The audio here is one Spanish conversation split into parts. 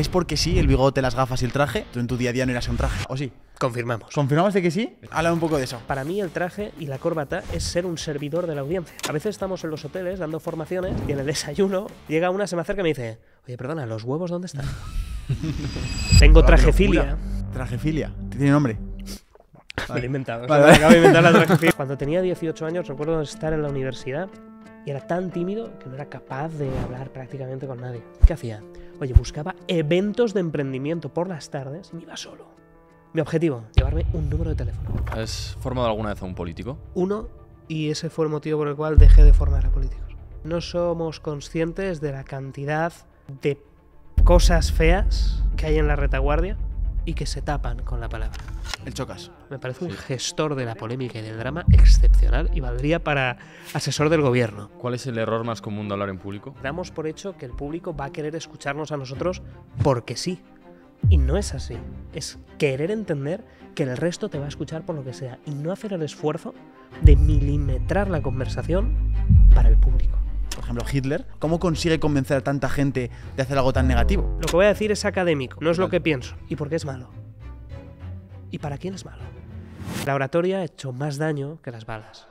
¿Es porque sí el bigote, las gafas y el traje? Tú en tu día a día no eras un traje, ¿o sí? Confirmamos. ¿Confirmamos de que sí? Habla un poco de eso. Para mí el traje y la corbata es ser un servidor de la audiencia. A veces estamos en los hoteles dando formaciones y en el desayuno llega una, se me acerca y me dice, oye, perdona, ¿los huevos dónde están? Tengo trajefilia. Trajefilia. ¿Tiene nombre? Me lo he inventado. de inventar la Cuando tenía 18 años recuerdo estar en la universidad y era tan tímido que no era capaz de hablar prácticamente con nadie. ¿Qué hacía? Oye, buscaba eventos de emprendimiento por las tardes y me iba solo. Mi objetivo, llevarme un número de teléfono. ¿Has formado alguna vez a un político? Uno, y ese fue el motivo por el cual dejé de formar a políticos. No somos conscientes de la cantidad de cosas feas que hay en la retaguardia y que se tapan con la palabra. El Chocas. Me parece un gestor de la polémica y del drama excepcional y valdría para asesor del gobierno. ¿Cuál es el error más común de hablar en público? Damos por hecho que el público va a querer escucharnos a nosotros porque sí. Y no es así. Es querer entender que el resto te va a escuchar por lo que sea y no hacer el esfuerzo de milimetrar la conversación para el público por ejemplo Hitler, ¿cómo consigue convencer a tanta gente de hacer algo tan negativo? Lo que voy a decir es académico, no es lo que pienso. ¿Y por qué es malo? ¿Y para quién es malo? La oratoria ha hecho más daño que las balas.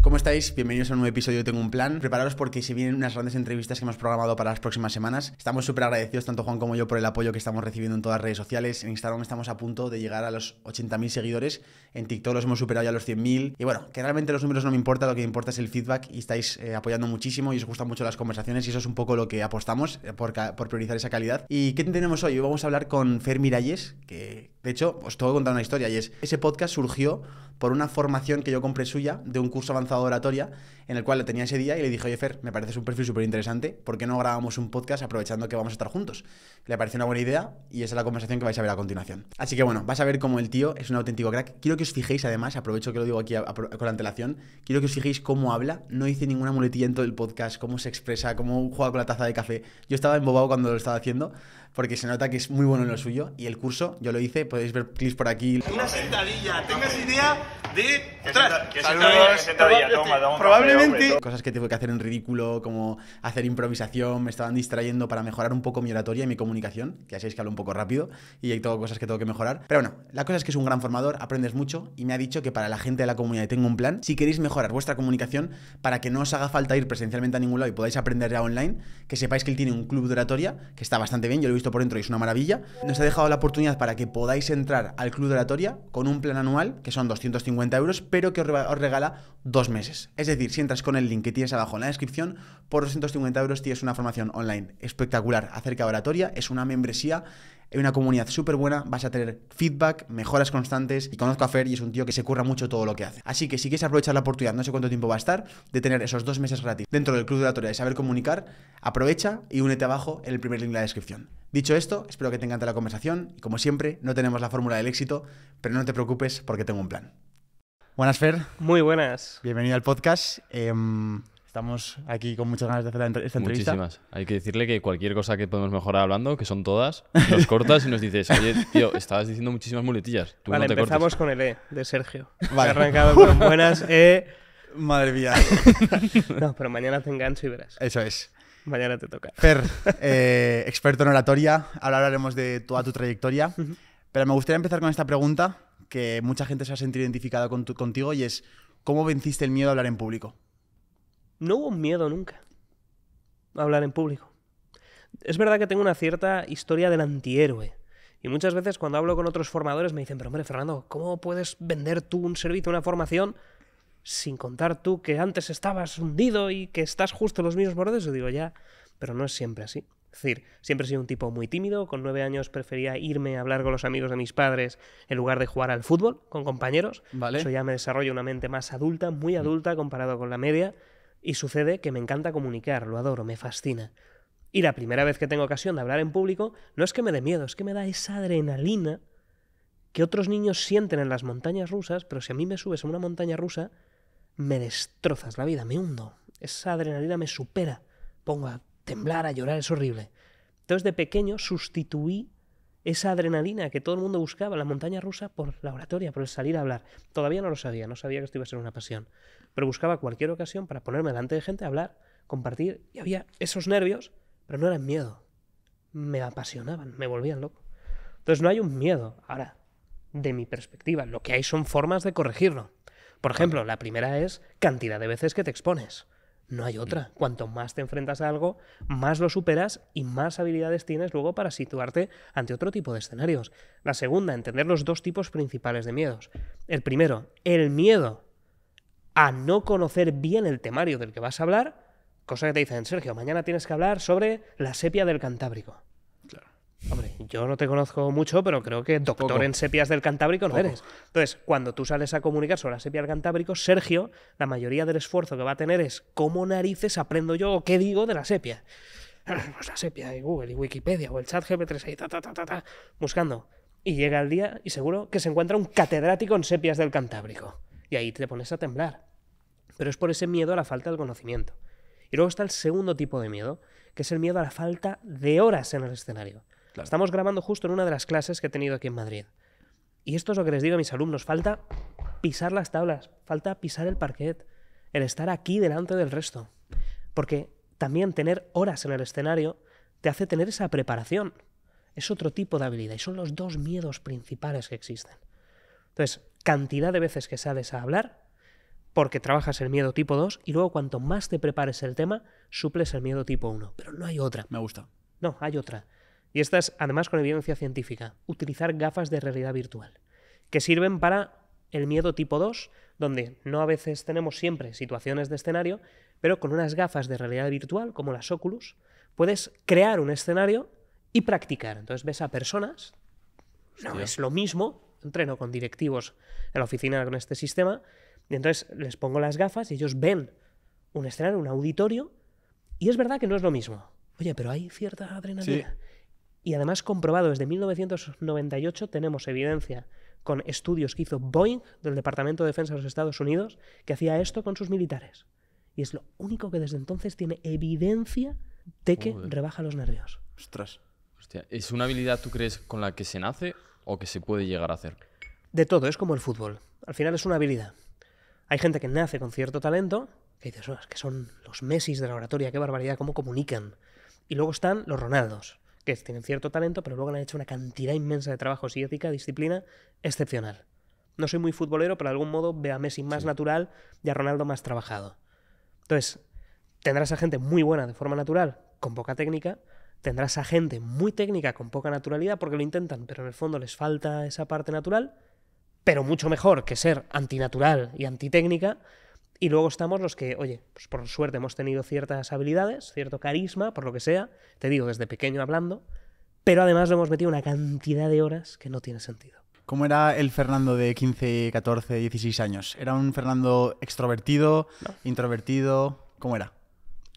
¿Cómo estáis? Bienvenidos a un nuevo episodio de Tengo un Plan. Prepararos porque se vienen unas grandes entrevistas que hemos programado para las próximas semanas. Estamos súper agradecidos, tanto Juan como yo, por el apoyo que estamos recibiendo en todas las redes sociales. En Instagram estamos a punto de llegar a los 80.000 seguidores. En TikTok los hemos superado ya a los 100.000. Y bueno, que realmente los números no me importan, lo que importa es el feedback y estáis eh, apoyando muchísimo y os gustan mucho las conversaciones y eso es un poco lo que apostamos eh, por, priorizar esa calidad. ¿Y qué tenemos hoy? Hoy vamos a hablar con Fer Miralles, que de hecho os tengo que contar una historia y es, ese podcast surgió por una formación que yo compré suya de un curso avanzado oratoria en el cual la tenía ese día y le dije, oye Fer, me parece un perfil súper interesante, ¿por qué no grabamos un podcast aprovechando que vamos a estar juntos? Le pareció una buena idea y esa es la conversación que vais a ver a continuación. Así que bueno, vas a ver cómo el tío es un auténtico crack. Quiero que os fijéis además, aprovecho que lo digo aquí a, con antelación, quiero que os fijéis cómo habla, no hice ninguna muletilla en todo el podcast, cómo se expresa, cómo juega con la taza de café. Yo estaba embobado cuando lo estaba haciendo, porque se nota que es muy bueno en lo suyo. Y el curso, yo lo hice, podéis ver clips por aquí. Una sentadilla, tengas idea de... ¿Qué probablemente... cosas que tengo que hacer en ridículo, como hacer improvisación, me estaban distrayendo para mejorar un poco mi oratoria y mi comunicación, que ya sabéis que hablo un poco rápido y hay todo cosas que tengo que mejorar. Pero bueno, la cosa es que es un gran formador, aprendes mucho y me ha dicho que para la gente de la comunidad tengo un plan, si queréis mejorar vuestra comunicación para que no os haga falta ir presencialmente a ningún lado y podáis aprender ya online, que sepáis que él tiene un club de oratoria que está bastante bien, yo lo visto por dentro y es una maravilla. Nos ha dejado la oportunidad para que podáis entrar al Club de Oratoria con un plan anual, que son 250 euros, pero que os regala dos meses. Es decir, si entras con el link que tienes abajo en la descripción, por 250 euros tienes una formación online espectacular acerca de oratoria, es una membresía en una comunidad súper buena, vas a tener feedback, mejoras constantes y conozco a Fer y es un tío que se curra mucho todo lo que hace. Así que si quieres aprovechar la oportunidad, no sé cuánto tiempo va a estar, de tener esos dos meses gratis dentro del Club de la Oratoria y saber comunicar, aprovecha y únete abajo en el primer link de la descripción. Dicho esto, espero que te encante la conversación y como siempre, no tenemos la fórmula del éxito, pero no te preocupes porque tengo un plan. Buenas, Fer. Muy buenas. Bienvenido al podcast. Eh, Estamos aquí con muchas ganas de hacer esta entrevista. Muchísimas. Hay que decirle que cualquier cosa que podemos mejorar hablando, que son todas, nos cortas y nos dices, oye, tío, estabas diciendo muchísimas muletillas. vale, empezamos con el E de Sergio. Vale. arrancado con buenas E. Madre mía. no, pero mañana te engancho y verás. Eso es. Mañana te toca. Fer, eh, experto en oratoria, ahora hablaremos de toda tu trayectoria, pero me gustaría empezar con esta pregunta que mucha gente se ha sentido identificada contigo y es, ¿cómo venciste el miedo a hablar en público? no hubo miedo nunca a hablar en público. Es verdad que tengo una cierta historia del antihéroe. Y muchas veces cuando hablo con otros formadores me dicen, pero hombre, Fernando, ¿cómo puedes vender tú un servicio, una formación, sin contar tú que antes estabas hundido y que estás justo en los mismos bordes? Yo digo, ya, pero no es siempre así. Es decir, siempre he sido un tipo muy tímido, con nueve años prefería irme a hablar con los amigos de mis padres en lugar de jugar al fútbol con compañeros. Eso ya me desarrolla una mente más adulta, muy mm. adulta comparado con la media. Y sucede que me encanta comunicar, lo adoro, me fascina. Y la primera vez que tengo ocasión de hablar en público, no es que me dé miedo, es que me da esa adrenalina que otros niños sienten en las montañas rusas, pero si a mí me subes a una montaña rusa, me destrozas la vida, me hundo. Esa adrenalina me supera. Pongo a temblar, a llorar, es horrible. Entonces de pequeño sustituí esa adrenalina que todo el mundo buscaba en la montaña rusa por la oratoria, por el salir a hablar. Todavía no lo sabía, no sabía que esto iba a ser una pasión pero buscaba cualquier ocasión para ponerme delante de gente, hablar, compartir, y había esos nervios, pero no eran miedo, me apasionaban, me volvían loco. Entonces no hay un miedo. Ahora, de mi perspectiva, lo que hay son formas de corregirlo. Por ejemplo, la primera es cantidad de veces que te expones. No hay otra. Cuanto más te enfrentas a algo, más lo superas y más habilidades tienes luego para situarte ante otro tipo de escenarios. La segunda, entender los dos tipos principales de miedos. El primero, el miedo a no conocer bien el temario del que vas a hablar, cosa que te dicen, Sergio, mañana tienes que hablar sobre la sepia del Cantábrico. Hombre, yo no te conozco mucho, pero creo que doctor en sepias del Cantábrico no eres. Entonces, cuando tú sales a comunicar sobre la sepia del Cantábrico, Sergio, la mayoría del esfuerzo que va a tener es cómo narices aprendo yo o qué digo de la sepia. Pues la sepia y Google y Wikipedia o el chat GP3 ta, ta, ta, ta, buscando. Y llega el día y seguro que se encuentra un catedrático en sepias del Cantábrico. Y ahí te pones a temblar. Pero es por ese miedo a la falta del conocimiento. Y luego está el segundo tipo de miedo, que es el miedo a la falta de horas en el escenario. Lo Estamos grabando justo en una de las clases que he tenido aquí en Madrid. Y esto es lo que les digo a mis alumnos, falta pisar las tablas, falta pisar el parquet, el estar aquí delante del resto. Porque también tener horas en el escenario te hace tener esa preparación. Es otro tipo de habilidad y son los dos miedos principales que existen. Entonces, cantidad de veces que sales a hablar, porque trabajas el miedo tipo 2 y luego cuanto más te prepares el tema, suples el miedo tipo 1. Pero no hay otra. Me gusta. No, hay otra. Y esta es, además, con evidencia científica. Utilizar gafas de realidad virtual, que sirven para el miedo tipo 2, donde no a veces tenemos siempre situaciones de escenario, pero con unas gafas de realidad virtual, como las Oculus, puedes crear un escenario y practicar. Entonces ves a personas, no es lo mismo, entreno con directivos en la oficina con este sistema, y entonces les pongo las gafas y ellos ven un escenario, un auditorio, y es verdad que no es lo mismo. Oye, pero hay cierta adrenalina. Y además comprobado, desde 1998 tenemos evidencia con estudios que hizo Boeing del Departamento de Defensa de los Estados Unidos, que hacía esto con sus militares. Y es lo único que desde entonces tiene evidencia de que rebaja los nervios. Ostras. ¿es una habilidad, tú crees, con la que se nace o que se puede llegar a hacer? De todo, es como el fútbol. Al final es una habilidad. Hay gente que nace con cierto talento, que dices, oh, que son los Messi de la oratoria, qué barbaridad, cómo comunican. Y luego están los Ronaldos, que tienen cierto talento, pero luego han hecho una cantidad inmensa de trabajos y ética, disciplina excepcional. No soy muy futbolero, pero de algún modo veo a Messi más natural y a Ronaldo más trabajado. Entonces, tendrás a gente muy buena de forma natural, con poca técnica, Tendrás a gente muy técnica con poca naturalidad porque lo intentan, pero en el fondo les falta esa parte natural, pero mucho mejor que ser antinatural y antitécnica. Y luego estamos los que, oye, pues por suerte hemos tenido ciertas habilidades, cierto carisma, por lo que sea, te digo, desde pequeño hablando, pero además lo hemos metido una cantidad de horas que no tiene sentido. ¿Cómo era el Fernando de 15, 14, 16 años? ¿Era un Fernando extrovertido, introvertido? ¿Cómo era?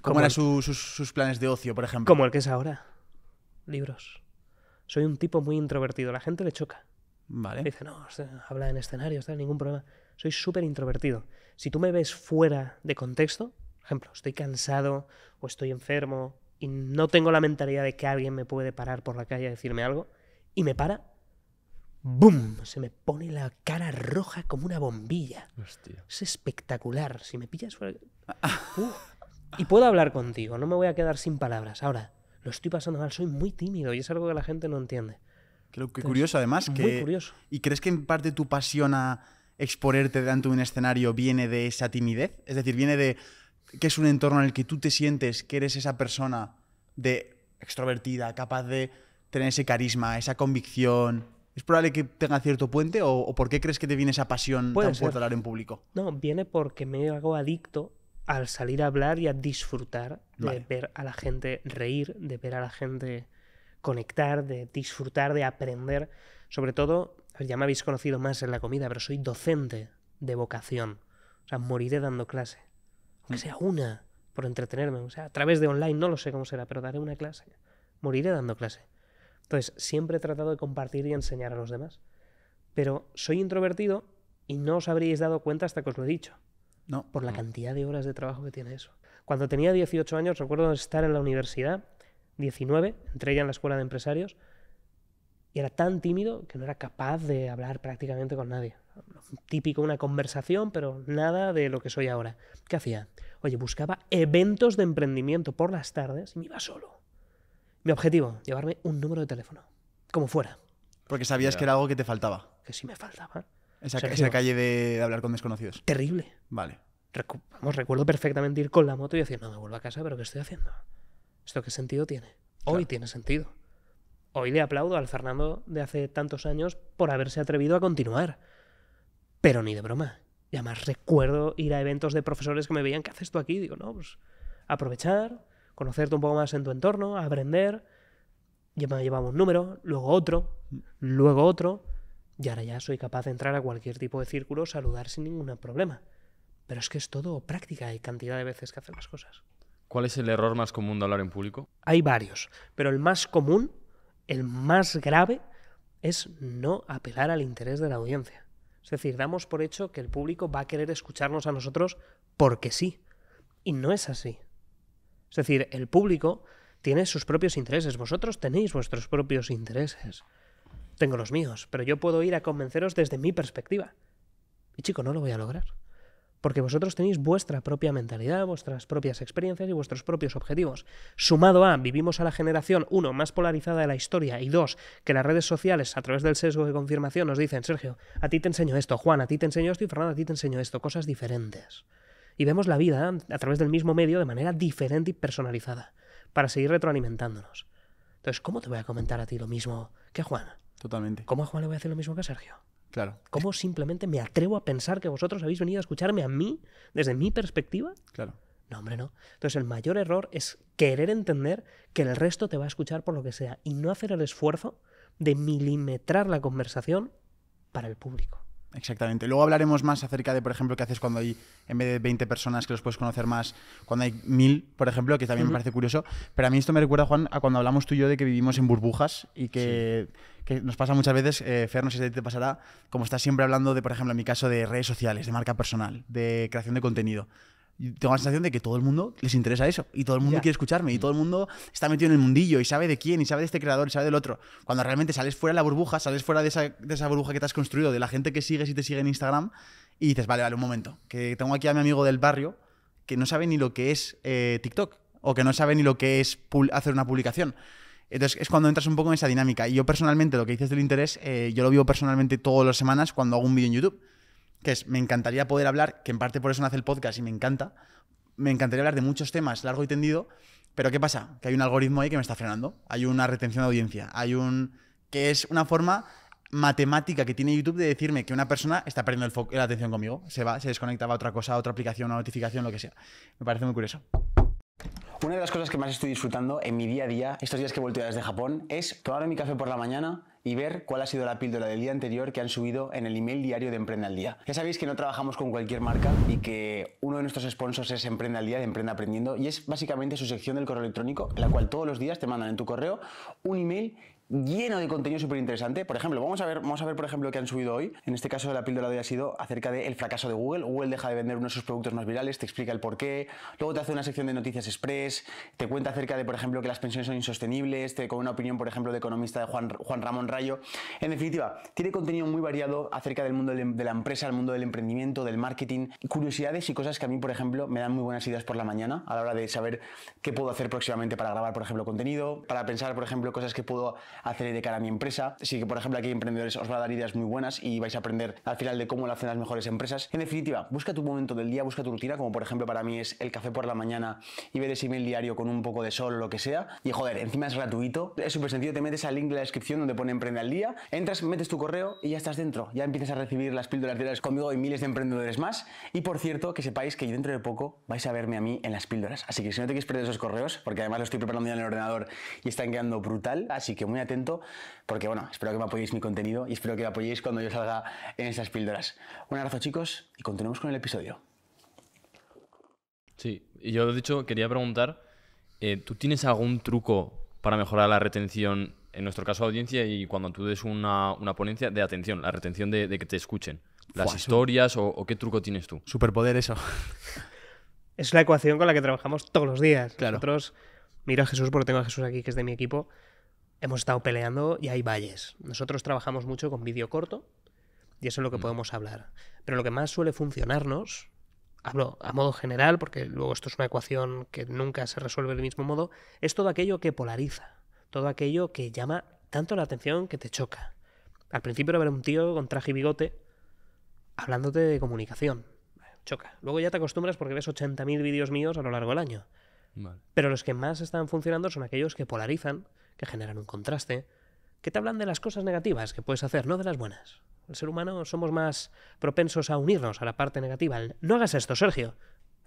¿Cómo eran sus, planes de ocio, por ejemplo? Como el que es ahora. Libros. Soy un tipo muy introvertido. La gente le choca. Vale. Dice, no, habla en escenarios, hay ningún problema. Soy súper introvertido. Si tú me ves fuera de contexto, por ejemplo, estoy cansado o estoy enfermo y no tengo la mentalidad de que alguien me puede parar por la calle a decirme algo y me para, ¡boom! Se me pone la cara roja como una bombilla. Hostia. Es espectacular. Si me pillas fuera. y puedo hablar contigo, no me voy a quedar sin palabras. Ahora, lo estoy pasando mal, soy muy tímido y es algo que la gente no entiende. Creo que curioso, además. Muy curioso. ¿Y crees que en parte tu pasión a exponerte delante de un escenario viene de esa timidez? Es decir, viene de que es un entorno en el que tú te sientes que eres esa persona de extrovertida, capaz de tener ese carisma, esa convicción. ¿Es probable que tenga cierto puente o, por qué crees que te viene esa pasión Puede tan hablar en público? No, viene porque me hago adicto al salir a hablar y a disfrutar de ver a la gente reír, de ver a la gente conectar, de disfrutar, de aprender. Sobre todo, ya me habéis conocido más en la comida, pero soy docente de vocación. O sea, moriré dando clase. Aunque sea una, por entretenerme. O sea, a través de online, no lo sé cómo será, pero daré una clase. Moriré dando clase. Entonces, siempre he tratado de compartir y enseñar a los demás. Pero soy introvertido y no os habríais dado cuenta hasta que os lo he dicho. No. Por la mm. cantidad de horas de trabajo que tiene eso. Cuando tenía 18 años, recuerdo estar en la universidad, 19, entré ya en la escuela de empresarios, y era tan tímido que no era capaz de hablar prácticamente con nadie. Típico una conversación, pero nada de lo que soy ahora. ¿Qué hacía? Oye, buscaba eventos de emprendimiento por las tardes y me iba solo. Mi objetivo, llevarme un número de teléfono, como fuera. Porque sabías que era algo que te faltaba. Que sí me faltaba. Esa, calle de, hablar con desconocidos. Terrible. Vale. vamos, recuerdo perfectamente ir con la moto y decir, no, me vuelvo a casa, pero ¿qué estoy haciendo? ¿Esto qué sentido tiene? Hoy tiene sentido. Hoy le aplaudo al Fernando de hace tantos años por haberse atrevido a continuar. Pero ni de broma. Y además recuerdo ir a eventos de profesores que me veían, ¿qué haces tú aquí? Digo, no, pues aprovechar, conocerte un poco más en tu entorno, aprender. Llevamos un número, luego otro, mm. luego otro. Y ahora ya soy capaz de entrar a cualquier tipo de círculo, saludar sin ningún problema. Pero es que es todo práctica y cantidad de veces que hacer las cosas. ¿Cuál es el error más común de hablar en público? Hay varios, pero el más común, el más grave, es no apelar al interés de la audiencia. Es decir, damos por hecho que el público va a querer escucharnos a nosotros porque sí. Y no es así. Es decir, el público tiene sus propios intereses, vosotros tenéis vuestros propios intereses tengo los míos, pero yo puedo ir a convenceros desde mi perspectiva. Y chico, no lo voy a lograr. Porque vosotros tenéis vuestra propia mentalidad, vuestras propias experiencias y vuestros propios objetivos. Sumado a, vivimos a la generación, uno, más polarizada de la historia, y dos, que las redes sociales, a través del sesgo de confirmación, nos dicen, Sergio, a ti te enseño esto, Juan, a ti te enseño esto y Fernando, a ti te enseño esto, cosas diferentes. Y vemos la vida a través del mismo medio de manera diferente y personalizada, para seguir retroalimentándonos. Entonces, ¿cómo te voy a comentar a ti lo mismo que Juan? Totalmente. ¿Cómo a Juan le voy a hacer lo mismo que a Sergio? Claro. ¿Cómo simplemente me atrevo a pensar que vosotros habéis venido a escucharme a mí desde mi perspectiva? Claro. No, hombre, no. Entonces el mayor error es querer entender que el resto te va a escuchar por lo que sea y no hacer el esfuerzo de milimetrar la conversación para el público. Exactamente. Luego hablaremos más acerca de, por ejemplo, qué haces cuando hay, en vez de 20 personas que los puedes conocer más, cuando hay mil, por ejemplo, que también me parece curioso. Pero a mí esto me recuerda, Juan, a cuando hablamos tú y yo de que vivimos en burbujas y que, nos pasa muchas veces, eh, Fer, no sé si te pasará, como estás siempre hablando de, por ejemplo, en mi caso, de redes sociales, de marca personal, de creación de contenido tengo la sensación de que todo el mundo les interesa eso y todo el mundo quiere escucharme y todo el mundo está metido en el mundillo y sabe de quién y sabe de este creador y sabe del otro. Cuando realmente sales fuera de la burbuja, sales fuera de esa, de esa burbuja que te has construido, de la gente que sigues y te sigue en Instagram y dices, vale, vale, un momento, que tengo aquí a mi amigo del barrio que no sabe ni lo que es eh, TikTok o que no sabe ni lo que es hacer una publicación. Entonces es cuando entras un poco en esa dinámica. Y yo personalmente, lo que dices del interés, eh, yo lo vivo personalmente todas las semanas cuando hago un vídeo en YouTube que es, me encantaría poder hablar, que en parte por eso nace el podcast y me encanta, me encantaría hablar de muchos temas largo y tendido, pero ¿qué pasa? Que hay un algoritmo ahí que me está frenando, hay una retención de audiencia, hay un... que es una forma matemática que tiene YouTube de decirme que una persona está perdiendo el foco, la atención conmigo, se va, se desconecta, a otra cosa, a otra aplicación, a una notificación, lo que sea. Me parece muy curioso. Una de las cosas que más estoy disfrutando en mi día a día, estos días que he vuelto desde Japón, es tomar mi café por la mañana y ver cuál ha sido la píldora del día anterior que han subido en el email diario de Emprenda al Día. Ya sabéis que no trabajamos con cualquier marca y que uno de nuestros sponsors es Emprenda al Día de Emprenda Aprendiendo y es básicamente su sección del correo electrónico, la cual todos los días te mandan en tu correo un email lleno de contenido súper interesante. Por ejemplo, vamos a ver, vamos a ver, por ejemplo, que han subido hoy. En este caso, de la píldora de hoy ha sido acerca del el fracaso de Google. Google deja de vender uno de sus productos más virales, te explica el porqué Luego te hace una sección de noticias express, te cuenta acerca de, por ejemplo, que las pensiones son insostenibles, te, con una opinión, por ejemplo, de economista de Juan, Juan Ramón Rayo. En definitiva, tiene contenido muy variado acerca del mundo em, de la empresa, el mundo del emprendimiento, del marketing, curiosidades y cosas que a mí, por ejemplo, me dan muy buenas ideas por la mañana a la hora de saber qué puedo hacer próximamente para grabar, por ejemplo, contenido, para pensar, por ejemplo, cosas que puedo hacer de cara a mi empresa. así que, por ejemplo, aquí emprendedores os va a dar ideas muy buenas y vais a aprender al final de cómo lo hacen las mejores empresas. En definitiva, busca tu momento del día, busca tu rutina, como por ejemplo para mí es el café por la mañana y ver ese email diario con un poco de sol, o lo que sea. Y joder, encima es gratuito, es súper sencillo, te metes al link de la descripción donde pone emprende al día, entras, metes tu correo y ya estás dentro. Ya empiezas a recibir las píldoras diarias conmigo y miles de emprendedores más. Y por cierto, que sepáis que dentro de poco vais a verme a mí en las píldoras. Así que si no te quieres perder esos correos, porque además lo estoy preparando ya en el ordenador y están quedando brutal, así que muy atento porque, bueno, espero que me apoyéis mi contenido y espero que me apoyéis cuando yo salga en esas píldoras. Un abrazo chicos y continuemos con el episodio. Sí, y yo de hecho quería preguntar, eh, ¿tú tienes algún truco para mejorar la retención, en nuestro caso audiencia, y cuando tú des una, ponencia de atención, la retención de, que te escuchen? ¿Las historias o, qué truco tienes tú? Superpoder eso. es la ecuación con la que trabajamos todos los días. Nosotros, miro a Jesús porque tengo a Jesús aquí, que es de mi equipo hemos estado peleando y hay valles. Nosotros trabajamos mucho con vídeo corto y eso es lo que mm. podemos hablar. Pero lo que más suele funcionarnos, hablo a modo general, porque luego esto es una ecuación que nunca se resuelve del mismo modo, es todo aquello que polariza, todo aquello que llama tanto la atención que te choca. Al principio era ver un tío con traje y bigote hablándote de comunicación. Choca. Luego ya te acostumbras porque ves 80.000 vídeos míos a lo largo del año. Pero los que más están funcionando son aquellos que polarizan, que generan un contraste, que te hablan de las cosas negativas que puedes hacer, no de las buenas. El ser humano somos más propensos a unirnos a la parte negativa. no hagas esto, Sergio.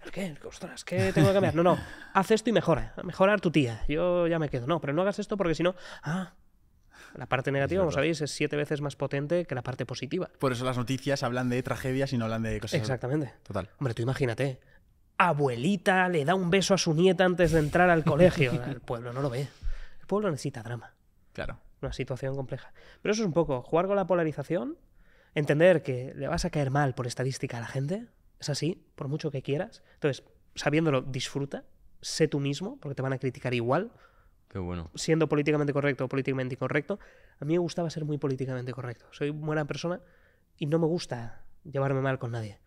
¿El qué? Ostras, ¿qué tengo que cambiar? No, no. Haz esto y mejora. Mejorar tu tía. Yo ya me quedo. No, pero no hagas esto porque si no. Ah, la parte negativa, como sabéis, es siete veces más potente que la parte positiva. Por eso las noticias hablan de tragedias y no hablan de cosas. Exactamente. Total. Hombre, tú imagínate. Abuelita le da un beso a su nieta antes de entrar al colegio. El pueblo no lo ve pueblo necesita drama. Claro. Una situación compleja. Pero eso es un poco, jugar con la polarización, entender que le vas a caer mal por estadística a la gente, es así, por mucho que quieras. Entonces, sabiéndolo, disfruta, sé tú mismo, porque te van a criticar igual. Qué bueno. Siendo políticamente correcto o políticamente incorrecto, a mí me gustaba ser muy políticamente correcto. Soy buena persona y no me gusta llevarme mal con nadie.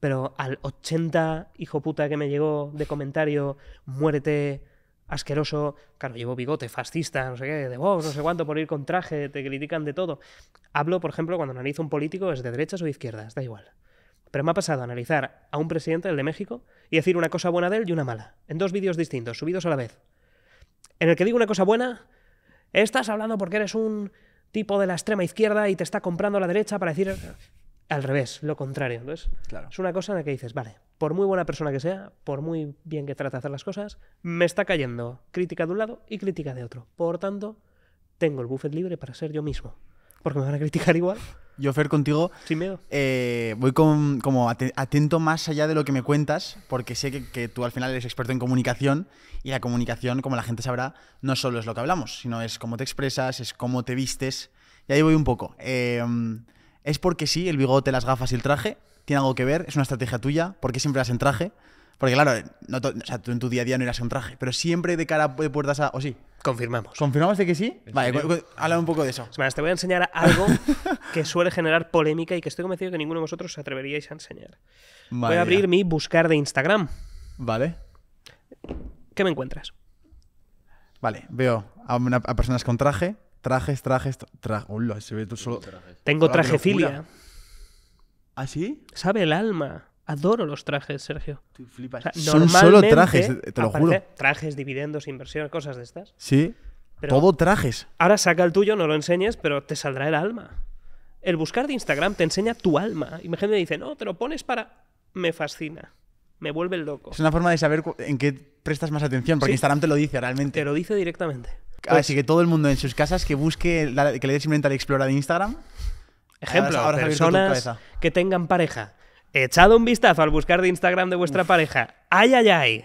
Pero al 80 hijo puta que me llegó de comentario, muérete, asqueroso, claro, llevo bigote, fascista, no sé qué, de voz, oh, no sé cuánto, por ir con traje, te critican de todo. Hablo, por ejemplo, cuando analizo un político, es de derechas o de izquierdas, da igual. Pero me ha pasado analizar a un presidente, el de México, y decir una cosa buena de él y una mala, en dos vídeos distintos, subidos a la vez. En el que digo una cosa buena, estás hablando porque eres un tipo de la extrema izquierda y te está comprando la derecha para decir al revés, lo contrario. Entonces, es una cosa en la que dices, vale, por muy buena persona que sea, por muy bien que trate de hacer las cosas, me está cayendo crítica de un lado y crítica de otro. Por tanto, tengo el buffet libre para ser yo mismo. Porque me van a criticar igual. Yo, Fer, contigo. Sin miedo. Eh, voy con, como atento más allá de lo que me cuentas, porque sé que, que, tú al final eres experto en comunicación y la comunicación, como la gente sabrá, no solo es lo que hablamos, sino es cómo te expresas, es cómo te vistes. Y ahí voy un poco. Eh, ¿Es porque sí, el bigote, las gafas y el traje? ¿Tiene algo que ver? ¿Es una estrategia tuya? ¿Por qué siempre vas en traje? Porque claro, no tú en tu día a día no irás en traje, pero siempre de cara de puertas a... ¿O sí? Confirmamos. ¿Confirmamos de que sí? Vale, habla un poco de eso. te voy a enseñar algo que suele generar polémica y que estoy convencido que ninguno de vosotros se atreveríais a enseñar. voy a abrir mi buscar de Instagram. Vale. ¿Qué me encuentras? Vale, veo a personas con traje, Trajes, trajes, trajes. ve solo. Tengo trajefilia. ¿Ah, sí? Sabe el alma. Adoro los trajes, Sergio. Son solo trajes, eh, te lo juro. Trajes, dividendos, inversiones, cosas de estas. Sí. todo trajes. Ahora saca el tuyo, no lo enseñes, pero te saldrá el alma. El buscar de Instagram te enseña tu alma. Y mi gente dice, no, te lo pones para. Me fascina. Me vuelve loco. Es una forma de saber en qué prestas más atención, porque Instagram te lo dice realmente. Te lo dice directamente. Pues Así que todo el mundo en sus casas que busque, que le dé simplemente al Explora de Instagram. Ejemplo, personas que tengan pareja. echado un vistazo al buscar de Instagram de vuestra pareja. ¡Ay, ay, ay!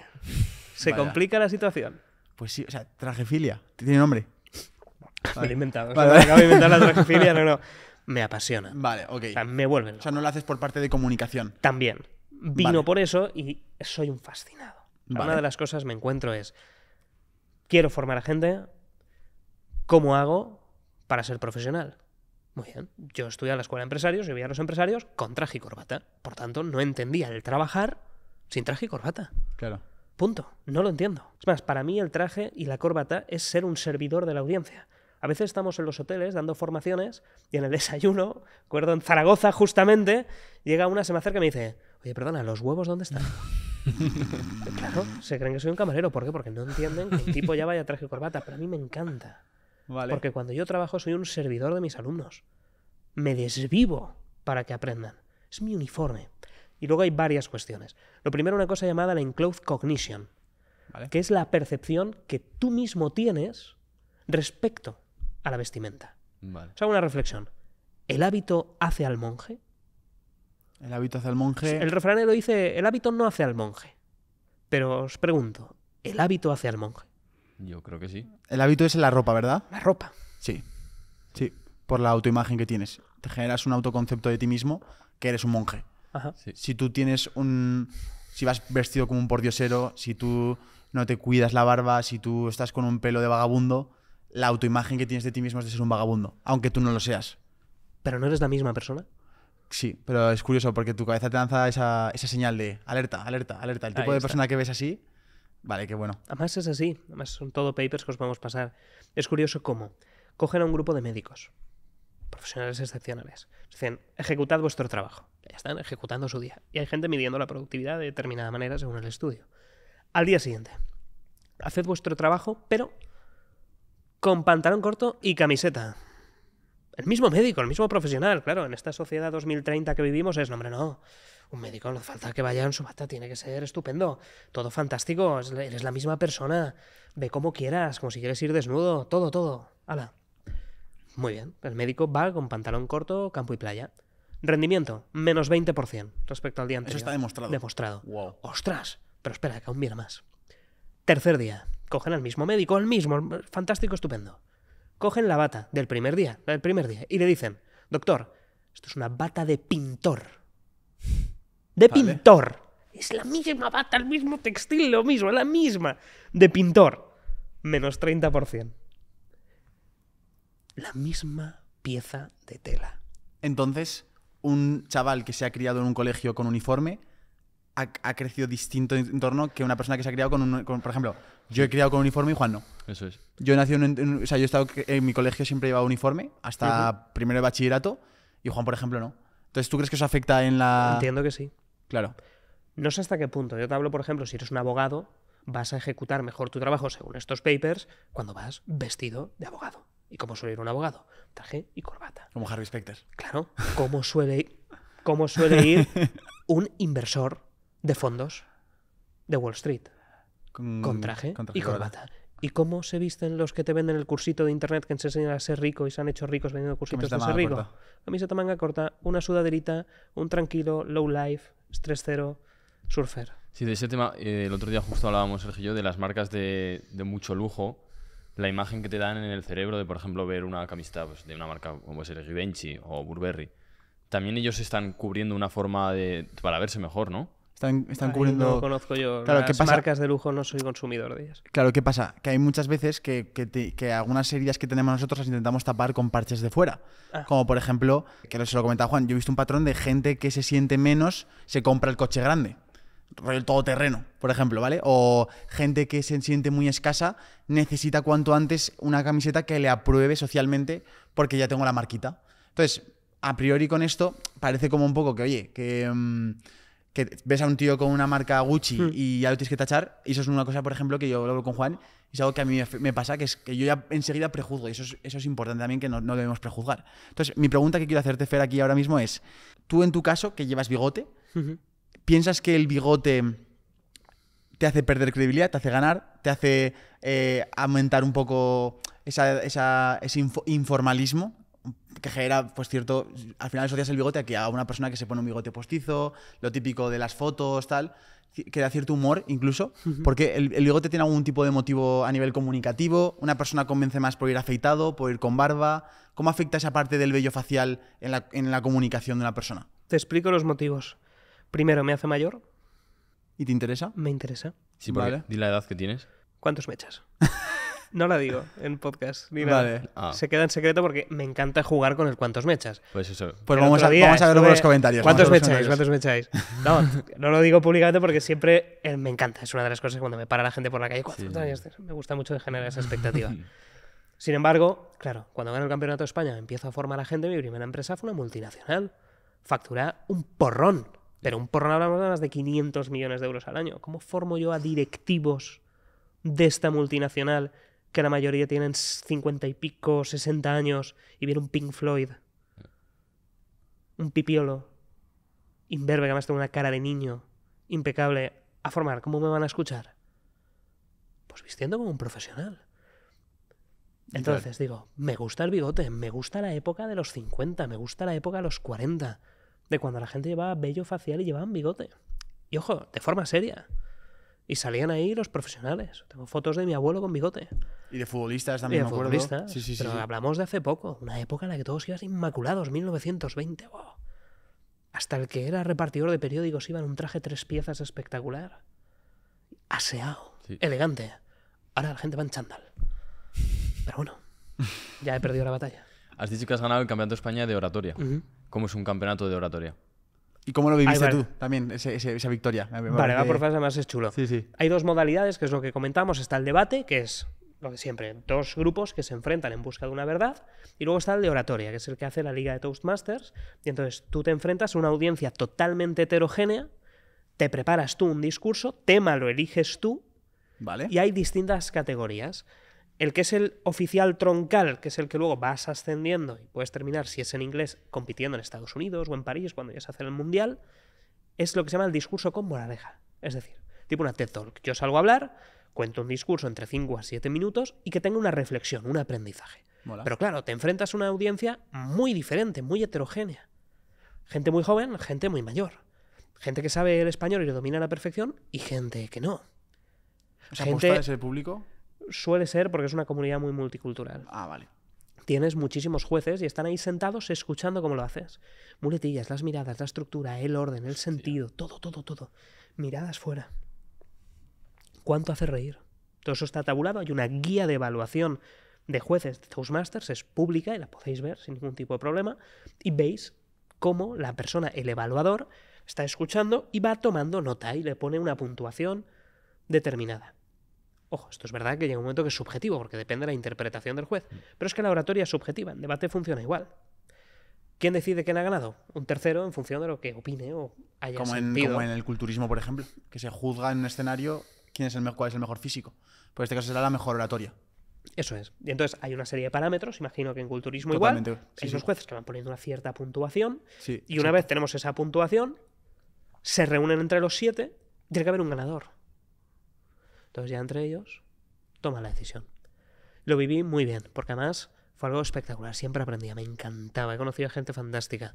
Se complica la situación. Pues sí, o sea, trajefilia. Tiene nombre. Me he inventado. de inventar la trajefilia, no, no. Me apasiona. Vale, ok. O sea, me vuelven. O sea, no lo haces por parte de comunicación. También. Vino por eso y soy un fascinado. Una de las cosas me encuentro es. Quiero formar a gente ¿Cómo hago para ser profesional? Muy bien, yo estudié en la escuela de empresarios y veía a los empresarios con traje y corbata. Por tanto, no entendía el trabajar sin traje y corbata. Claro. Punto. No lo entiendo. Es más, para mí el traje y la corbata es ser un servidor de la audiencia. A veces estamos en los hoteles dando formaciones y en el desayuno, recuerdo en Zaragoza justamente, llega una, se me acerca y me dice, oye, perdona, ¿los huevos dónde están? claro, se creen que soy un camarero. ¿Por qué? Porque no entienden que el tipo ya vaya traje y corbata, pero a mí me encanta. Porque cuando yo trabajo soy un servidor de mis alumnos. Me desvivo para que aprendan. Es mi uniforme. Y luego hay varias cuestiones. Lo primero, una cosa llamada la enclosed cognition, que es la percepción que tú mismo tienes respecto a la vestimenta. Vale. O sea, una reflexión. ¿El hábito hace al monje? El hábito hace al monje. El lo dice, el hábito no hace al monje. Pero os pregunto, ¿el hábito hace al monje? Yo creo que sí. El hábito es en la ropa, ¿verdad? La ropa. Sí. Sí. Por la autoimagen que tienes. Te generas un autoconcepto de ti mismo que eres un monje. Ajá. Si tú tienes un. Si vas vestido como un pordiosero, si tú no te cuidas la barba, si tú estás con un pelo de vagabundo, la autoimagen que tienes de ti mismo es de ser un vagabundo, aunque tú no lo seas. Pero no eres la misma persona. Sí, pero es curioso porque tu cabeza te lanza esa, esa señal de alerta, alerta, alerta. El tipo de persona que ves así Vale, qué bueno. Además es así, además son todo papers que os vamos a pasar. Es curioso cómo cogen a un grupo de médicos, profesionales excepcionales, dicen, ejecutad vuestro trabajo. Ya están ejecutando su día. Y hay gente midiendo la productividad de determinada manera según el estudio. Al día siguiente, haced vuestro trabajo, pero con pantalón corto y camiseta el mismo médico, el mismo profesional, claro, en esta sociedad 2030 que vivimos es, hombre, no, un médico no falta que vaya en su bata, tiene que ser estupendo, todo fantástico, eres la misma persona, ve como quieras, como si quieres ir desnudo, todo, todo, hala. Muy bien, el médico va con pantalón corto, campo y playa. Rendimiento, menos 20% respecto al día anterior. Eso está demostrado. Demostrado. Ostras, pero espera, que aún viene más. Tercer día, cogen al mismo médico, el mismo, fantástico, estupendo cogen la bata del primer día, del primer día, y le dicen, doctor, esto es una bata de pintor. De pintor. Es la misma bata, el mismo textil, lo mismo, la misma. De pintor. Menos 30%. La misma pieza de tela. Entonces, un chaval que se ha criado en un colegio con uniforme ha, crecido distinto en torno que una persona que se ha criado con un. por ejemplo, yo he criado con uniforme y Juan no. Eso es. Yo he nacido o sea, yo he estado en mi colegio siempre llevaba uniforme hasta primero de bachillerato y Juan, por ejemplo, no. Entonces, ¿tú crees que eso afecta en la. Entiendo que sí. Claro. No sé hasta qué punto. Yo te hablo, por ejemplo, si eres un abogado, vas a ejecutar mejor tu trabajo según estos papers cuando vas vestido de abogado. ¿Y cómo suele ir un abogado? Traje y corbata. Como Harvey Specter. Claro. ¿Cómo suele, cómo suele ir un inversor de fondos de Wall Street. Con, traje, y corbata. ¿Y cómo se visten los que te venden el cursito de internet que enseñan a ser rico y se han hecho ricos vendiendo cursitos de ser rico? Camiseta manga corta, una sudaderita, un tranquilo, low life, stress cero, surfer. Sí, de ese tema, eh, el otro día justo hablábamos, Sergio de las marcas de, mucho lujo la imagen que te dan en el cerebro de, por ejemplo, ver una camiseta pues, de una marca como ser Givenchy o Burberry, también ellos están cubriendo una forma de, para verse mejor, ¿no? Están, cubriendo. No conozco yo. las marcas de lujo no soy consumidor de ellas. Claro, ¿qué pasa? Que hay muchas veces que, algunas heridas que tenemos nosotros las intentamos tapar con parches de fuera. Ah. Como por ejemplo, que no se lo comentaba Juan, yo he visto un patrón de gente que se siente menos, se compra el coche grande el todoterreno, por ejemplo, ¿vale? O gente que se siente muy escasa necesita cuanto antes una camiseta que le apruebe socialmente porque ya tengo la marquita. Entonces, a priori con esto parece como un poco que, oye, que... Mm, que ves a un tío con una marca Gucci hmm. y ya lo tienes que tachar. Y eso es una cosa, por ejemplo, que yo hablo con Juan y es algo que a mí me pasa, que es que yo ya enseguida prejuzgo. Y eso es, eso es importante también, que no, debemos prejuzgar. Entonces, mi pregunta que quiero hacerte, Fer, aquí ahora mismo es, tú en tu caso, que llevas bigote, ¿piensas que el bigote te hace perder credibilidad, te hace ganar, te hace eh, aumentar un poco ese informalismo que genera, pues cierto, al final asocias el bigote a que a una persona que se pone un bigote postizo, lo típico de las fotos, tal, que da cierto humor incluso, porque el, bigote tiene algún tipo de motivo a nivel comunicativo, una persona convence más por ir afeitado, por ir con barba, ¿cómo afecta esa parte del vello facial en la, comunicación de una persona? Te explico los motivos. Primero, me hace mayor. ¿Y te interesa? Me interesa. Sí, vale. Di la edad que tienes. ¿Cuántos mechas? No la digo en podcast ni nada. Ah. Se queda en secreto porque me encanta jugar con el cuántos mechas Pues eso. Pues vamos a, verlo en los comentarios. ¿Cuántos mecháis? ¿Cuántos No, no lo digo públicamente porque siempre me encanta. Es una de las cosas cuando me para la gente por la calle. Este me gusta mucho generar esa expectativa. Sin embargo, claro, cuando gano el Campeonato de España empiezo a formar a gente. Mi primera empresa fue una multinacional. factura un porrón. Pero un porrón hablamos de más de 500 millones de euros al año. ¿Cómo formo yo a directivos de esta multinacional que la mayoría tienen 50 y pico, 60 años, y viene un Pink Floyd, un pipiolo, imberbe que además tiene una cara de niño, impecable, a formar, ¿cómo me van a escuchar? Pues vistiendo como un profesional. Entonces digo, me gusta el bigote, me gusta la época de los 50, me gusta la época de los 40, de cuando la gente llevaba vello facial y llevaban bigote. Y ojo, de forma seria. Y salían ahí los profesionales. Tengo fotos de mi abuelo con bigote. Y de futbolistas también, de futbolistas, pero hablamos de hace poco, una época en la que todos iban inmaculados, 1920. Wow. Hasta el que era repartidor de periódicos iba en un traje tres piezas espectacular. Aseado, elegante. Ahora la gente va en chándal. Pero bueno, ya he perdido la batalla. Has dicho que has ganado el Campeonato de España de oratoria. ¿Cómo es un campeonato de oratoria? ¿Y cómo lo viviste tú también, esa victoria? vale, va por fase además es chulo. Sí, sí. Hay dos modalidades, que es lo que comentamos. Está el debate, que es lo de siempre, dos grupos que se enfrentan en busca de una verdad. Y luego está el de oratoria, que es el que hace la Liga de Toastmasters. Y entonces tú te enfrentas a una audiencia totalmente heterogénea, te preparas tú un discurso, tema lo eliges tú. Vale. Y hay distintas categorías. El que es el oficial troncal, que es el que luego vas ascendiendo y puedes terminar, si es en inglés, compitiendo en Estados Unidos o en París cuando ya se hace el mundial, es lo que se llama el discurso con moraleja. Es decir, tipo una TED Talk. Yo salgo a hablar, cuento un discurso entre 5 a 7 minutos y que tenga una reflexión, un aprendizaje. Pero claro, te enfrentas a una audiencia muy diferente, muy heterogénea. Gente muy joven, gente muy mayor. Gente que sabe el español y lo domina a la perfección y gente que no. ¿O gente... público? suele ser porque es una comunidad muy multicultural. Ah, vale. Tienes muchísimos jueces y están ahí sentados escuchando cómo lo haces. Muletillas, las miradas, la estructura, el orden, el sentido, todo, todo, todo. Miradas fuera. ¿Cuánto hace reír? Todo eso está tabulado. Hay una guía de evaluación de jueces de Toastmasters, es pública y la podéis ver sin ningún tipo de problema. Y veis cómo la persona, el evaluador, está escuchando y va tomando nota y le pone una puntuación determinada. Ojo, esto es verdad que llega un momento que es subjetivo, porque depende de la interpretación del juez. Pero es que la oratoria es subjetiva, en debate funciona igual. ¿Quién decide quién ha ganado? Un tercero en función de lo que opine o haya como sentido. como en el culturismo, por ejemplo, que se juzga en un escenario quién es el mejor, cuál es el mejor físico. Pues en este caso será la mejor oratoria. Eso es. Y entonces hay una serie de parámetros, imagino que en culturismo igual. esos hay jueces que van poniendo una cierta puntuación. y una vez tenemos esa puntuación, se reúnen entre los siete, tiene que haber un ganador. Entonces ya entre ellos toma la decisión. Lo viví muy bien, porque además fue algo espectacular, siempre aprendía, me encantaba, he conocido gente fantástica.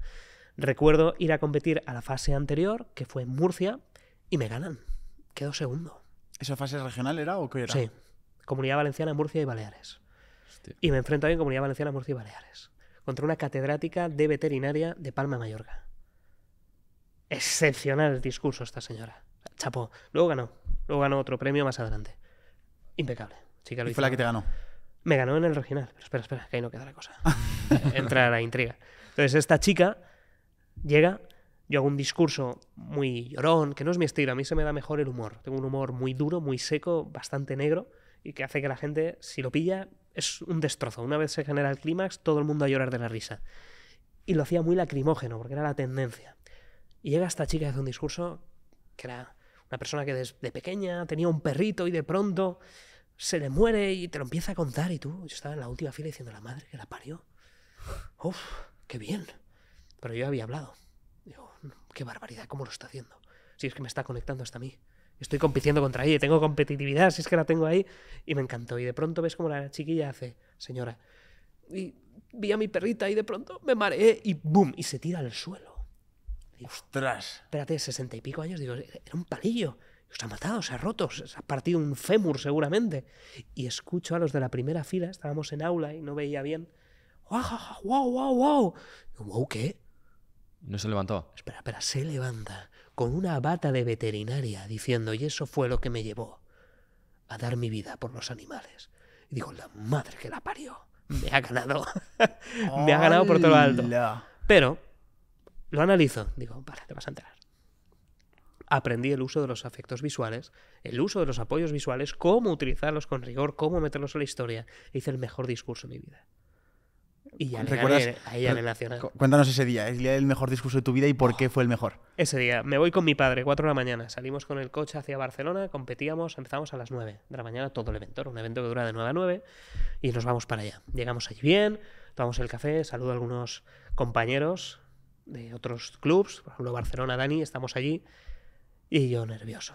Recuerdo ir a competir a la fase anterior, que fue en Murcia, y me ganan. Quedo segundo. ¿Esa fase regional era o qué era? Sí. Comunidad Valenciana, Murcia y Baleares. Y me enfrento en Comunidad Valenciana, Murcia y Baleares. Contra una catedrática de veterinaria de Palma, Mallorca. Excepcional el discurso esta señora. Chapo. Luego ganó. Luego ganó otro premio más adelante. Impecable. Chica fue la que te ganó? Me ganó en el regional. Pero espera, espera, que ahí no queda la cosa. Entra la intriga. Entonces, esta chica llega, yo hago un discurso muy llorón, que no es mi estilo, a mí se me da mejor el humor. Tengo un humor muy duro, muy seco, bastante negro, y que hace que la gente, si lo pilla, es un destrozo. Una vez se genera el clímax, todo el mundo a llorar de la risa. Y lo hacía muy lacrimógeno, porque era la tendencia. Y llega esta chica y hace un discurso que era una persona que desde pequeña tenía un perrito y de pronto se le muere y te lo empieza a contar y tú, yo estaba en la última fila diciendo, la madre que la parió. Uf, qué bien. Pero yo había hablado. Digo, qué barbaridad, ¿cómo lo está haciendo? Si es que me está conectando hasta mí. Estoy compitiendo contra ella, tengo competitividad, si es que la tengo ahí. Y me encantó. Y de pronto ves cómo la chiquilla hace, señora. Y vi a mi perrita y de pronto me mareé y ¡boom! Y se tira al suelo. Digo, ¡Ostras! Espérate, sesenta y pico años, digo, era un palillo. Se ha matado, se ha roto, se ha partido un fémur seguramente. Y escucho a los de la primera fila, estábamos en aula y no veía bien. ¡Wow, wow, wow! ¡Wow, wow qué! No se levantó. Espera, espera, se levanta con una bata de veterinaria diciendo, y eso fue lo que me llevó a dar mi vida por los animales. Y digo, la madre que la parió. Me ha ganado. me ha ganado por todo lo alto. Pero lo analizo, digo, vale, te vas a enterar. Aprendí el uso de los afectos visuales, el uso de los apoyos visuales, cómo utilizarlos con rigor, cómo meterlos en la historia. Hice el mejor discurso de mi vida. Y ya ¿Recuerdas? Le a Cuéntanos ese día, el mejor discurso de tu vida y por qué fue el mejor. Ese día, me voy con mi padre, 4 de la mañana, salimos con el coche hacia Barcelona, competíamos, empezamos a las 9 de la mañana todo el evento, era un evento que dura de 9 a 9 y nos vamos para allá. Llegamos allí bien, tomamos el café, saludo a algunos compañeros de otros clubs, por ejemplo Barcelona, Dani, estamos allí y yo nervioso.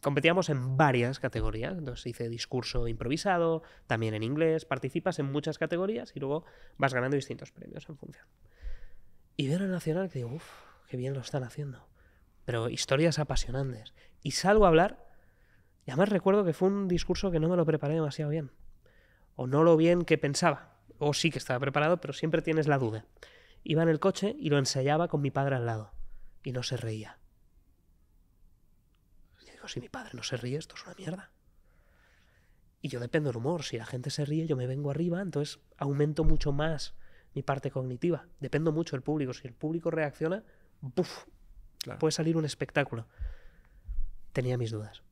Competíamos en varias categorías, entonces hice discurso improvisado, también en inglés, participas en muchas categorías y luego vas ganando distintos premios en función. Y veo el nacional que digo, uff, qué bien lo están haciendo, pero historias apasionantes. Y salgo a hablar, y además recuerdo que fue un discurso que no me lo preparé demasiado bien, o no lo bien que pensaba, o sí que estaba preparado, pero siempre tienes la duda. Iba en el coche y lo ensayaba con mi padre al lado. Y no se reía. Y digo, si mi padre no se ríe, esto es una mierda. Y yo dependo del humor. Si la gente se ríe, yo me vengo arriba, entonces aumento mucho más mi parte cognitiva. Dependo mucho del público. Si el público reacciona, ¡buf! Puede salir un espectáculo. Tenía mis dudas.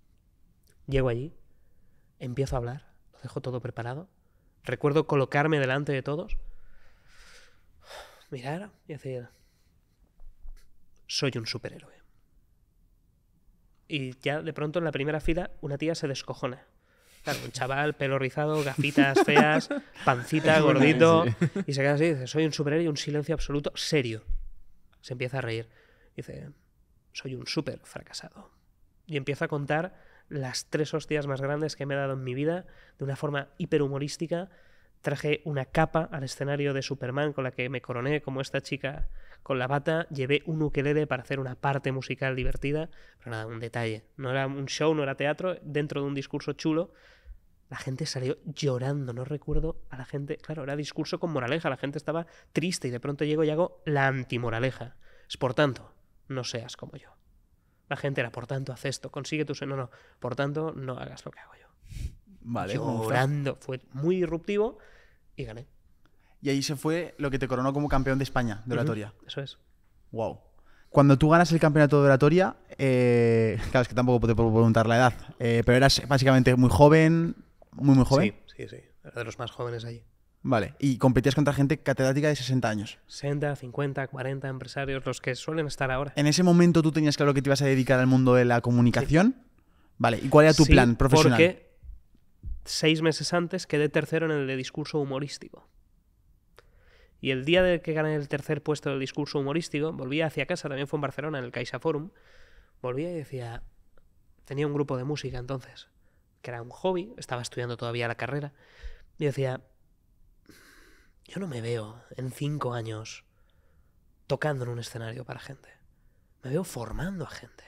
Llego allí, empiezo a hablar, lo dejo todo preparado. Recuerdo colocarme delante de todos mirar y decir, soy un superhéroe. Y ya de pronto en la primera fila una tía se descojona. Claro, un chaval, pelo rizado, gafitas feas, pancita, gordito, y se queda así, dice, soy un superhéroe y un silencio absoluto, serio. Se empieza a reír. Dice, soy un super fracasado. Y empieza a contar las tres hostias más grandes que me he dado en mi vida de una forma hiperhumorística traje una capa al escenario de Superman con la que me coroné como esta chica con la bata, llevé un ukelele para hacer una parte musical divertida, pero nada, un detalle. No era un show, no era teatro, dentro de un discurso chulo, la gente salió llorando, no recuerdo a la gente, claro, era discurso con moraleja, la gente estaba triste y de pronto llego y hago la antimoraleja. Es por tanto, no seas como yo. La gente era, por tanto, haz esto, consigue tu... No, no, por tanto, no hagas lo que hago yo. Vale, Fue muy disruptivo y gané. Y ahí se fue lo que te coronó como campeón de España de oratoria. eso es. Wow. Cuando tú ganas el campeonato de oratoria, eh, claro, es que tampoco te puedo preguntar la edad, eh, pero eras básicamente muy joven, muy, muy joven. Sí, sí, sí. Era de los más jóvenes allí. Vale, y competías contra gente catedrática de 60 años. 60, 50, 40 empresarios, los que suelen estar ahora. En ese momento tú tenías claro que te ibas a dedicar al mundo de la comunicación. Vale, ¿y cuál era tu plan profesional? Porque seis meses antes quedé tercero en el de discurso humorístico. Y el día de que gané el tercer puesto del discurso humorístico, volvía hacia casa, también fue en Barcelona, en el Caixa Forum, volvía y decía, tenía un grupo de música entonces, que era un hobby, estaba estudiando todavía la carrera, y decía, yo no me veo en cinco años tocando en un escenario para gente, me veo formando a gente,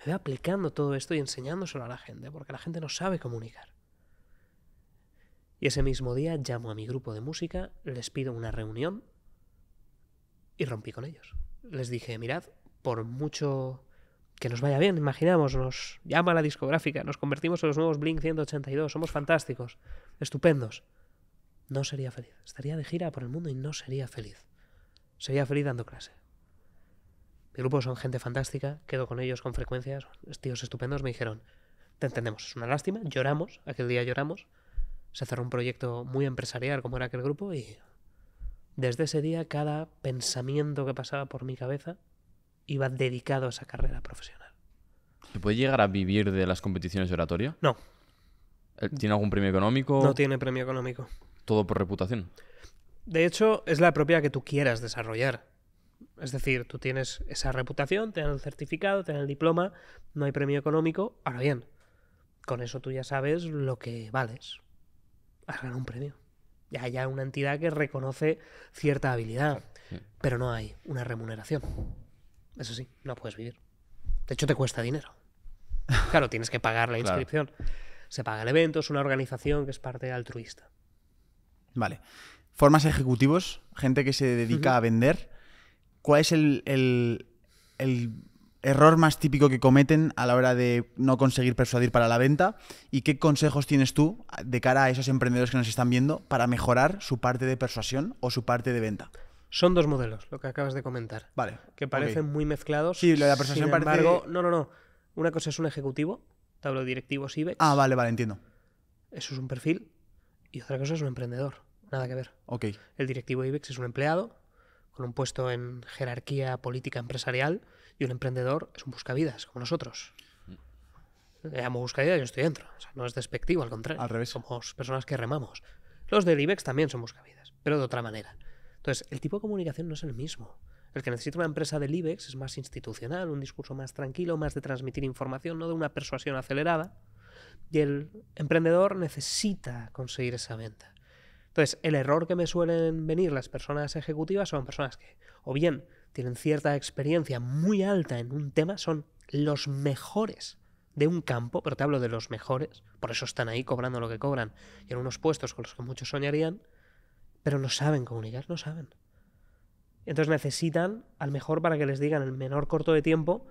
me veo aplicando todo esto y enseñándoselo a la gente, porque la gente no sabe comunicar. Y ese mismo día llamo a mi grupo de música, les pido una reunión y rompí con ellos. Les dije, mirad, por mucho que nos vaya bien, imaginamos, nos llama la discográfica, nos convertimos en los nuevos Blink 182, somos fantásticos, estupendos. No sería feliz. Estaría de gira por el mundo y no sería feliz. Sería feliz dando clase. Mi grupo son gente fantástica, quedo con ellos con frecuencia, tíos estupendos, me dijeron, te entendemos, es una lástima, lloramos, aquel día lloramos, se cerró un proyecto muy empresarial como era aquel grupo y desde ese día cada pensamiento que pasaba por mi cabeza iba dedicado a esa carrera profesional. ¿Se puede llegar a vivir de las competiciones de oratoria? No. Eh, ¿Tiene algún premio económico? No tiene premio económico. Todo por reputación. De hecho, es la propia que tú quieras desarrollar. Es decir, tú tienes esa reputación, tienes el certificado, tienes el diploma, no hay premio económico. Ahora bien, con eso tú ya sabes lo que vales has ganado un premio. Ya hay una entidad que reconoce cierta habilidad, pero no hay una remuneración. Eso sí, no puedes vivir. De hecho, te cuesta dinero. Claro, tienes que pagar la inscripción. Se paga el evento, es una organización que es parte altruista. Vale. Formas ejecutivos, gente que se dedica a vender. ¿Cuál es el error más típico que cometen a la hora de no conseguir persuadir para la venta y qué consejos tienes tú ah, de cara a esos emprendedores que nos están viendo para mejorar su parte de persuasión o su parte de venta. Son dos modelos, lo que acabas de comentar. Vale. Que parecen muy mezclados. Sí, lo de la persuasión Sin embargo, no, no, no. Una cosa es un ejecutivo, te hablo de directivos IBEX. Ah, vale, vale, entiendo. Eso es un perfil y otra cosa es un emprendedor. Nada que ver. Ok. El directivo IBEX es un empleado con un puesto en jerarquía política empresarial y un emprendedor es un buscavidas, como nosotros. Le mm. eh, buscavidas, yo estoy dentro. no es despectivo, al contrario. Al revés. Somos personas que remamos. Los del IBEX también son buscavidas, pero de otra manera. Entonces, el tipo de comunicación no es el mismo. El que necesita una empresa del IBEX es más institucional, un discurso más tranquilo, más de transmitir información, no de una persuasión acelerada. Y el emprendedor necesita conseguir esa venta. Entonces, el error que me suelen venir las personas ejecutivas son personas que o bien tienen cierta experiencia muy alta en un tema, son los mejores de un campo, pero te hablo de los mejores, por eso están ahí cobrando lo que cobran, y en unos puestos con los que muchos soñarían, pero no saben comunicar, no saben. Entonces necesitan al mejor para que les digan el menor corto de tiempo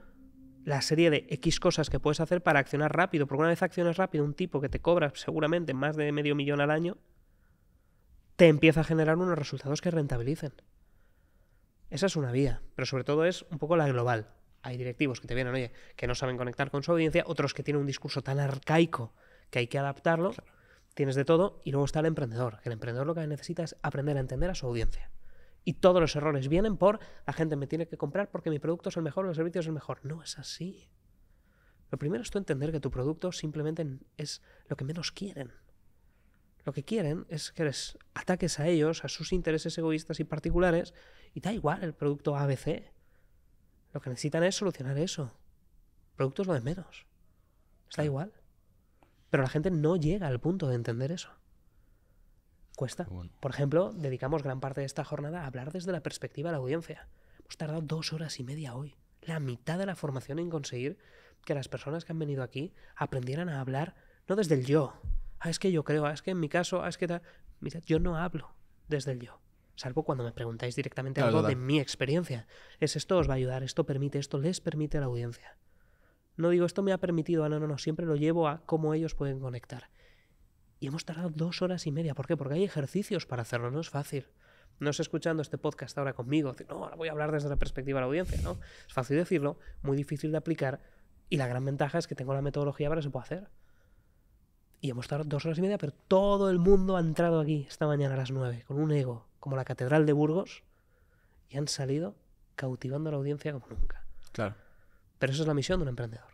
la serie de X cosas que puedes hacer para accionar rápido, porque una vez accionas rápido, un tipo que te cobra seguramente más de medio millón al año, te empieza a generar unos resultados que rentabilicen. Esa es una vía, pero sobre todo es un poco la global. Hay directivos que te vienen, oye, que no saben conectar con su audiencia, otros que tienen un discurso tan arcaico que hay que adaptarlo. Tienes de todo y luego está el emprendedor. El emprendedor lo que necesita es aprender a entender a su audiencia. Y todos los errores vienen por la gente me tiene que comprar porque mi producto es el mejor, los servicios es el mejor. No es así. Lo primero es tú entender que tu producto simplemente es lo que menos quieren lo que quieren es que les ataques a ellos, a sus intereses egoístas y particulares, y da igual el producto ABC. Lo que necesitan es solucionar eso. Productos lo de menos. Está igual. Pero la gente no llega al punto de entender eso. Cuesta. Por ejemplo, dedicamos gran parte de esta jornada a hablar desde la perspectiva de la audiencia. Hemos tardado dos horas y media hoy, la mitad de la formación en conseguir que las personas que han venido aquí aprendieran a hablar no desde el yo, ah, es que yo creo, ah, es que en mi caso, ah, es que tal. yo no hablo desde el yo, salvo cuando me preguntáis directamente algo de mi experiencia. Es esto os va a ayudar, esto permite, esto les permite a la audiencia. No digo esto me ha permitido, ah, no, no, no, siempre lo llevo a cómo ellos pueden conectar. Y hemos tardado dos horas y media. ¿Por qué? Porque hay ejercicios para hacerlo, no es fácil. No es escuchando este podcast ahora conmigo, no, ahora voy a hablar desde la perspectiva de la audiencia, ¿no? Es fácil decirlo, muy difícil de aplicar, y la gran ventaja es que tengo la metodología para que se pueda hacer. Y hemos estado dos horas y media, pero todo el mundo ha entrado aquí esta mañana a las nueve, con un ego, como la Catedral de Burgos, y han salido cautivando a la audiencia como nunca. Claro. Pero esa es la misión de un emprendedor.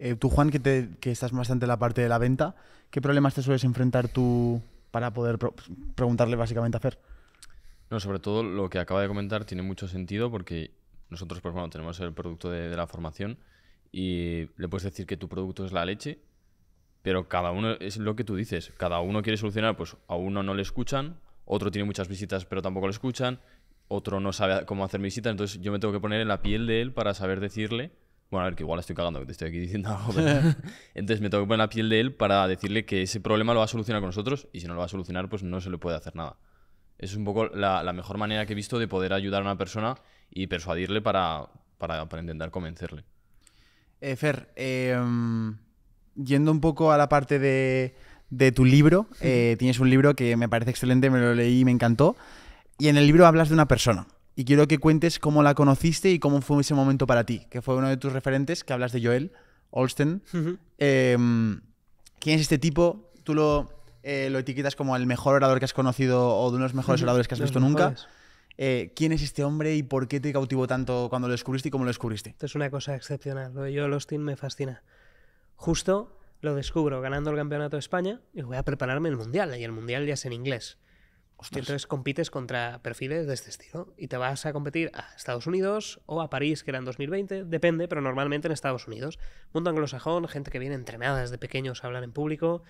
Eh, tú, Juan, que, te, estás bastante en la parte de la venta, ¿qué problemas te sueles enfrentar tú para poder preguntarle básicamente a Fer? No, sobre todo lo que acaba de comentar tiene mucho sentido porque nosotros, pues bueno, tenemos el producto de, de la formación y le puedes decir que tu producto es la leche pero cada uno, es lo que tú dices, cada uno quiere solucionar, pues a uno no le escuchan, otro tiene muchas visitas pero tampoco le escuchan, otro no sabe cómo hacer visitas, entonces yo me tengo que poner en la piel de él para saber decirle, bueno, a ver, que igual estoy cagando, que te estoy aquí diciendo algo, entonces me tengo que poner en la piel de él para decirle que ese problema lo va a solucionar con nosotros y si no lo va a solucionar, pues no se le puede hacer nada. Esa es un poco la, mejor manera que he visto de poder ayudar a una persona y persuadirle para, para, intentar convencerle. Eh, Fer, eh, yendo un poco a la parte de, de tu libro, eh, tienes un libro que me parece excelente, me lo leí y me encantó. Y en el libro hablas de una persona. Y quiero que cuentes cómo la conociste y cómo fue ese momento para ti, que fue uno de tus referentes, que hablas de Joel Olsten. Em, ¿Quién es este tipo? Tú lo, eh, lo, etiquetas como el mejor orador que has conocido o de unos mejores oradores que has visto nunca. Eh, ¿Quién es este hombre y por qué te cautivó tanto cuando lo descubriste y cómo lo descubriste? Esto es una cosa excepcional. Joel Olsten me fascina. Justo lo descubro ganando el campeonato de España y voy a prepararme el mundial. Y el mundial ya es en inglés. Entonces compites contra perfiles de este estilo y te vas a competir a Estados Unidos o a París, que era en 2020, depende, pero normalmente en Estados Unidos. Mundo anglosajón, gente que viene entrenada desde pequeños a hablar en público,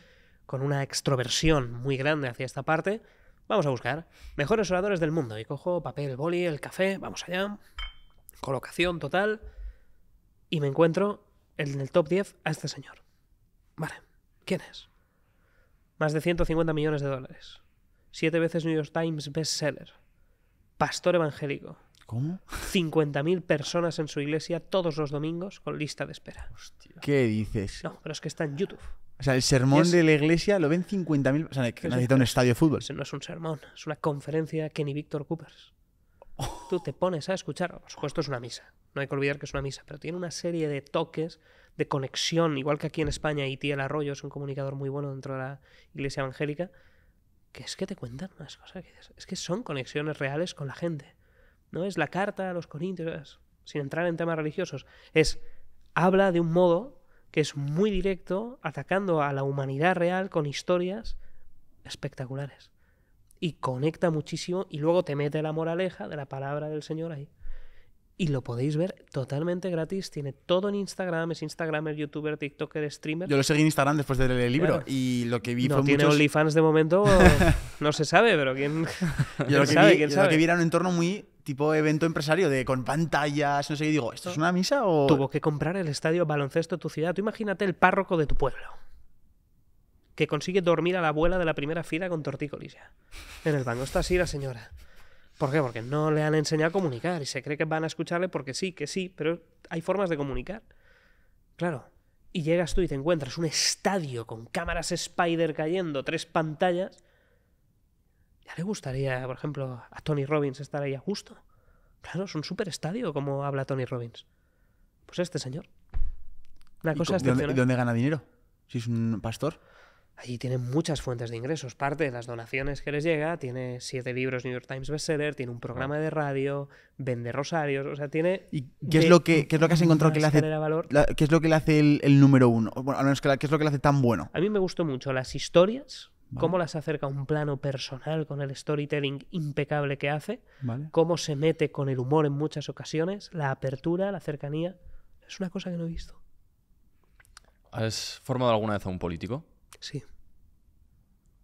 con una extroversión muy grande hacia esta parte. Vamos a buscar mejores oradores del mundo y cojo papel, boli, el café, vamos allá, colocación total y me encuentro en el top 10 a este señor. Vale, ¿quién es? Más de 150 millones de dólares. Siete veces New York Times bestseller. Pastor evangélico. ¿Cómo? 50.000 personas en su iglesia todos los domingos con lista de espera. ¿Qué dices? No, pero es que está en YouTube. O sea, el sermón de la iglesia lo ven 50.000. O sea, necesita un estadio de fútbol. no es un sermón, es una conferencia Kenny Victor Coopers. Tú te pones a escuchar, por supuesto es una misa, no hay que olvidar que es una misa, pero tiene una serie de toques de conexión, igual que aquí en España y El Arroyo es un comunicador muy bueno dentro de la iglesia evangélica, que es que te cuentan unas cosas que es que son conexiones reales con la gente. No es la carta a los corintios, sin entrar en temas religiosos, es habla de un modo que es muy directo, atacando a la humanidad real con historias espectaculares y conecta muchísimo y luego te mete la moraleja de la palabra del Señor ahí. Y lo podéis ver totalmente gratis. Tiene todo en Instagram. Es Instagramer, youtuber, tiktoker, streamer. Yo lo seguí en Instagram después de leer el libro y lo que vi no tiene OnlyFans de momento no se sabe, pero quién, yo lo sabe, vi, que vi un entorno muy tipo evento empresario de con pantallas, no sé, y digo, ¿esto es una misa o...? Tuvo que comprar el estadio baloncesto de tu ciudad. Tú imagínate el párroco de tu pueblo que consigue dormir a la abuela de la primera fila con tortícolis ya. En el banco está así la señora. ¿Por qué? Porque no le han enseñado a comunicar y se cree que van a escucharle porque sí, que sí, pero hay formas de comunicar. Claro. Y llegas tú y te encuentras un estadio con cámaras Spider cayendo, tres pantallas. Ya le gustaría, por ejemplo, a Tony Robbins estar ahí a gusto. Claro, es un super como habla Tony Robbins. Pues este señor. la cosa ¿Y ¿Dónde gana dinero? Si es un pastor. Allí tienen muchas fuentes de ingresos. Parte de las donaciones que les llega, tiene siete libros New York Times bestseller, tiene un programa ah. de radio, vende rosarios, o sea, tiene. ¿Y qué es lo que, es lo que has encontrado que le hace? ¿Qué es lo que le hace el, número uno? Bueno, al menos que ¿qué es lo que le hace tan bueno? A mí me gustó mucho las historias. Cómo las acerca un plano personal con el storytelling impecable que hace, cómo se mete con el humor en muchas ocasiones, la apertura, la cercanía. Es una cosa que no he visto. ¿Has formado alguna vez a un político? Sí.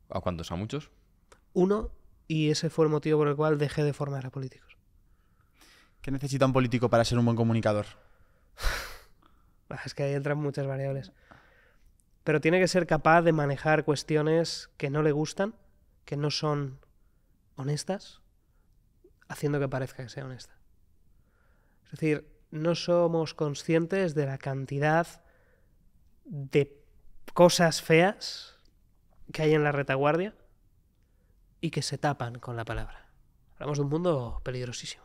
¿A cuántos? ¿A muchos? Uno, y ese fue el motivo por el cual dejé de formar a políticos. ¿Qué necesita un político para ser un buen comunicador? es que ahí entran muchas variables. Pero tiene que ser capaz de manejar cuestiones que no le gustan, que no son honestas, haciendo que parezca que sea honesta. Es decir, no somos conscientes de la cantidad de cosas feas que hay en la retaguardia y que se tapan con la palabra. Hablamos de un mundo peligrosísimo.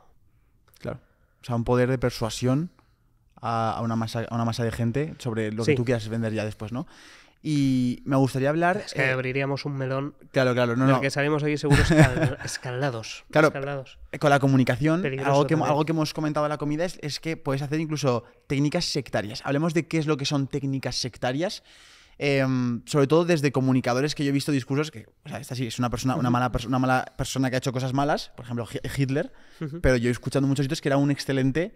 Claro. O sea, un poder de persuasión a, una, masa, una masa de gente sobre lo que tú quieras vender ya después, ¿no? Y me gustaría hablar. Es que eh, abriríamos un melón. Claro, claro, no, no. que salimos aquí seguro escalados Claro. Eh, con la comunicación, algo que, hemos comentado en la comida es, es que puedes hacer incluso técnicas sectarias. Hablemos de qué es lo que son técnicas sectarias Em, sobre todo desde comunicadores que yo he visto discursos que, o sea, esta sí es una persona, una mala, mala persona que ha hecho cosas malas, por ejemplo Hitler, pero yo he escuchado muchos sitios que era un excelente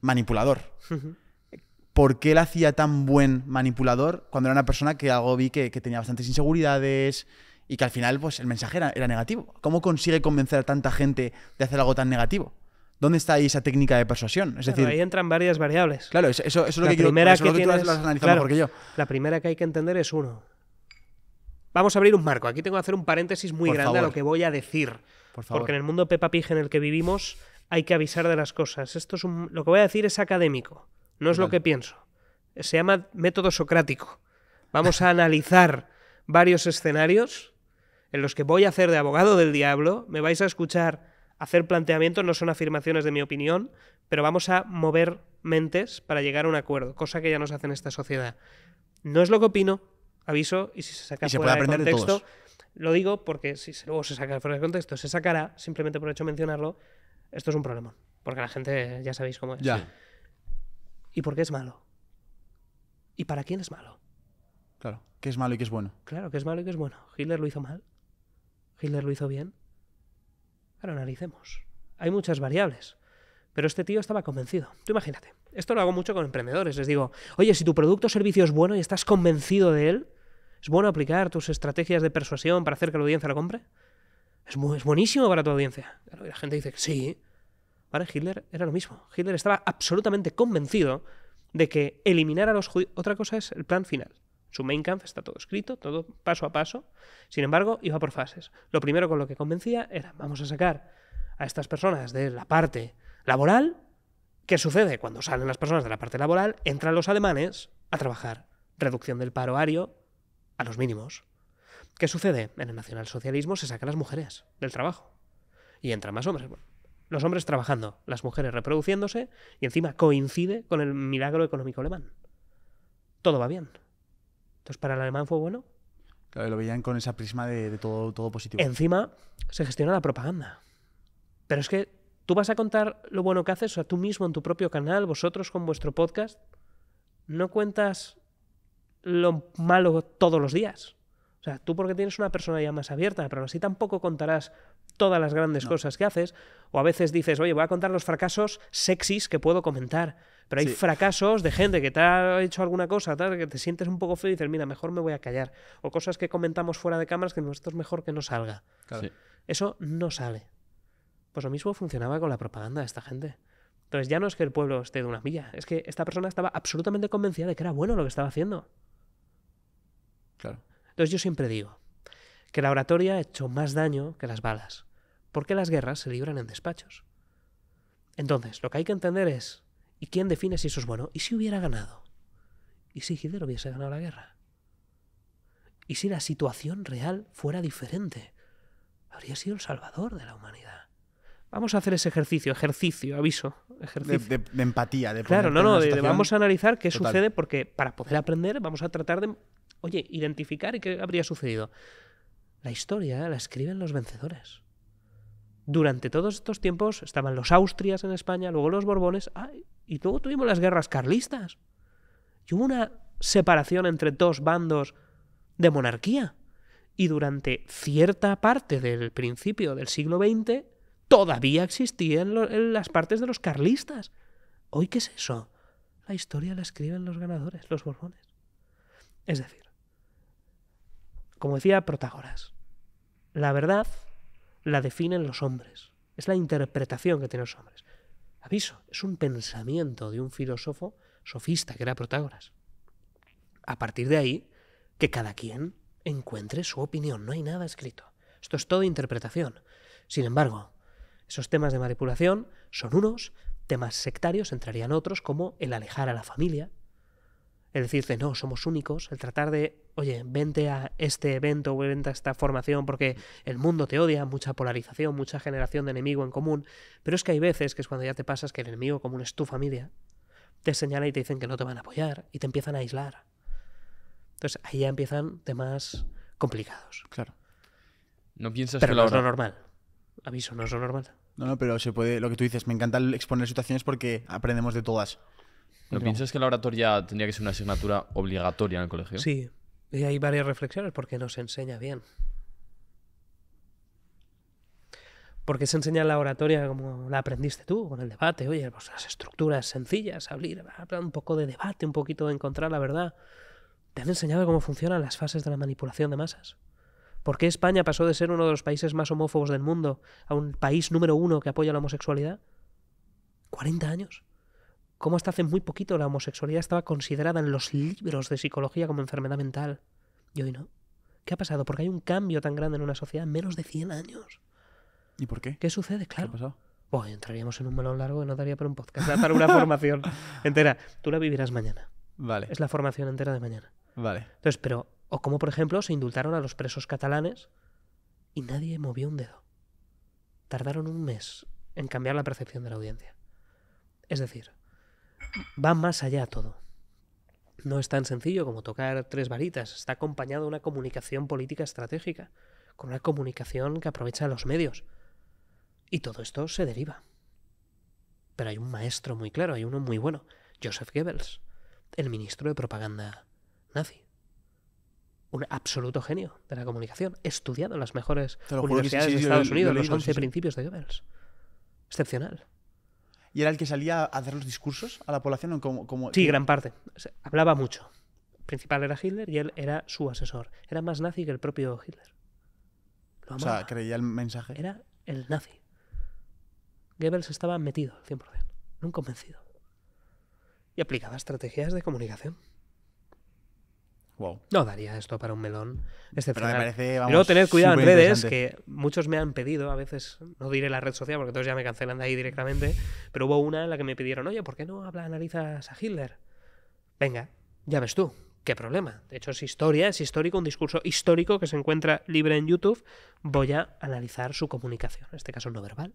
manipulador. ¿Por qué él hacía tan buen manipulador cuando era una persona que algo vi que, tenía bastantes inseguridades y que al final pues, el mensaje era, era negativo? ¿Cómo consigue convencer a tanta gente de hacer algo tan negativo? ¿Dónde está ahí esa técnica de persuasión? Es decir, ahí entran varias variables. Claro, eso, es lo que quiero, que, yo. La primera que hay que entender es uno. Vamos a abrir un marco. Aquí tengo que hacer un paréntesis muy grande a lo que voy a decir. Porque en el mundo Peppa en el que vivimos hay que avisar de las cosas. Esto es lo que voy a decir es académico, no es lo que pienso. Se llama método socrático. Vamos a analizar varios escenarios en los que voy a hacer de abogado del diablo. Me vais a escuchar hacer planteamientos, no son afirmaciones de mi opinión, pero vamos a mover mentes para llegar a un acuerdo, cosa que ya no se hace en esta sociedad. No es lo que opino, aviso, y si se saca fuera de contexto, lo digo porque si luego se saca fuera de contexto, se sacará, simplemente por hecho mencionarlo, esto es un problema, porque la gente ya sabéis cómo es. Ya. ¿Y por qué es malo? ¿Y para quién es malo? Claro, ¿qué es malo y qué es bueno. Claro, ¿qué es malo y qué es bueno. Hitler lo hizo mal. Hitler lo hizo bien analicemos. Hay muchas variables. Pero este tío estaba convencido. Tú imagínate. Esto lo hago mucho con emprendedores. Les digo, oye, si tu producto o servicio es bueno y estás convencido de él, ¿es bueno aplicar tus estrategias de persuasión para hacer que la audiencia lo compre? Es, muy, buenísimo para tu audiencia. Y la gente dice, que sí. ¿Vale? Hitler era lo mismo. Hitler estaba absolutamente convencido de que eliminar a los judíos... Otra cosa es el plan final. Su main camp está todo escrito, todo paso a paso. Sin embargo, iba por fases. Lo primero con lo que convencía era, vamos a sacar a estas personas de la parte laboral. ¿Qué sucede? Cuando salen las personas de la parte laboral, entran los alemanes a trabajar. Reducción del paro ario a los mínimos. ¿Qué sucede? En el nacionalsocialismo se sacan las mujeres del trabajo. Y entran más hombres. los hombres trabajando, las mujeres reproduciéndose, y encima coincide con el milagro económico alemán. Todo va bien. Entonces, para el alemán fue bueno. Claro, lo veían con esa prisma de, todo, todo positivo. Encima, se gestiona la propaganda. Pero es que tú vas a contar lo bueno que haces, o sea, tú mismo en tu propio canal, vosotros con vuestro podcast, no cuentas lo malo todos los días. O sea, tú porque tienes una personalidad más abierta, pero así tampoco contarás todas las grandes cosas que haces. O a veces dices, oye, voy a contar los fracasos sexys que puedo comentar. Pero hay fracasos de gente que te ha hecho alguna cosa, tal, que te sientes un poco feo y dices, mira, mejor me voy a callar. O cosas que comentamos fuera de cámaras que esto es mejor que no salga. Eso no sale. Pues lo mismo funcionaba con la propaganda de esta gente. Entonces ya no es que el pueblo esté de una milla, es que esta persona estaba absolutamente convencida de que era bueno lo que estaba haciendo. Entonces yo siempre digo que la oratoria ha hecho más daño que las balas, porque las guerras se libran en despachos. Entonces, lo que hay que entender es, ¿y quién define si eso es bueno? ¿Y si hubiera ganado? ¿Y si Hitler hubiese ganado la guerra? ¿Y si la situación real fuera diferente? Habría sido el salvador de la humanidad. Vamos a hacer ese ejercicio, ejercicio, aviso. De, de empatía, Claro, no, no, vamos a analizar qué sucede porque para poder aprender vamos a tratar de Oye, identificar y qué habría sucedido. La historia la escriben los vencedores. Durante todos estos tiempos estaban los Austrias en España, luego los Borbones, ah, y luego tuvimos las guerras carlistas. Y hubo una separación entre dos bandos de monarquía. Y durante cierta parte del principio del siglo XX todavía existían las partes de los carlistas. ¿Hoy qué es eso? La historia la escriben los ganadores, los borbones. Es decir, como decía Protágoras, la verdad la definen los hombres, es la interpretación que tienen los hombres. Aviso, es un pensamiento de un filósofo sofista que era Protágoras. A partir de ahí, que cada quien encuentre su opinión, no hay nada escrito. Esto es todo interpretación. Sin embargo, esos temas de manipulación son unos, temas sectarios entrarían otros como el alejar a la familia, el decirte, no, somos únicos, el tratar de, oye, vente a este evento o vente a esta formación porque el mundo te odia, mucha polarización, mucha generación de enemigo en común, pero es que hay veces que es cuando ya te pasas que el enemigo común es tu familia, te señala y te dicen que no te van a apoyar y te empiezan a aislar. Entonces ahí ya empiezan temas complicados. Claro. No piensas pero que no es lo normal. Aviso, no es lo normal. No, no, pero se puede, lo que tú dices, me encanta exponer situaciones porque aprendemos de todas. ¿No piensas que la oratoria tendría que ser una asignatura obligatoria en el colegio? Sí, y hay varias reflexiones porque se enseña bien. Porque se enseña la oratoria como la aprendiste tú, con el debate, oye, pues las estructuras sencillas, abrir, un poco de debate, un poquito de encontrar la verdad. Te han enseñado cómo funcionan las fases de la manipulación de masas. ¿Por qué España pasó de ser uno de los países más homófobos del mundo a un país número uno que apoya la homosexualidad? 40 años cómo hasta hace muy poquito la homosexualidad estaba considerada en los libros de psicología como enfermedad mental. Y hoy no. ¿Qué ha pasado? Porque hay un cambio tan grande en una sociedad en menos de 100 años. ¿Y por qué? ¿Qué sucede? Claro. ¿Qué ha pasado? entraríamos en un melón largo y no daría para un podcast, para una formación entera. Tú la vivirás mañana. Vale. Es la formación entera de mañana. Vale. Entonces, pero, o como por ejemplo se indultaron a los presos catalanes y nadie movió un dedo. Tardaron un mes en cambiar la percepción de la audiencia. Es decir, va más allá todo. No es tan sencillo como tocar tres varitas, está acompañado de una comunicación política estratégica, con una comunicación que aprovecha los medios. Y todo esto se deriva. Pero hay un maestro muy claro, hay uno muy bueno, Joseph Goebbels, el ministro de propaganda nazi un absoluto genio de la comunicación, estudiado en las mejores universidades de Estados Unidos, los 11 principios de Goebbels. Excepcional y era el que salía a hacer los discursos a la población. sí, gran parte. Hablaba mucho. El principal era Hitler y él era su asesor. Era más nazi que el propio Hitler. o sea, creía el mensaje. Era el nazi. Goebbels estaba metido al 100%, nunca convencido. Y aplicaba estrategias de comunicación. No daría esto para un melón. este Pero me cuidado en redes, que muchos me han pedido, a veces, no diré la red social porque todos ya me cancelan de ahí directamente, pero hubo una en la que me pidieron, oye, ¿por qué no habla, analizas a Hitler? Venga, ya ves tú, qué problema. De hecho, es historia, es histórico, un discurso histórico que se encuentra libre en YouTube. Voy a analizar su comunicación, en este caso no verbal.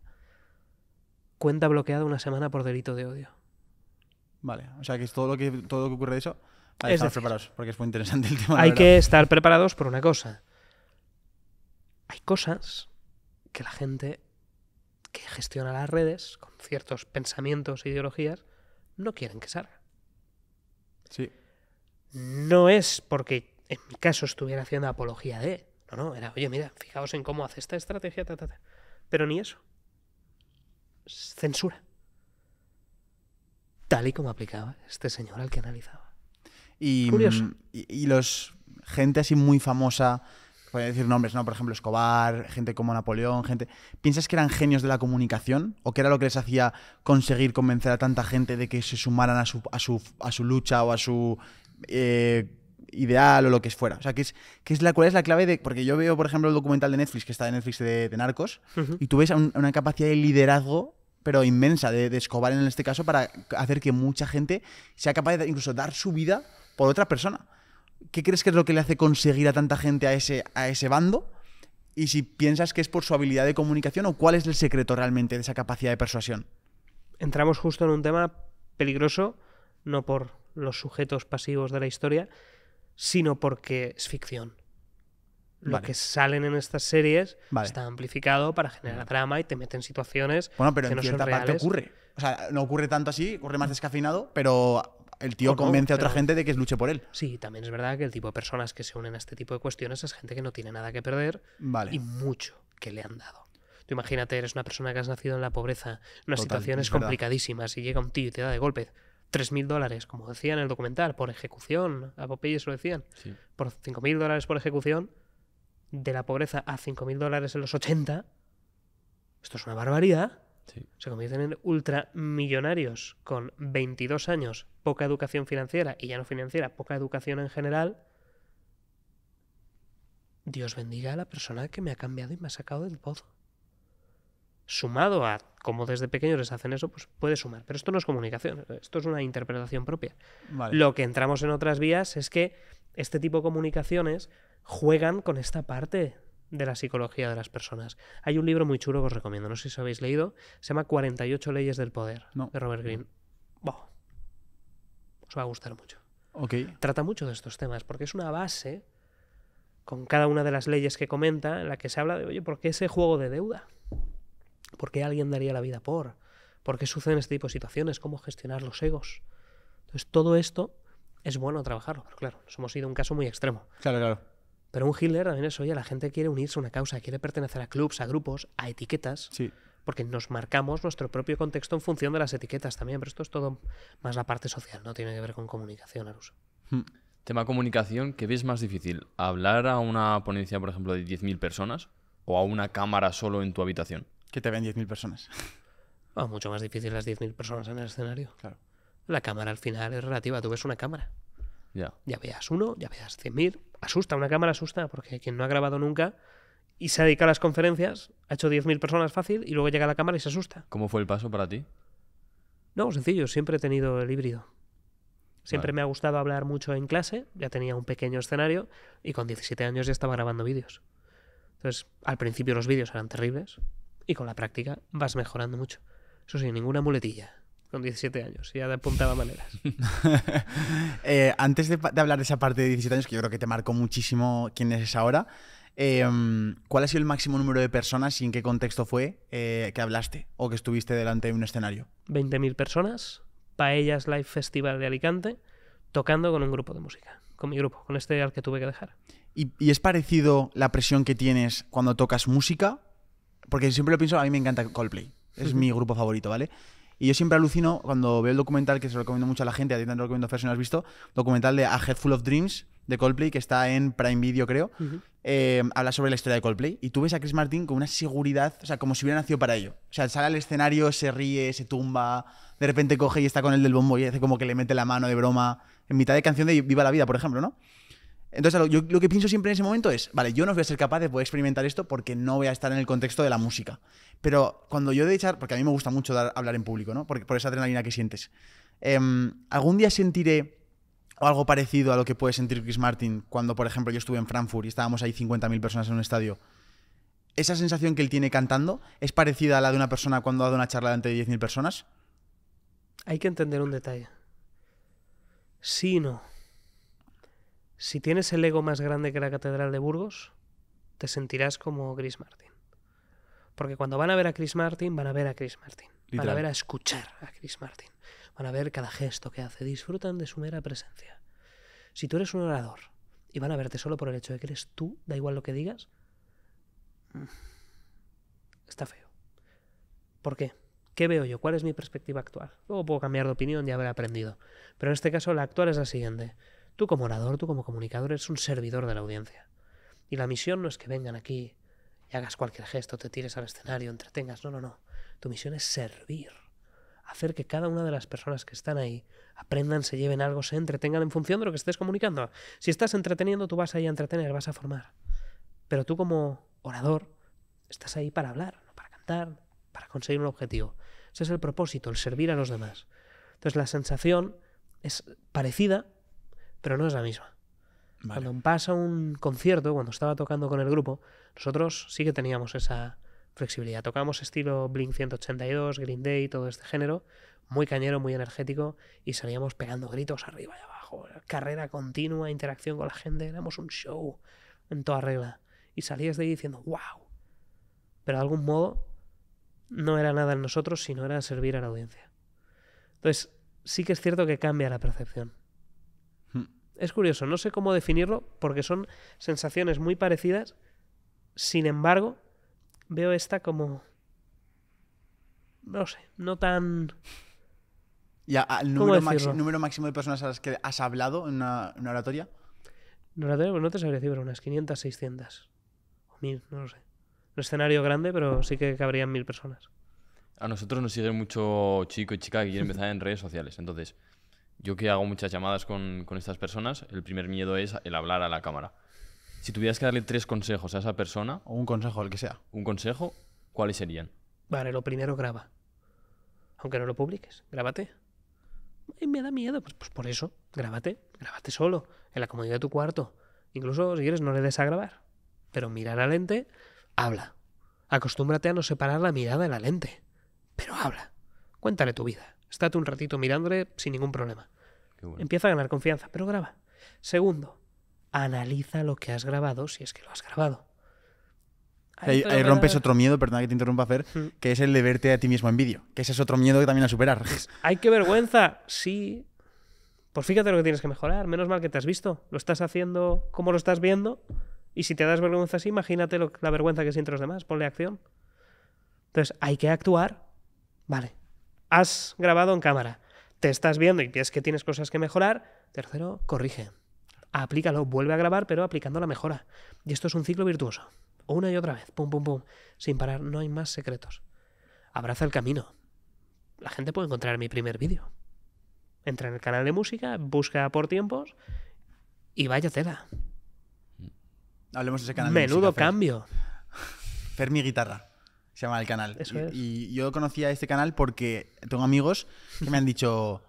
Cuenta bloqueada una semana por delito de odio. Vale, o sea que es todo lo que, todo lo que ocurre de eso hay que estar preparados, porque es muy interesante el tema. Hay que estar preparados por una cosa. Hay cosas que la gente que gestiona las redes con ciertos pensamientos e ideologías no quieren que salga. Sí. No es porque en mi caso estuviera haciendo apología de. No, no, era, oye, mira, fijaos en cómo hace esta estrategia, ta, ta, ta. Pero ni eso. Censura. Tal y como aplicaba este señor al que analizaba. Y, mm, Curioso. Y, los gente así muy famosa, voy decir nombres, ¿no? Por ejemplo, Escobar, gente como Napoleón, gente. ¿Piensas que eran genios de la comunicación? ¿O que era lo que les hacía conseguir convencer a tanta gente de que se sumaran a su, a su, a su lucha o a su. Eh, ideal o lo que fuera. O sea, que es, que es la, ¿cuál es la clave de...? Porque yo veo, por ejemplo, el documental de Netflix, que está de Netflix de, Narcos, y tú ves una capacidad de liderazgo, pero inmensa, de, Escobar en este caso, para hacer que mucha gente sea capaz de incluso dar su vida por otra persona. ¿Qué crees que es lo que le hace conseguir a tanta gente a ese, a ese bando? Y si piensas que es por su habilidad de comunicación o cuál es el secreto realmente de esa capacidad de persuasión. Entramos justo en un tema peligroso, no por los sujetos pasivos de la historia, sino porque es ficción. Lo que salen en estas series está amplificado para generar drama y te meten situaciones. Bueno, pero que no cierta ocurre. O sea, no ocurre tanto así, ocurre más descafinado, pero el tío convence a otra gente de que luche por él. Sí, también es verdad que el tipo de personas que se unen a este tipo de cuestiones es gente que no tiene nada que perder y mucho que le han dado. Tú imagínate, eres una persona que has nacido en la pobreza, unas situaciones complicadísimas y llega un tío y te da de golpe 3.000 dólares, como decía en el documental, por ejecución. A Popeyes lo decían. Por 5.000 dólares por ejecución, de la pobreza a 5.000 dólares en los 80. Esto es una barbaridad. Se convierten en ultramillonarios con 22 años, poca educación financiera y ya no financiera, poca educación en general. Dios bendiga a la persona que me ha cambiado y me ha sacado del pozo. Sumado a como desde pequeños les hacen eso, pues puede sumar. Pero esto no es comunicación, esto es una interpretación propia. Lo que entramos en otras vías es que este tipo de comunicaciones juegan con esta parte de la psicología de las personas. Hay un libro muy chulo que os recomiendo, no sé si os habéis leído, se llama 48 leyes del poder, de Robert Greene. os va a gustar mucho. Trata mucho de estos temas, porque es una base con cada una de las leyes que comenta, en la que se habla de, oye, ¿por qué ese juego de deuda? ¿Por qué alguien daría la vida por? ¿Por qué suceden este tipo de situaciones? ¿Cómo gestionar los egos? Entonces, todo esto es bueno trabajarlo, pero claro, nos hemos ido a un caso muy extremo. Claro, claro. Pero un Hitler también es, oye, la gente quiere unirse a una causa, quiere pertenecer a clubs, a grupos, a etiquetas. Sí. Porque nos marcamos nuestro propio contexto en función de las etiquetas también, pero esto es todo más la parte social, no tiene que ver con comunicación, a hmm. Tema comunicación, ¿qué ves más difícil? ¿Hablar a una ponencia, por ejemplo, de 10.000 personas o a una cámara solo en tu habitación? Que te ven 10.000 personas. va ah, mucho más difícil las 10.000 personas en el escenario. Claro. La cámara al final es relativa, tú ves una cámara. Ya veas uno, ya veas 100.000. Asusta, una cámara asusta, porque quien no ha grabado nunca y se ha dedicado a las conferencias, ha hecho 10.000 personas fácil y luego llega a la cámara y se asusta. ¿Cómo fue el paso para ti? No, sencillo, siempre he tenido el híbrido. Siempre me ha gustado hablar mucho en clase, ya tenía un pequeño escenario y con 17 años ya estaba grabando vídeos. Entonces, al principio los vídeos eran terribles y con la práctica vas mejorando mucho. Eso sin ninguna muletilla con 17 años, ya de apuntaba maneras. Eh, antes de, hablar de esa parte de 17 años, que yo creo que te marcó muchísimo quién eres ahora, em, ¿cuál ha sido el máximo número de personas y en qué contexto fue eh, que hablaste o que estuviste delante de un escenario? 20.000 personas, Paellas Live Festival de Alicante, tocando con un grupo de música, con mi grupo, con este al que tuve que dejar. ¿Y, es parecido la presión que tienes cuando tocas música? Porque siempre lo pienso, a mí me encanta Coldplay, es mi grupo favorito, ¿vale? Y yo siempre alucino cuando veo el documental que se lo recomiendo mucho a la gente, a ti te lo recomiendo Fer si no has visto, documental de A Head Full of Dreams de Coldplay, que está en Prime Video, creo. Eh, habla sobre la historia de Coldplay. Y tú ves a Chris Martin con una seguridad, o sea, como si hubiera nacido para ello. O sea, sale al escenario, se ríe, se tumba, de repente coge y está con el del bombo y hace como que le mete la mano de broma. En mitad de canción de Viva la Vida, por ejemplo, ¿no? Entonces, lo que pienso siempre en ese momento es, vale, yo no voy a ser capaz de poder experimentar esto porque no voy a estar en el contexto de la música. Pero cuando yo de echar, porque a mí me gusta mucho hablar en público, ¿no? Por, esa adrenalina que sientes. Em, algún día sentiré algo parecido a lo que puede sentir Chris Martin cuando, por ejemplo, yo estuve en Frankfurt y estábamos ahí 50.000 personas en un estadio. Esa sensación que él tiene cantando es parecida a la de una persona cuando ha una charla delante de 10.000 personas. Hay que entender un detalle. Sí no. Si tienes el ego más grande que la Catedral de Burgos, te sentirás como Chris Martin. Porque cuando van a ver a Chris Martin, van a ver a Chris Martin. Van a ver a escuchar a Chris Martin. Van a ver cada gesto que hace. Disfrutan de su mera presencia. Si tú eres un orador y van a verte solo por el hecho de que eres tú, da igual lo que digas, mm, está feo. ¿Por qué? ¿Qué veo yo? ¿Cuál es mi perspectiva actual? Luego puedo cambiar de opinión y haber aprendido. Pero en este caso la actual es la siguiente. Tú como orador, tú como comunicador, eres un servidor de la audiencia. Y la misión no es que vengan aquí y hagas cualquier gesto, te tires al escenario, entretengas. No, no, no. Tu misión es servir. Hacer que cada una de las personas que están ahí aprendan, se lleven algo, se entretengan en función de lo que estés comunicando. Si estás entreteniendo, tú vas ahí a entretener, vas a formar. Pero tú como orador, estás ahí para hablar, no para cantar, para conseguir un objetivo. Ese es el propósito, el servir a los demás. Entonces la sensación es parecida, pero no es la misma. Cuando pasa un concierto, cuando estaba tocando con el grupo, nosotros sí que teníamos esa flexibilidad. Tocamos estilo Blink 182, Green Day, todo este género, muy cañero, muy energético, y salíamos pegando gritos arriba y abajo, carrera continua, interacción con la gente, éramos un show en toda regla. Y salías de ahí diciendo, wow. Pero de algún modo no era nada en nosotros, sino era servir a la audiencia. Entonces, sí que es cierto que cambia la percepción. Es curioso, no sé cómo definirlo porque son sensaciones muy parecidas. Sin embargo, veo esta como... No sé, no tan... ¿Y al número, máximo, de personas a las que has hablado en una, oratoria? En oratoria, pues no te sabría decir, pero unas 500, 600. O 1000, no lo sé. Un escenario grande, pero sí que cabrían 1000 personas. A nosotros nos sigue mucho chico y chica que quieren empezar en redes sociales. Entonces, yo que hago muchas llamadas con, estas personas, el primer miedo es el hablar a la cámara. Si tuvieras que darle tres consejos a esa persona... O un consejo, al que sea. Un consejo, ¿cuáles serían? Vale, lo primero graba. Aunque no lo publiques, grábate. Y me da miedo, pues, pues por eso, grábate, grábate solo, en la comodidad de tu cuarto. Incluso si quieres no le des a grabar. Pero mira la lente, habla. Acostúmbrate a no separar la mirada de la lente. Pero habla. Cuéntale tu vida. Estate un ratito mirándole sin ningún problema. Empieza a ganar confianza, pero graba. Segundo, analiza lo que has grabado si es que lo has grabado. Ahí, rompes otro miedo, perdona que te interrumpa, hacer, mm. que es el de verte a ti mismo en vídeo. Que ese es otro miedo que también a superar. Pues, ¡Ay, qué vergüenza! Sí. Pues fíjate lo que tienes que mejorar. Menos mal que te has visto. Lo estás haciendo como lo estás viendo. Y si te das vergüenza así, imagínate la vergüenza que sienten los demás. Ponle acción. Entonces, hay que actuar. Vale has grabado en cámara, te estás viendo y piensas que tienes cosas que mejorar, tercero, corrige. Aplícalo, vuelve a grabar, pero aplicando la mejora. Y esto es un ciclo virtuoso. Una y otra vez, pum, pum, pum, sin parar, no hay más secretos. Abraza el camino. La gente puede encontrar mi primer vídeo. Entra en el canal de música, busca por tiempos y vaya tela. Hablemos de ese canal. Menudo de música, Fer. cambio. guitarra se llama el canal. Eso es. y, yo conocía este canal porque tengo amigos que me han dicho,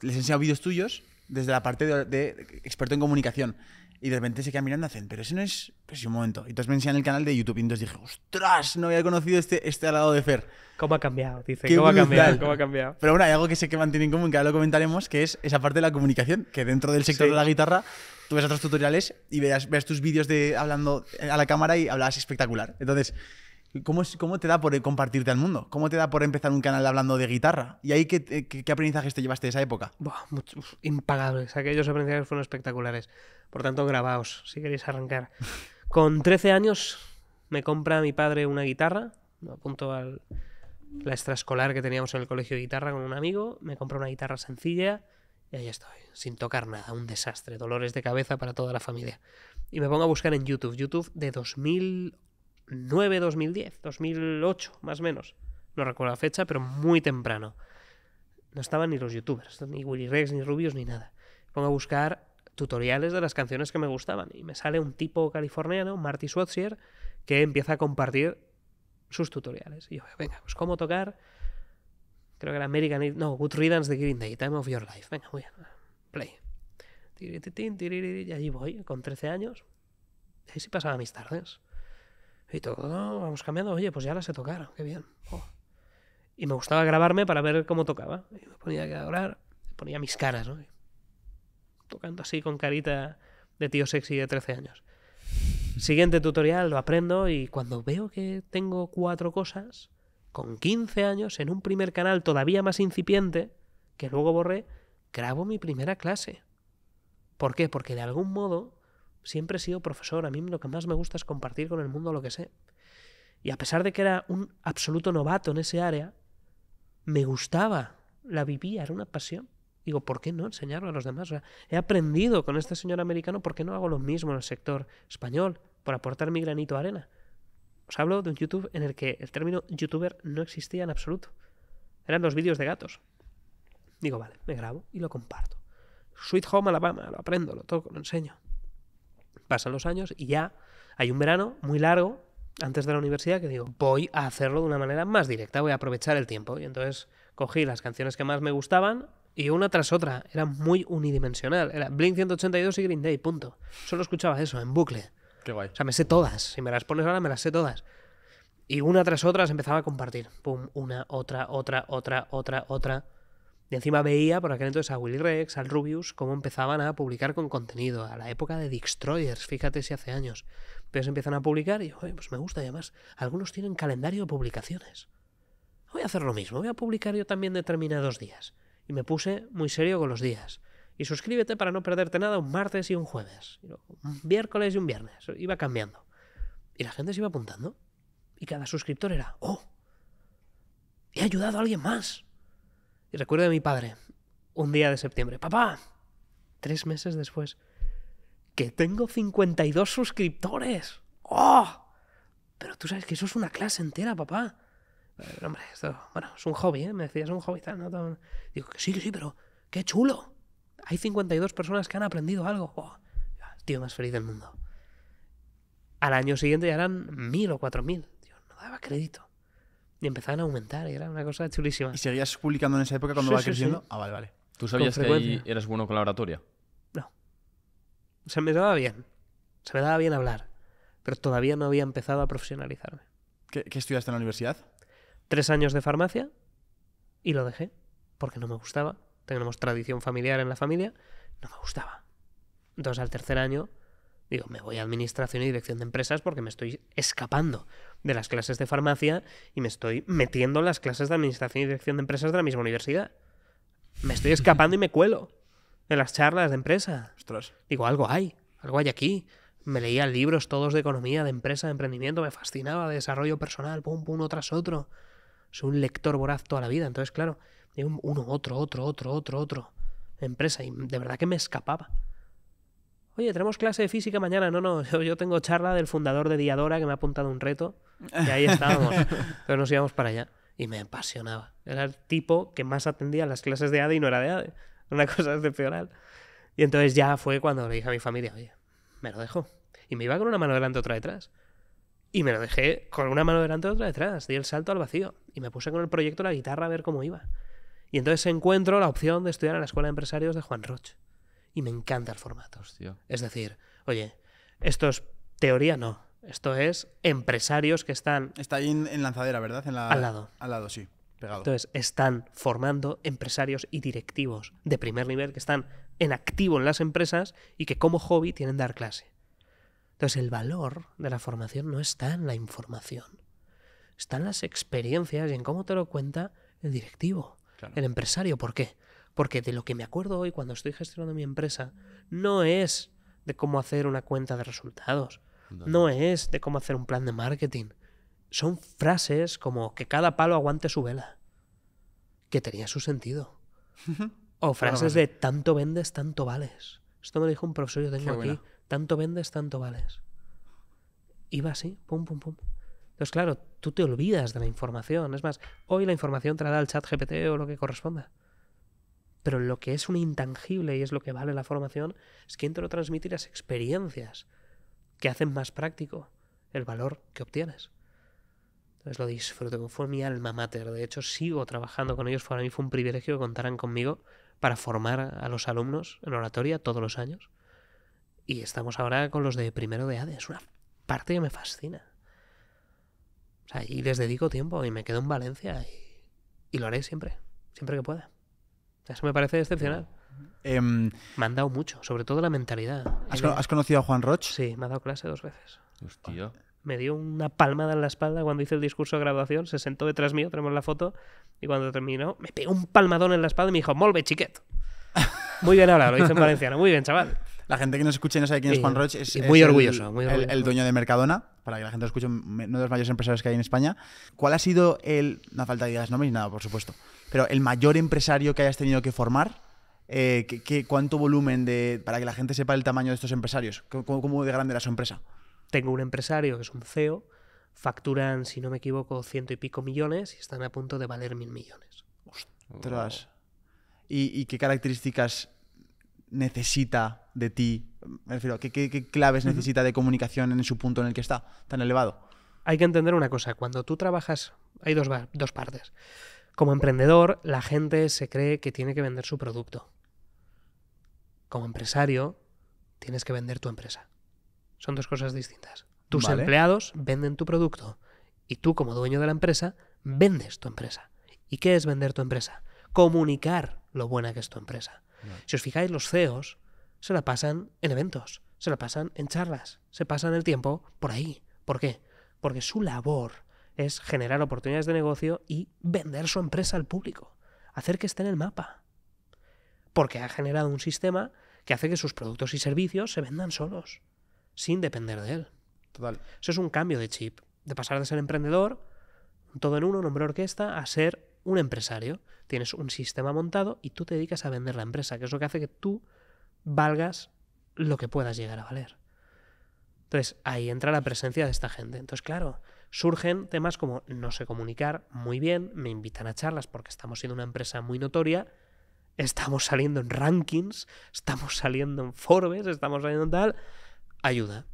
les he enseñado vídeos tuyos desde la parte de, experto en comunicación. Y de repente se quedan mirando y hacen, pero ese no es... Pero pues un momento. Y entonces me enseñan el canal de YouTube y entonces dije, ostras, no había conocido este, este al lado de Fer. ¿Cómo ha cambiado? Dice, ¿cómo ha cambiado? ¿Cómo ha cambiado? Pero bueno, hay algo que sé que mantienen en común, que ahora lo comentaremos, que es esa parte de la comunicación, que dentro del sector de la guitarra tú ves otros tutoriales y veas, ves tus vídeos de hablando a la cámara y hablas espectacular. Entonces, ¿Cómo, ¿Cómo te da por compartirte al mundo? ¿Cómo te da por empezar un canal hablando de guitarra? ¿Y ahí qué, eh, qué, aprendizajes te llevaste de esa época? impagables. Aquellos aprendizajes fueron espectaculares. Por tanto, grabaos si queréis arrancar. Con 13 años me compra mi padre una guitarra. Me apunto a la extraescolar que teníamos en el colegio de guitarra con un amigo. Me compra una guitarra sencilla y ahí estoy, sin tocar nada. Un desastre. Dolores de cabeza para toda la familia. Y me pongo a buscar en YouTube. YouTube de 2000 9 2010, 2008, más o menos. No recuerdo la fecha, pero muy temprano. No estaban ni los youtubers, ni Willy Rex, ni Rubius, ni nada. Pongo a buscar tutoriales de las canciones que me gustaban y me sale un tipo californiano, Marty Swatzier, que empieza a compartir sus tutoriales. Y yo, venga, pues cómo tocar. Creo que era American. No, Good Riddance de Green Day, Time of Your Life. Venga, voy a... Play. Y allí voy, con 13 años. Y sí pasaba mis tardes. Y todo, vamos cambiando, oye, pues ya las se tocado, qué bien. Oh. Y me gustaba grabarme para ver cómo tocaba. Y me ponía a grabar, ponía mis caras, ¿no? Tocando así con carita de tío sexy de 13 años. Siguiente tutorial, lo aprendo y cuando veo que tengo cuatro cosas, con 15 años, en un primer canal todavía más incipiente, que luego borré, grabo mi primera clase. ¿Por qué? Porque de algún modo siempre he sido profesor, a mí lo que más me gusta es compartir con el mundo lo que sé. Y a pesar de que era un absoluto novato en ese área, me gustaba, la vivía, era una pasión. Digo, ¿por qué no enseñarlo a los demás? he aprendido con este señor americano, ¿por qué no hago lo mismo en el sector español? Por aportar mi granito de arena. Os hablo de un YouTube en el que el término youtuber no existía en absoluto. Eran los vídeos de gatos. Digo, vale, me grabo y lo comparto. Sweet Home Alabama, lo aprendo, lo toco, lo enseño. Pasan los años y ya hay un verano muy largo antes de la universidad que digo, voy a hacerlo de una manera más directa, voy a aprovechar el tiempo. Y entonces cogí las canciones que más me gustaban y una tras otra. Era muy unidimensional. Era Blink 182 y Green Day, punto. Solo escuchaba eso en bucle. Qué guay. O sea, me sé todas. Si me las pones ahora, me las sé todas. Y una tras otra empezaba a compartir. Pum, una, otra, otra, otra, otra, otra. Y encima veía por aquel entonces a Willy Rex, al Rubius, cómo empezaban a publicar con contenido, a la época de Destroyers, fíjate si hace años. Pero se empiezan a publicar y, pues me gusta, y además, algunos tienen calendario de publicaciones. Voy a hacer lo mismo, voy a publicar yo también determinados días. Y me puse muy serio con los días. Y suscríbete para no perderte nada un martes y un jueves. Un miércoles y un viernes. Iba cambiando. Y la gente se iba apuntando. Y cada suscriptor era, ¡oh! He ayudado a alguien más y recuerdo a mi padre, un día de septiembre, papá, tres meses después, que tengo 52 suscriptores. ¡Oh! Pero tú sabes que eso es una clase entera, papá. Eh, hombre, esto, bueno, es un hobby, ¿eh? Me decías, es un hobby ¿no? Digo, que sí, sí, pero qué chulo. Hay 52 personas que han aprendido algo. ¡Oh! El tío más feliz del mundo. Al año siguiente ya eran mil o cuatro mil. no daba crédito. Y empezaban a aumentar, y era una cosa chulísima. ¿Y seguías publicando en esa época cuando va creciendo? Ah, vale, vale. ¿Tú sabías que ahí eras bueno con la oratoria? No. Se me daba bien. Se me daba bien hablar. Pero todavía no había empezado a profesionalizarme. ¿Qué, qué estudiaste en la universidad? Tres años de farmacia y lo dejé porque no me gustaba. Tenemos tradición familiar en la familia, no me gustaba. Entonces al tercer año digo, me voy a administración y dirección de empresas porque me estoy escapando de las clases de farmacia y me estoy metiendo en las clases de administración y dirección de empresas de la misma universidad. Me estoy escapando y me cuelo en las charlas de empresa. Digo, algo hay, algo hay aquí. Me leía libros todos de economía, de empresa, de emprendimiento, me fascinaba, de desarrollo personal, pum, uno tras otro. Soy un lector voraz toda la vida, entonces, claro, uno, otro, otro, otro, otro, otro, empresa, y de verdad que me escapaba. Oye, tenemos clase de física mañana. No, no, yo tengo charla del fundador de Diadora que me ha apuntado un reto. Y ahí estábamos. Pero nos íbamos para allá. Y me apasionaba. Era el tipo que más atendía las clases de ADE y no era de ADE. Una cosa excepcional. Y entonces ya fue cuando le dije a mi familia, oye, me lo dejo. Y me iba con una mano delante, otra detrás. Y me lo dejé con una mano delante, otra detrás. Di el salto al vacío. Y me puse con el proyecto la guitarra a ver cómo iba. Y entonces encuentro la opción de estudiar en la Escuela de Empresarios de Juan Roche y me encanta el formato. Es decir, oye, esto es teoría, no. Esto es empresarios que están... Está ahí en, lanzadera, ¿verdad? al lado. Al lado, sí. Entonces, están formando empresarios y directivos de primer nivel que están en activo en las empresas y que como hobby tienen dar clase. Entonces, el valor de la formación no está en la información, está en las experiencias y en cómo te lo cuenta el directivo, el empresario. ¿Por qué? Porque de lo que me acuerdo hoy cuando estoy gestionando mi empresa, no es de cómo hacer una cuenta de resultados, no, es de cómo hacer un plan de marketing. Son frases como que cada palo aguante su vela, que tenía su sentido. o frases de tanto vendes, tanto vales. Esto me lo dijo un profesor yo tengo aquí. Tanto vendes, tanto vales. Iba así, pum, pum, pum. Entonces, claro, tú te olvidas de la información. Es más, hoy la información te la da el chat GPT o lo que corresponda. Pero lo que es un intangible y es lo que vale la formación es quien te lo transmite las experiencias que hacen más práctico el valor que obtienes. Entonces lo disfruto, fue mi alma mater. De hecho, sigo trabajando con ellos. Para mí fue un privilegio que contaran conmigo para formar a los alumnos en oratoria todos los años. Y estamos ahora con los de primero de ADE. Es una parte que me fascina. O sea, y les dedico tiempo y me quedo en Valencia y lo haré siempre, siempre que pueda. Eso me parece excepcional. Em, me han dado mucho, sobre todo la mentalidad. ¿Has, conocido a Juan Roche? Sí, me ha dado clase dos veces. Hostia. Me dio una palmada en la espalda cuando hice el discurso de graduación, se sentó detrás mío, tenemos la foto, y cuando terminó, me pegó un palmadón en la espalda y me dijo, molve chiquet. Muy bien hablado, lo hice en valenciano, muy bien, chaval. La gente que nos escucha y no sabe quién es Juan Roch es, muy, orgulloso, el, muy el, dueño de Mercadona, para que la gente lo escuche, uno de los mayores empresarios que hay en España. ¿Cuál ha sido el... No falta de no me nada, por supuesto. Pero el mayor empresario que hayas tenido que formar, eh, ¿qué, cuánto volumen de. para que la gente sepa el tamaño de estos empresarios? ¿Cómo, de grande era su empresa? Tengo un empresario que es un CEO, facturan, si no me equivoco, ciento y pico millones y están a punto de valer mil millones. Ostras. ¿Y, qué características necesita de ti? Me refiero, ¿qué, claves necesita de comunicación en su punto en el que está, tan elevado? Hay que entender una cosa, cuando tú trabajas, hay dos, dos partes. Como emprendedor, la gente se cree que tiene que vender su producto. Como empresario, tienes que vender tu empresa. Son dos cosas distintas. Tus empleados venden tu producto y tú como dueño de la empresa vendes tu empresa. ¿Y qué es vender tu empresa? Comunicar lo buena que es tu empresa. Si os fijáis, los CEOs se la pasan en eventos, se la pasan en charlas, se pasan el tiempo por ahí. ¿Por qué? Porque su labor es generar oportunidades de negocio y vender su empresa al público, hacer que esté en el mapa. Porque ha generado un sistema que hace que sus productos y servicios se vendan solos, sin depender de él. Total. Eso es un cambio de chip, de pasar de ser emprendedor, todo en uno, nombre orquesta, a ser un empresario. Tienes un sistema montado y tú te dedicas a vender la empresa, que es lo que hace que tú valgas lo que puedas llegar a valer. Entonces, ahí entra la presencia de esta gente. Entonces, claro, surgen temas como no sé comunicar muy bien, me invitan a charlas porque estamos siendo una empresa muy notoria, estamos saliendo en rankings, estamos saliendo en Forbes, estamos saliendo en tal, ayuda.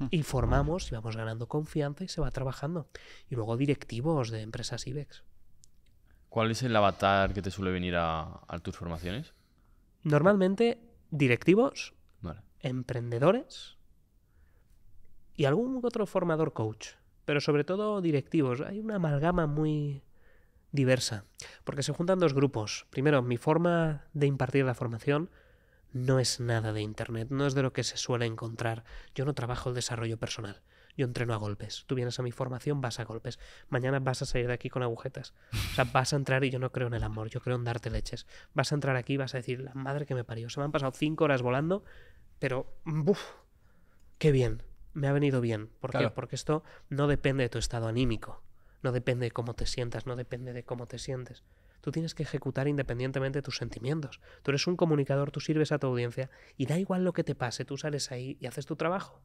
Hmm. Y formamos y vamos ganando confianza y se va trabajando. Y luego directivos de empresas IBEX. ¿Cuál es el avatar que te suele venir a, tus formaciones? Normalmente directivos, emprendedores y algún otro formador coach pero sobre todo directivos. Hay una amalgama muy diversa, porque se juntan dos grupos. Primero, mi forma de impartir la formación no es nada de Internet, no es de lo que se suele encontrar. Yo no trabajo el desarrollo personal, yo entreno a golpes. Tú vienes a mi formación, vas a golpes. Mañana vas a salir de aquí con agujetas. O sea, vas a entrar y yo no creo en el amor, yo creo en darte leches. Vas a entrar aquí y vas a decir, la madre que me parió, se me han pasado cinco horas volando, pero, ¡buf! ¡Qué bien! me ha venido bien. Porque esto no depende de tu estado anímico, no depende de cómo te sientas, no depende de cómo te sientes. Tú tienes que ejecutar independientemente tus sentimientos. Tú eres un comunicador, tú sirves a tu audiencia y da igual lo que te pase, tú sales ahí y haces tu trabajo,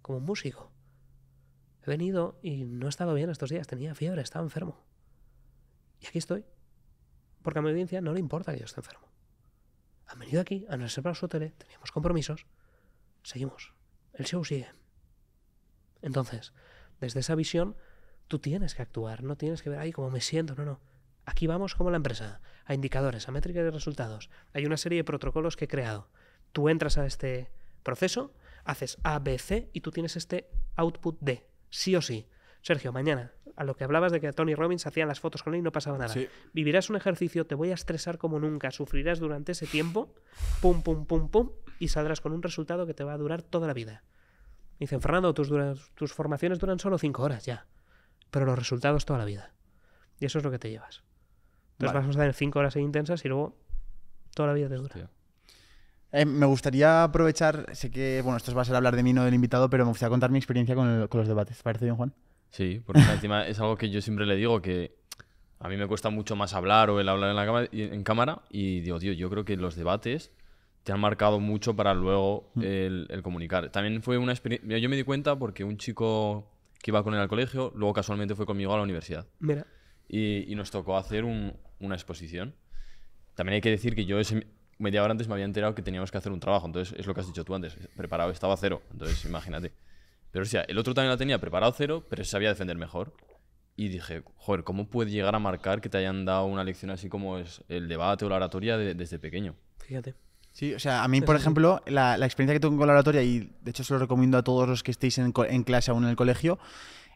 como un músico. He venido y no he estado bien estos días, tenía fiebre, estaba enfermo. Y aquí estoy, porque a mi audiencia no le importa que yo esté enfermo. Han venido aquí, han reservado su tele, teníamos compromisos, seguimos. El show sigue. Entonces, desde esa visión, tú tienes que actuar, no tienes que ver ahí cómo me siento, no, no. Aquí vamos como la empresa, a indicadores, a métricas de resultados. Hay una serie de protocolos que he creado. Tú entras a este proceso, haces A, B, C y tú tienes este output D, sí o sí. Sergio, mañana, a lo que hablabas de que Tony Robbins hacía las fotos con él y no pasaba nada. Vivirás un ejercicio, te voy a estresar como nunca, sufrirás durante ese tiempo, pum, pum, pum, pum, y saldrás con un resultado que te va a durar toda la vida dicen, Fernando, tus, tus formaciones duran solo cinco horas ya, pero los resultados toda la vida. Y eso es lo que te llevas. Entonces vas a tener cinco horas intensas y luego toda la vida te dura. Eh, me gustaría aprovechar, sé que, bueno, esto va a ser hablar de mí, no del invitado, pero me gustaría contar mi experiencia con, los debates. ¿Te parece bien, Juan? Sí, porque encima es algo que yo siempre le digo que a mí me cuesta mucho más hablar o el hablar en, la en cámara y digo, tío, yo creo que los debates te han marcado mucho para luego mm. el, comunicar. También fue una experiencia. Yo me di cuenta porque un chico que iba con él al colegio, luego casualmente fue conmigo a la universidad. Mira. Y, nos tocó hacer una exposición. También hay que decir que yo ese media hora antes me había enterado que teníamos que hacer un trabajo. Entonces, es lo que has dicho tú antes. Preparado estaba cero. Entonces, imagínate. Pero, o sea, el otro también la tenía preparado cero, pero sabía defender mejor. Y dije, joder, ¿cómo puede llegar a marcar que te hayan dado una lección así como es el debate o la oratoria desde pequeño? Fíjate. Sí, o sea, a mí, por ejemplo, la, experiencia que tengo en colaboratoria y de hecho se lo recomiendo a todos los que estéis en, clase aún en el colegio,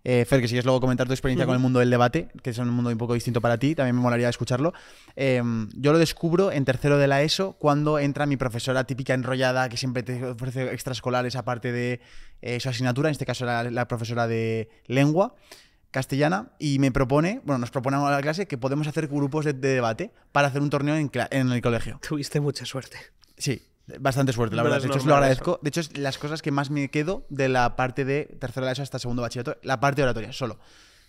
eh, Fer, que si quieres luego comentar tu experiencia con el mundo del debate, que es un mundo un poco distinto para ti, también me molaría escucharlo. Em, yo lo descubro en tercero de la ESO cuando entra mi profesora típica enrollada que siempre te ofrece extraescolares aparte de eh, su asignatura, en este caso la, profesora de lengua castellana y me propone, bueno, nos propone a la clase que podemos hacer grupos de, debate para hacer un torneo en, en el colegio. Tuviste mucha suerte. Sí, Bastante suerte, la verdad. De hecho, lo agradezco. De hecho, las cosas que más me quedo de la parte de tercera ESO hasta segundo bachillerato, la parte de oratoria, solo,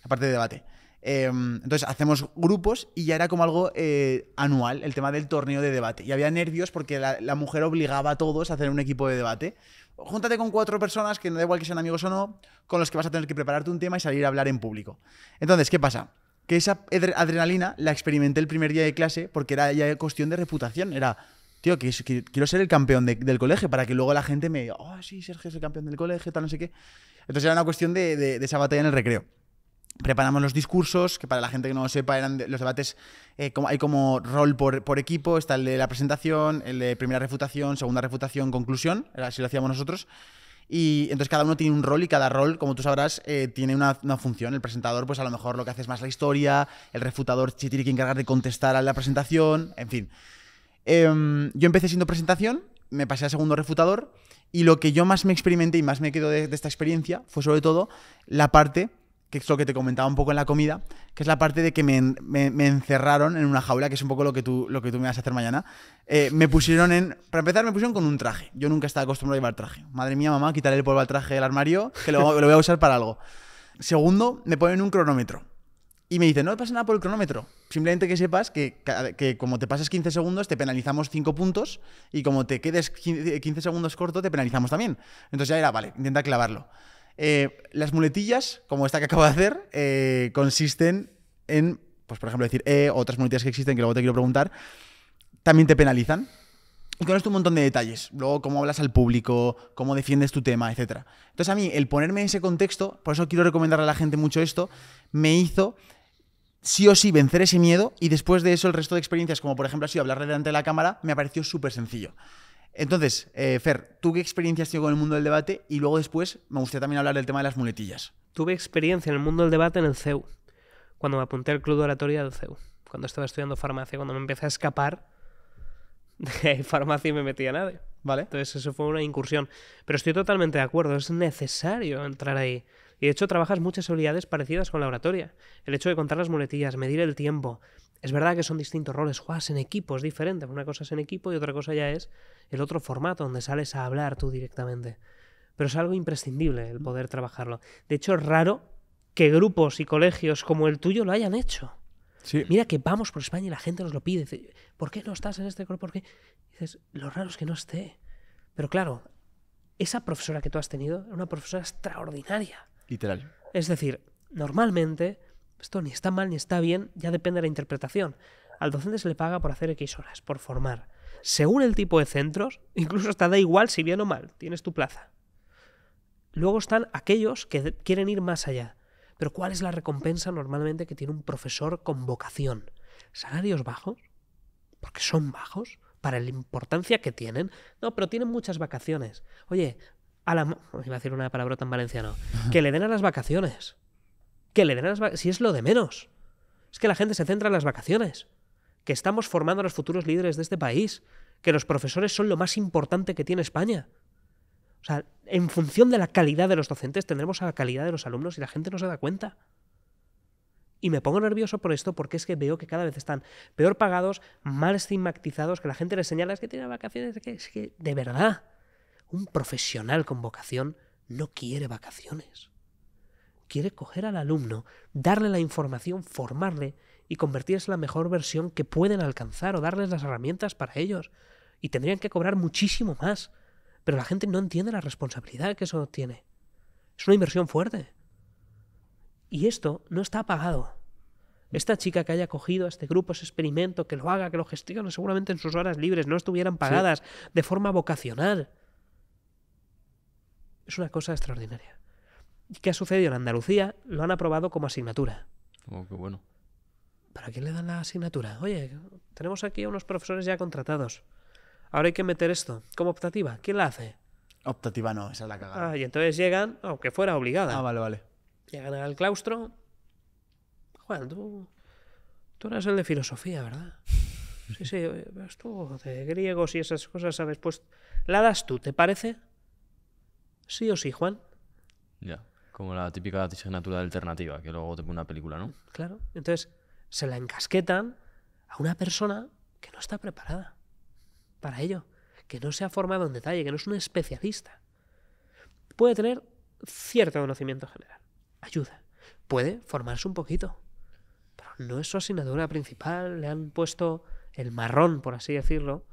la parte de debate. Em, entonces, hacemos grupos y ya era como algo eh, anual el tema del torneo de debate. Y había nervios porque la, la, mujer obligaba a todos a hacer un equipo de debate. Júntate con cuatro personas, que no da igual que sean amigos o no, con los que vas a tener que prepararte un tema y salir a hablar en público. Entonces, ¿qué pasa? Que esa adrenalina la experimenté el primer día de clase porque era ya cuestión de reputación. Era, que, quiero ser el campeón del colegio para que luego la gente me diga, oh, sí, Sergio es el campeón del colegio, tal, no sé qué. Entonces era una cuestión de, esa batalla en el recreo preparamos los discursos, que para la gente que no lo sepa, eran los debates, eh, como, hay como rol por, equipo, está el de la presentación, el de primera refutación, segunda refutación, conclusión, así lo hacíamos nosotros. Y entonces cada uno tiene un rol y cada rol, como tú sabrás, eh, tiene una, función. El presentador, pues a lo mejor lo que hace es más la historia, el refutador se tiene que encargar de contestar a la presentación, en fin. Em, yo empecé siendo presentación, me pasé a segundo refutador y lo que yo más me experimenté y más me quedo de, esta experiencia fue sobre todo la parte, que es lo que te comentaba un poco en la comida, que es la parte de que me, encerraron en una jaula, que es un poco lo que tú, lo que me vas a hacer mañana. Eh, me pusieron en, para empezar, me pusieron con un traje. Yo nunca estaba acostumbrado a llevar traje. Madre mía, mamá, quitaré el polvo al traje del armario, que lo, lo voy a usar para algo. Segundo, me ponen un cronómetro y me dice, no te pasa nada por el cronómetro. Simplemente que sepas que, que, como te pases 15 segundos, te penalizamos 5 puntos. Y como te quedes 15 segundos corto, te penalizamos también. Entonces ya era, vale, intenta clavarlo. Eh, las muletillas, como esta que acabo de hacer, eh, consisten en, pues por ejemplo, decir eh, otras muletillas que existen que luego te quiero preguntar, también te penalizan. Y con esto un montón de detalles. Luego, cómo hablas al público, cómo defiendes tu tema, etc. Entonces, a mí, el ponerme en ese contexto, por eso quiero recomendarle a la gente mucho esto, me hizo sí o sí vencer ese miedo y después de eso el resto de experiencias, como por ejemplo ha sido hablar delante de la cámara, me pareció súper sencillo. Entonces, eh, Fer, ¿tú qué experiencia has con el mundo del debate? Y luego después me gustaría también hablar del tema de las muletillas. Tuve experiencia en el mundo del debate en el CEU, cuando me apunté al club de oratoria del CEU, cuando estaba estudiando farmacia, cuando me empecé a escapar de farmacia y me metía nadie. Vale. Entonces eso fue una incursión. Pero estoy totalmente de acuerdo, es necesario entrar ahí. Y de hecho trabajas muchas habilidades parecidas con la oratoria. El hecho de contar las muletillas, medir el tiempo. Es verdad que son distintos roles, juegas en equipos diferentes. Una cosa es en equipo y otra cosa ya es el otro formato donde sales a hablar tú directamente. Pero es algo imprescindible el poder trabajarlo. De hecho, es raro que grupos y colegios como el tuyo lo hayan hecho. Mira que vamos por España y la gente nos lo pide. ¿por qué no estás en este grupo? ¿Por dices, lo raro es que no esté. Pero claro, esa profesora que tú has tenido era una profesora extraordinaria. Literal. Es decir, normalmente, esto ni está mal ni está bien, ya depende de la interpretación. Al docente se le paga por hacer X horas, por formar. Según el tipo de centros, incluso hasta da igual si bien o mal, tienes tu plaza. Luego están aquellos que quieren ir más allá. Pero ¿cuál es la recompensa normalmente que tiene un profesor con vocación? ¿Salarios bajos? Porque son bajos para la importancia que tienen. No, pero tienen muchas vacaciones. Oye, a la... Iba a decir una palabra tan valenciana. Que le den a las vacaciones. Que le den a las vacaciones. Si es lo de menos. Es que la gente se centra en las vacaciones. Que estamos formando a los futuros líderes de este país. Que los profesores son lo más importante que tiene España. O sea, en función de la calidad de los docentes tendremos a la calidad de los alumnos y la gente no se da cuenta. Y me pongo nervioso por esto porque es que veo que cada vez están peor pagados, mal estigmatizados, que la gente les señala es que tiene vacaciones, es que de verdad. Un profesional con vocación no quiere vacaciones. Quiere coger al alumno, darle la información, formarle y convertirse en la mejor versión que pueden alcanzar o darles las herramientas para ellos. Y tendrían que cobrar muchísimo más. Pero la gente no entiende la responsabilidad que eso tiene. Es una inversión fuerte. Y esto no está pagado. Esta chica que haya cogido a este grupo, ese experimento, que lo haga, que lo gestione, seguramente en sus horas libres no estuvieran pagadas de forma vocacional. Es una cosa extraordinaria. ¿Qué ha sucedido en Andalucía? Lo han aprobado como asignatura. Oh, qué bueno. ¿Para quién le dan la asignatura? Oye, tenemos aquí a unos profesores ya contratados. Ahora hay que meter esto como optativa. ¿Quién la hace? Optativa no, esa es la cagada. Ah, y entonces llegan, aunque fuera obligada. Ah, vale, vale. Llegan al claustro. Juan, tú, tú eras el de filosofía, ¿verdad? Sí, sí, eh, tú de griegos y esas cosas sabes. Pues la das tú, ¿te parece? sí o sí, Juan. Ya, como la típica asignatura alternativa, que luego te pone una película, ¿no? Claro, entonces se la encasquetan a una persona que no está preparada para ello, que no se ha formado en detalle, que no es un especialista. Puede tener cierto conocimiento general, ayuda, puede formarse un poquito, pero no es su asignatura principal, le han puesto el marrón, por así decirlo,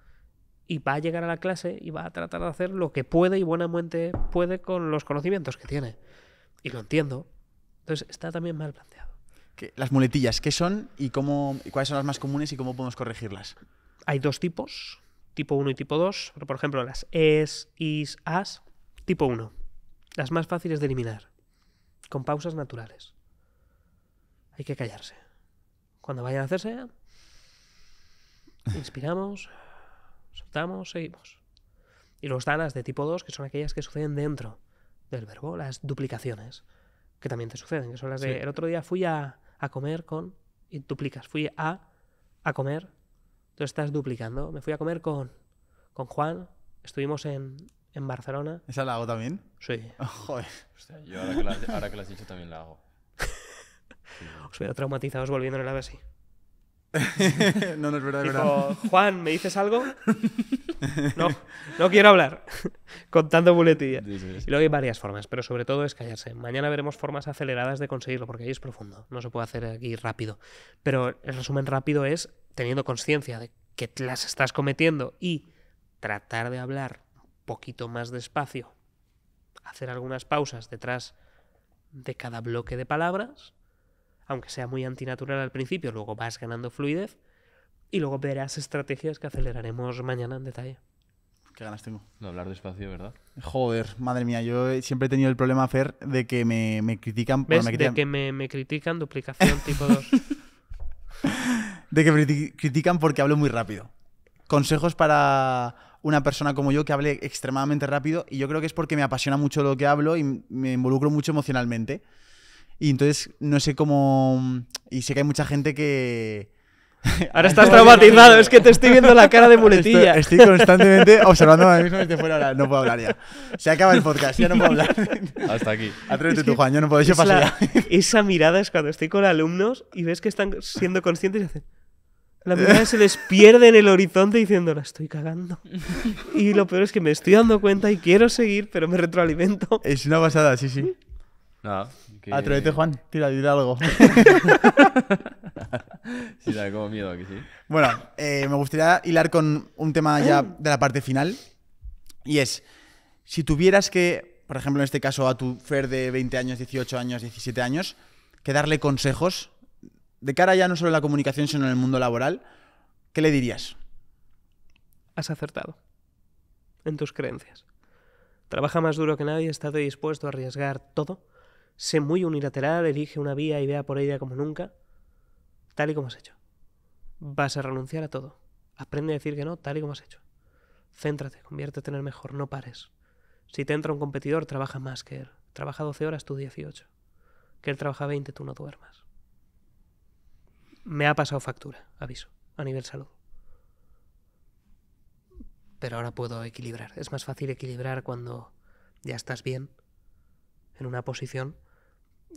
y va a llegar a la clase y va a tratar de hacer lo que puede y buenamente puede con los conocimientos que tiene. Y lo entiendo. Entonces está también mal planteado. Las muletillas, ¿qué son y, cómo, y cuáles son las más comunes y cómo podemos corregirlas? Hay dos tipos, tipo 1 y tipo 2. Por ejemplo, las es, is, as, tipo 1. Las más fáciles de eliminar, con pausas naturales. Hay que callarse. Cuando vayan a hacerse, inspiramos soltamos, seguimos. Y luego están las de tipo 2, que son aquellas que suceden dentro del verbo, las duplicaciones, que también te suceden, que son las de... El otro día fui a, comer con... y duplicas, fui a, a comer, entonces estás duplicando. Me fui a comer con, con Juan, estuvimos en, en Barcelona. ¿Esa la hago también? Sí. joder. Hostia, yo ahora que, la, has dicho también la hago. Os veo traumatizados volviéndole a la así. no, no es verdad, Juan, ¿me dices algo? no, no quiero hablar. Contando muletilla Y luego hay varias formas, pero sobre todo es callarse. Mañana veremos formas aceleradas de conseguirlo, porque ahí es profundo. No se puede hacer aquí rápido. Pero el resumen rápido es teniendo conciencia de que las estás cometiendo y tratar de hablar un poquito más despacio. Hacer algunas pausas detrás de cada bloque de palabras aunque sea muy antinatural al principio, luego vas ganando fluidez y luego verás estrategias que aceleraremos mañana en detalle. Qué ganas tengo. De hablar despacio, ¿verdad? Joder, madre mía, yo siempre he tenido el problema, Fer, de que me, me critican... ¿Ves? me De que me, me critican duplicación tipo 2. de que me critican porque hablo muy rápido. Consejos para una persona como yo que hable extremadamente rápido y yo creo que es porque me apasiona mucho lo que hablo y me involucro mucho emocionalmente. Y entonces no sé cómo... Y sé que hay mucha gente que... Ahora estás traumatizado, es que te estoy viendo la cara de muletilla. Estoy, constantemente observando a mí mismo desde fuera. Ahora. No puedo hablar ya. Se acaba el podcast, ya no puedo hablar. Hasta aquí. Atrévete tú, Juan, yo no puedo, yo paso Esa mirada es cuando estoy con alumnos y ves que están siendo conscientes y hacen. La mirada se les pierde en el horizonte diciendo, la estoy cagando. Y lo peor es que me estoy dando cuenta y quiero seguir, pero me retroalimento. Es una pasada, sí, sí. Nada. No. Atrévete, Juan, tira, dile algo. sí, da como miedo aquí, sí. Bueno, eh, me gustaría hilar con un tema ya de la parte final. Y es, si tuvieras que, por ejemplo, en este caso a tu Fer de 20 años, 18 años, 17 años, que darle consejos de cara ya no solo a la comunicación, sino en el mundo laboral, ¿qué le dirías? Has acertado en tus creencias. Trabaja más duro que nadie, está dispuesto a arriesgar todo sé muy unilateral, elige una vía y vea por ella como nunca, tal y como has hecho. Vas a renunciar a todo. Aprende a decir que no, tal y como has hecho. Céntrate, conviértete en el mejor, no pares. Si te entra un competidor, trabaja más que él. Trabaja 12 horas, tú 18. Que él trabaja 20, tú no duermas. Me ha pasado factura, aviso, a nivel salud. Pero ahora puedo equilibrar. Es más fácil equilibrar cuando ya estás bien en una posición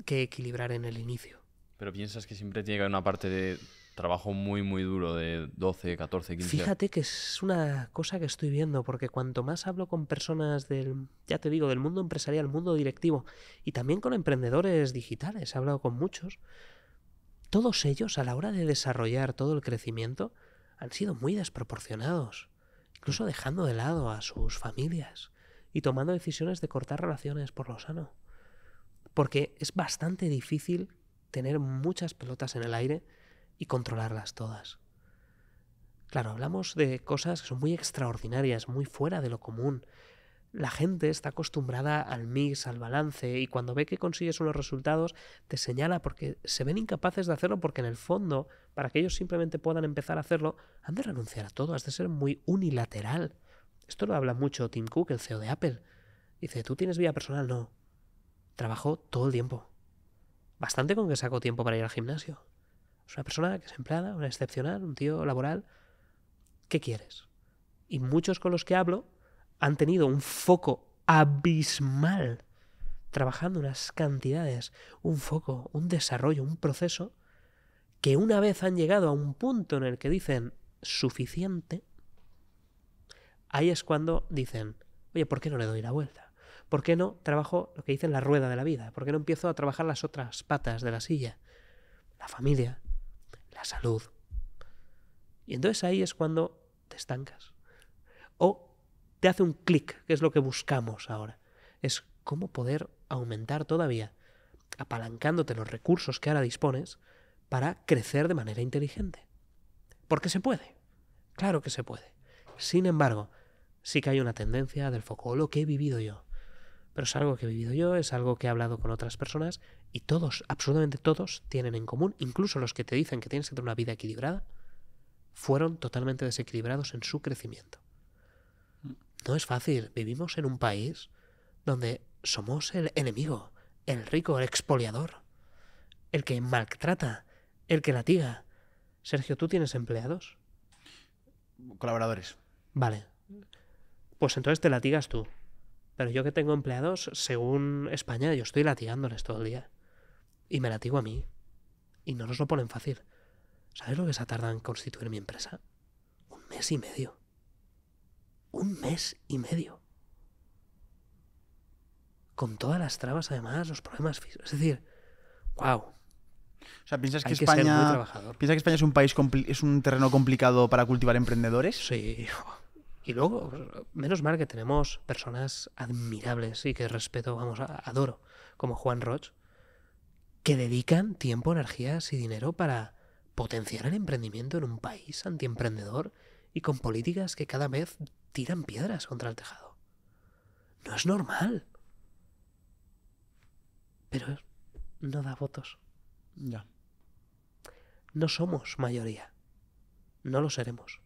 que equilibrar en el inicio. Pero piensas que siempre tiene que haber una parte de trabajo muy, muy duro de 12, 14, 15. Fíjate que es una cosa que estoy viendo, porque cuanto más hablo con personas del, ya te digo, del mundo empresarial, mundo directivo, y también con emprendedores digitales, he hablado con muchos, todos ellos a la hora de desarrollar todo el crecimiento han sido muy desproporcionados, incluso dejando de lado a sus familias y tomando decisiones de cortar relaciones por lo sano porque es bastante difícil tener muchas pelotas en el aire y controlarlas todas. Claro, hablamos de cosas que son muy extraordinarias, muy fuera de lo común. La gente está acostumbrada al mix, al balance, y cuando ve que consigues unos resultados, te señala porque se ven incapaces de hacerlo porque en el fondo, para que ellos simplemente puedan empezar a hacerlo, han de renunciar a todo, has de ser muy unilateral. Esto lo habla mucho Tim Cook, el CEO de Apple. Dice, ¿tú tienes vía personal? No trabajó todo el tiempo. Bastante con que sacó tiempo para ir al gimnasio. Es una persona que es empleada, una excepcional, un tío laboral. ¿Qué quieres? Y muchos con los que hablo han tenido un foco abismal trabajando unas cantidades, un foco, un desarrollo, un proceso, que una vez han llegado a un punto en el que dicen suficiente, ahí es cuando dicen, oye, ¿por qué no le doy la vuelta? ¿Por qué no trabajo lo que dicen la rueda de la vida? ¿Por qué no empiezo a trabajar las otras patas de la silla? La familia, la salud. Y entonces ahí es cuando te estancas. O te hace un clic, que es lo que buscamos ahora. Es cómo poder aumentar todavía, apalancándote los recursos que ahora dispones, para crecer de manera inteligente. Porque se puede. Claro que se puede. Sin embargo, sí que hay una tendencia del foco, o lo que he vivido yo, pero es algo que he vivido yo, es algo que he hablado con otras personas y todos, absolutamente todos, tienen en común, incluso los que te dicen que tienes que tener una vida equilibrada, fueron totalmente desequilibrados en su crecimiento. No es fácil, vivimos en un país donde somos el enemigo, el rico, el expoliador, el que maltrata, el que latiga. Sergio, ¿tú tienes empleados? Colaboradores. Vale. Pues entonces te latigas tú. Pero yo que tengo empleados, según España, yo estoy latiándoles todo el día. Y me latigo a mí. Y no nos lo ponen fácil. ¿Sabes lo que se tarda en constituir mi empresa? Un mes y medio. Un mes y medio. Con todas las trabas, además, los problemas físicos. Es decir, wow. O sea, ¿piensas que, España, que España es un país es un terreno complicado para cultivar emprendedores? Sí, y luego, menos mal que tenemos personas admirables y que respeto, vamos, adoro, como Juan Roch, que dedican tiempo, energías y dinero para potenciar el emprendimiento en un país antiemprendedor y con políticas que cada vez tiran piedras contra el tejado. No es normal. Pero no da votos. Ya. No somos mayoría. No lo seremos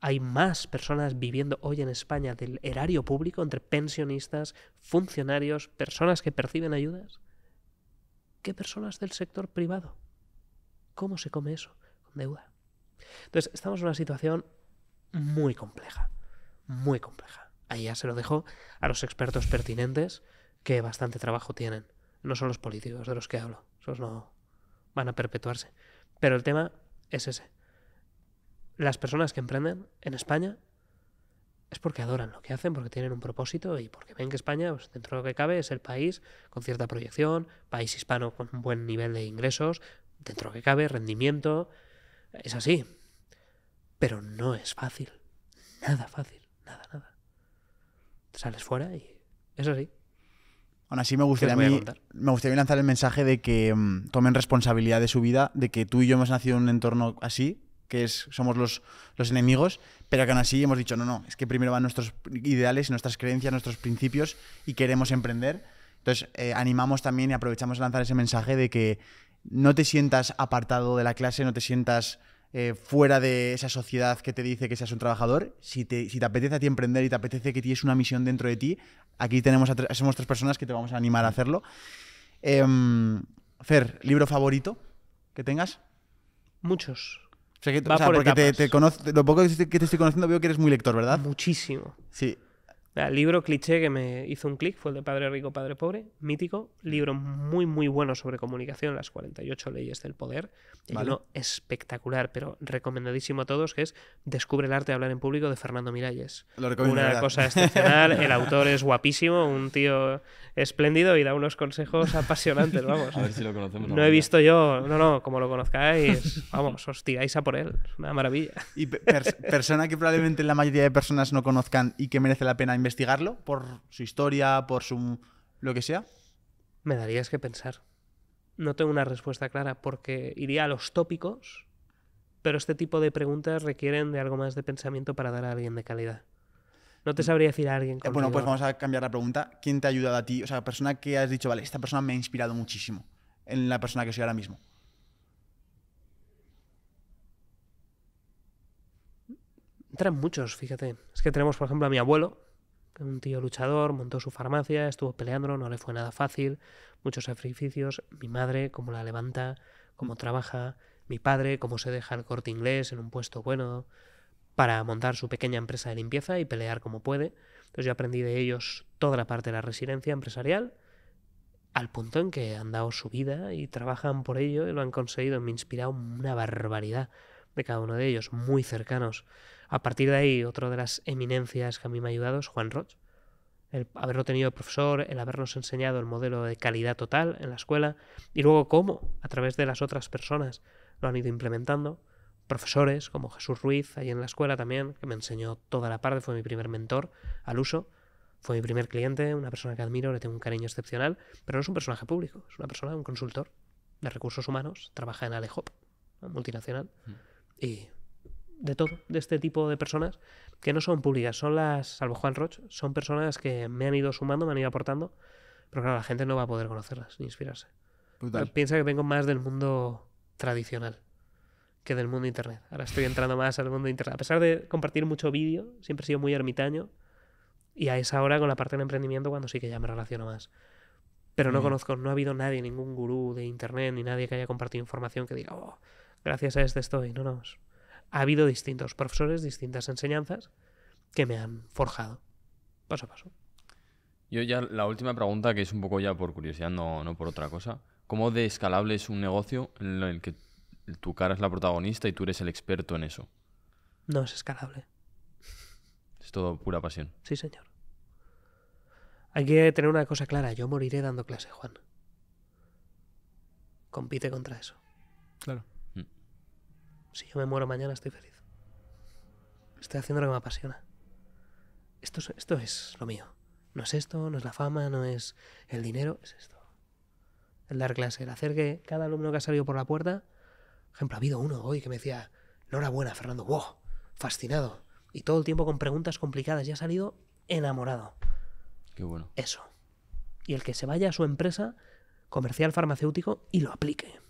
hay más personas viviendo hoy en España del erario público entre pensionistas, funcionarios, personas que perciben ayudas, que personas del sector privado. ¿Cómo se come eso? Con deuda. Entonces, estamos en una situación muy compleja, muy compleja. Ahí ya se lo dejo a los expertos pertinentes que bastante trabajo tienen. No son los políticos de los que hablo, esos no van a perpetuarse. Pero el tema es ese las personas que emprenden en España es porque adoran lo que hacen, porque tienen un propósito y porque ven que España, pues, dentro de lo que cabe, es el país con cierta proyección, país hispano con un buen nivel de ingresos, dentro de lo que cabe, rendimiento. Es así. Pero no es fácil. Nada fácil. Nada, nada. sales fuera y es así. Aún así me gustaría, me gustaría lanzar el mensaje de que mm, tomen responsabilidad de su vida, de que tú y yo hemos nacido en un entorno así, que es, somos los, los enemigos, pero que aún así hemos dicho, no, no, es que primero van nuestros ideales, nuestras creencias, nuestros principios y queremos emprender. Entonces, eh, animamos también y aprovechamos a lanzar ese mensaje de que no te sientas apartado de la clase, no te sientas eh, fuera de esa sociedad que te dice que seas un trabajador. Si te, si te apetece a ti emprender y te apetece que tienes una misión dentro de ti, aquí tenemos somos tres personas que te vamos a animar a hacerlo. Em, Fer, ¿libro favorito que tengas? Muchos o sea porque te, te conoce, lo poco que te estoy conociendo veo que eres muy lector, ¿verdad? Muchísimo. Sí. El libro cliché que me hizo un clic fue el de Padre Rico, Padre Pobre, mítico. Libro muy, muy bueno sobre comunicación, las 48 leyes del poder. Uno espectacular, pero recomendadísimo a todos, que es Descubre el arte de hablar en público de Fernando Miralles. Una cosa excepcional. el autor es guapísimo, un tío espléndido y da unos consejos apasionantes, vamos. A ver si lo conocemos. No he visto yo, no, no, como lo conozcáis, vamos, os tiráis a por él. una maravilla. Y persona que probablemente la mayoría de personas no conozcan y que merece la pena investigar investigarlo por su historia, por su... lo que sea? Me darías que pensar. No tengo una respuesta clara porque iría a los tópicos, pero este tipo de preguntas requieren de algo más de pensamiento para dar a alguien de calidad. No te sabría decir a alguien. Eh, bueno, pues vamos a cambiar la pregunta. ¿Quién te ha ayudado a ti? O sea, persona que has dicho, vale, esta persona me ha inspirado muchísimo en la persona que soy ahora mismo. Entran muchos, fíjate. Es que tenemos, por ejemplo, a mi abuelo, un tío luchador, montó su farmacia, estuvo peleando, no le fue nada fácil, muchos sacrificios, mi madre, cómo la levanta, cómo mm. trabaja, mi padre, cómo se deja el corte inglés en un puesto bueno para montar su pequeña empresa de limpieza y pelear como puede. Entonces yo aprendí de ellos toda la parte de la residencia empresarial, al punto en que han dado su vida y trabajan por ello y lo han conseguido. Me ha inspirado una barbaridad de cada uno de ellos, muy cercanos a partir de ahí, otra de las eminencias que a mí me ha ayudado es Juan Roch. El haberlo tenido profesor, el habernos enseñado el modelo de calidad total en la escuela y luego cómo, a través de las otras personas, lo han ido implementando. Profesores como Jesús Ruiz, ahí en la escuela también, que me enseñó toda la parte, fue mi primer mentor al uso. Fue mi primer cliente, una persona que admiro, le tengo un cariño excepcional, pero no es un personaje público, es una persona, un consultor de recursos humanos, trabaja en Alehop, multinacional, mm. y de todo, de este tipo de personas, que no son públicas, son las, salvo Juan Roche son personas que me han ido sumando, me han ido aportando, pero claro, la gente no va a poder conocerlas ni inspirarse. Piensa que vengo más del mundo tradicional que del mundo internet. Ahora estoy entrando más al mundo internet. A pesar de compartir mucho vídeo, siempre he sido muy ermitaño y a esa hora con la parte del emprendimiento cuando sí que ya me relaciono más. Pero no mm. conozco, no ha habido nadie, ningún gurú de internet, ni nadie que haya compartido información que diga, oh, gracias a este estoy. No, no, ha habido distintos profesores, distintas enseñanzas que me han forjado, paso a paso. Yo ya la última pregunta, que es un poco ya por curiosidad, no, no por otra cosa. ¿Cómo de escalable es un negocio en el que tu cara es la protagonista y tú eres el experto en eso? No es escalable. Es todo pura pasión. Sí, señor. Hay que tener una cosa clara, yo moriré dando clase, Juan. Compite contra eso. Claro. Si yo me muero mañana, estoy feliz. Estoy haciendo lo que me apasiona. Esto es, esto es lo mío. No es esto, no es la fama, no es el dinero, es esto. El dar clase, el hacer que cada alumno que ha salido por la puerta. ejemplo, ha habido uno hoy que me decía, enhorabuena, Fernando, wow, fascinado. Y todo el tiempo con preguntas complicadas, y ha salido enamorado. Qué bueno. Eso. Y el que se vaya a su empresa comercial farmacéutico y lo aplique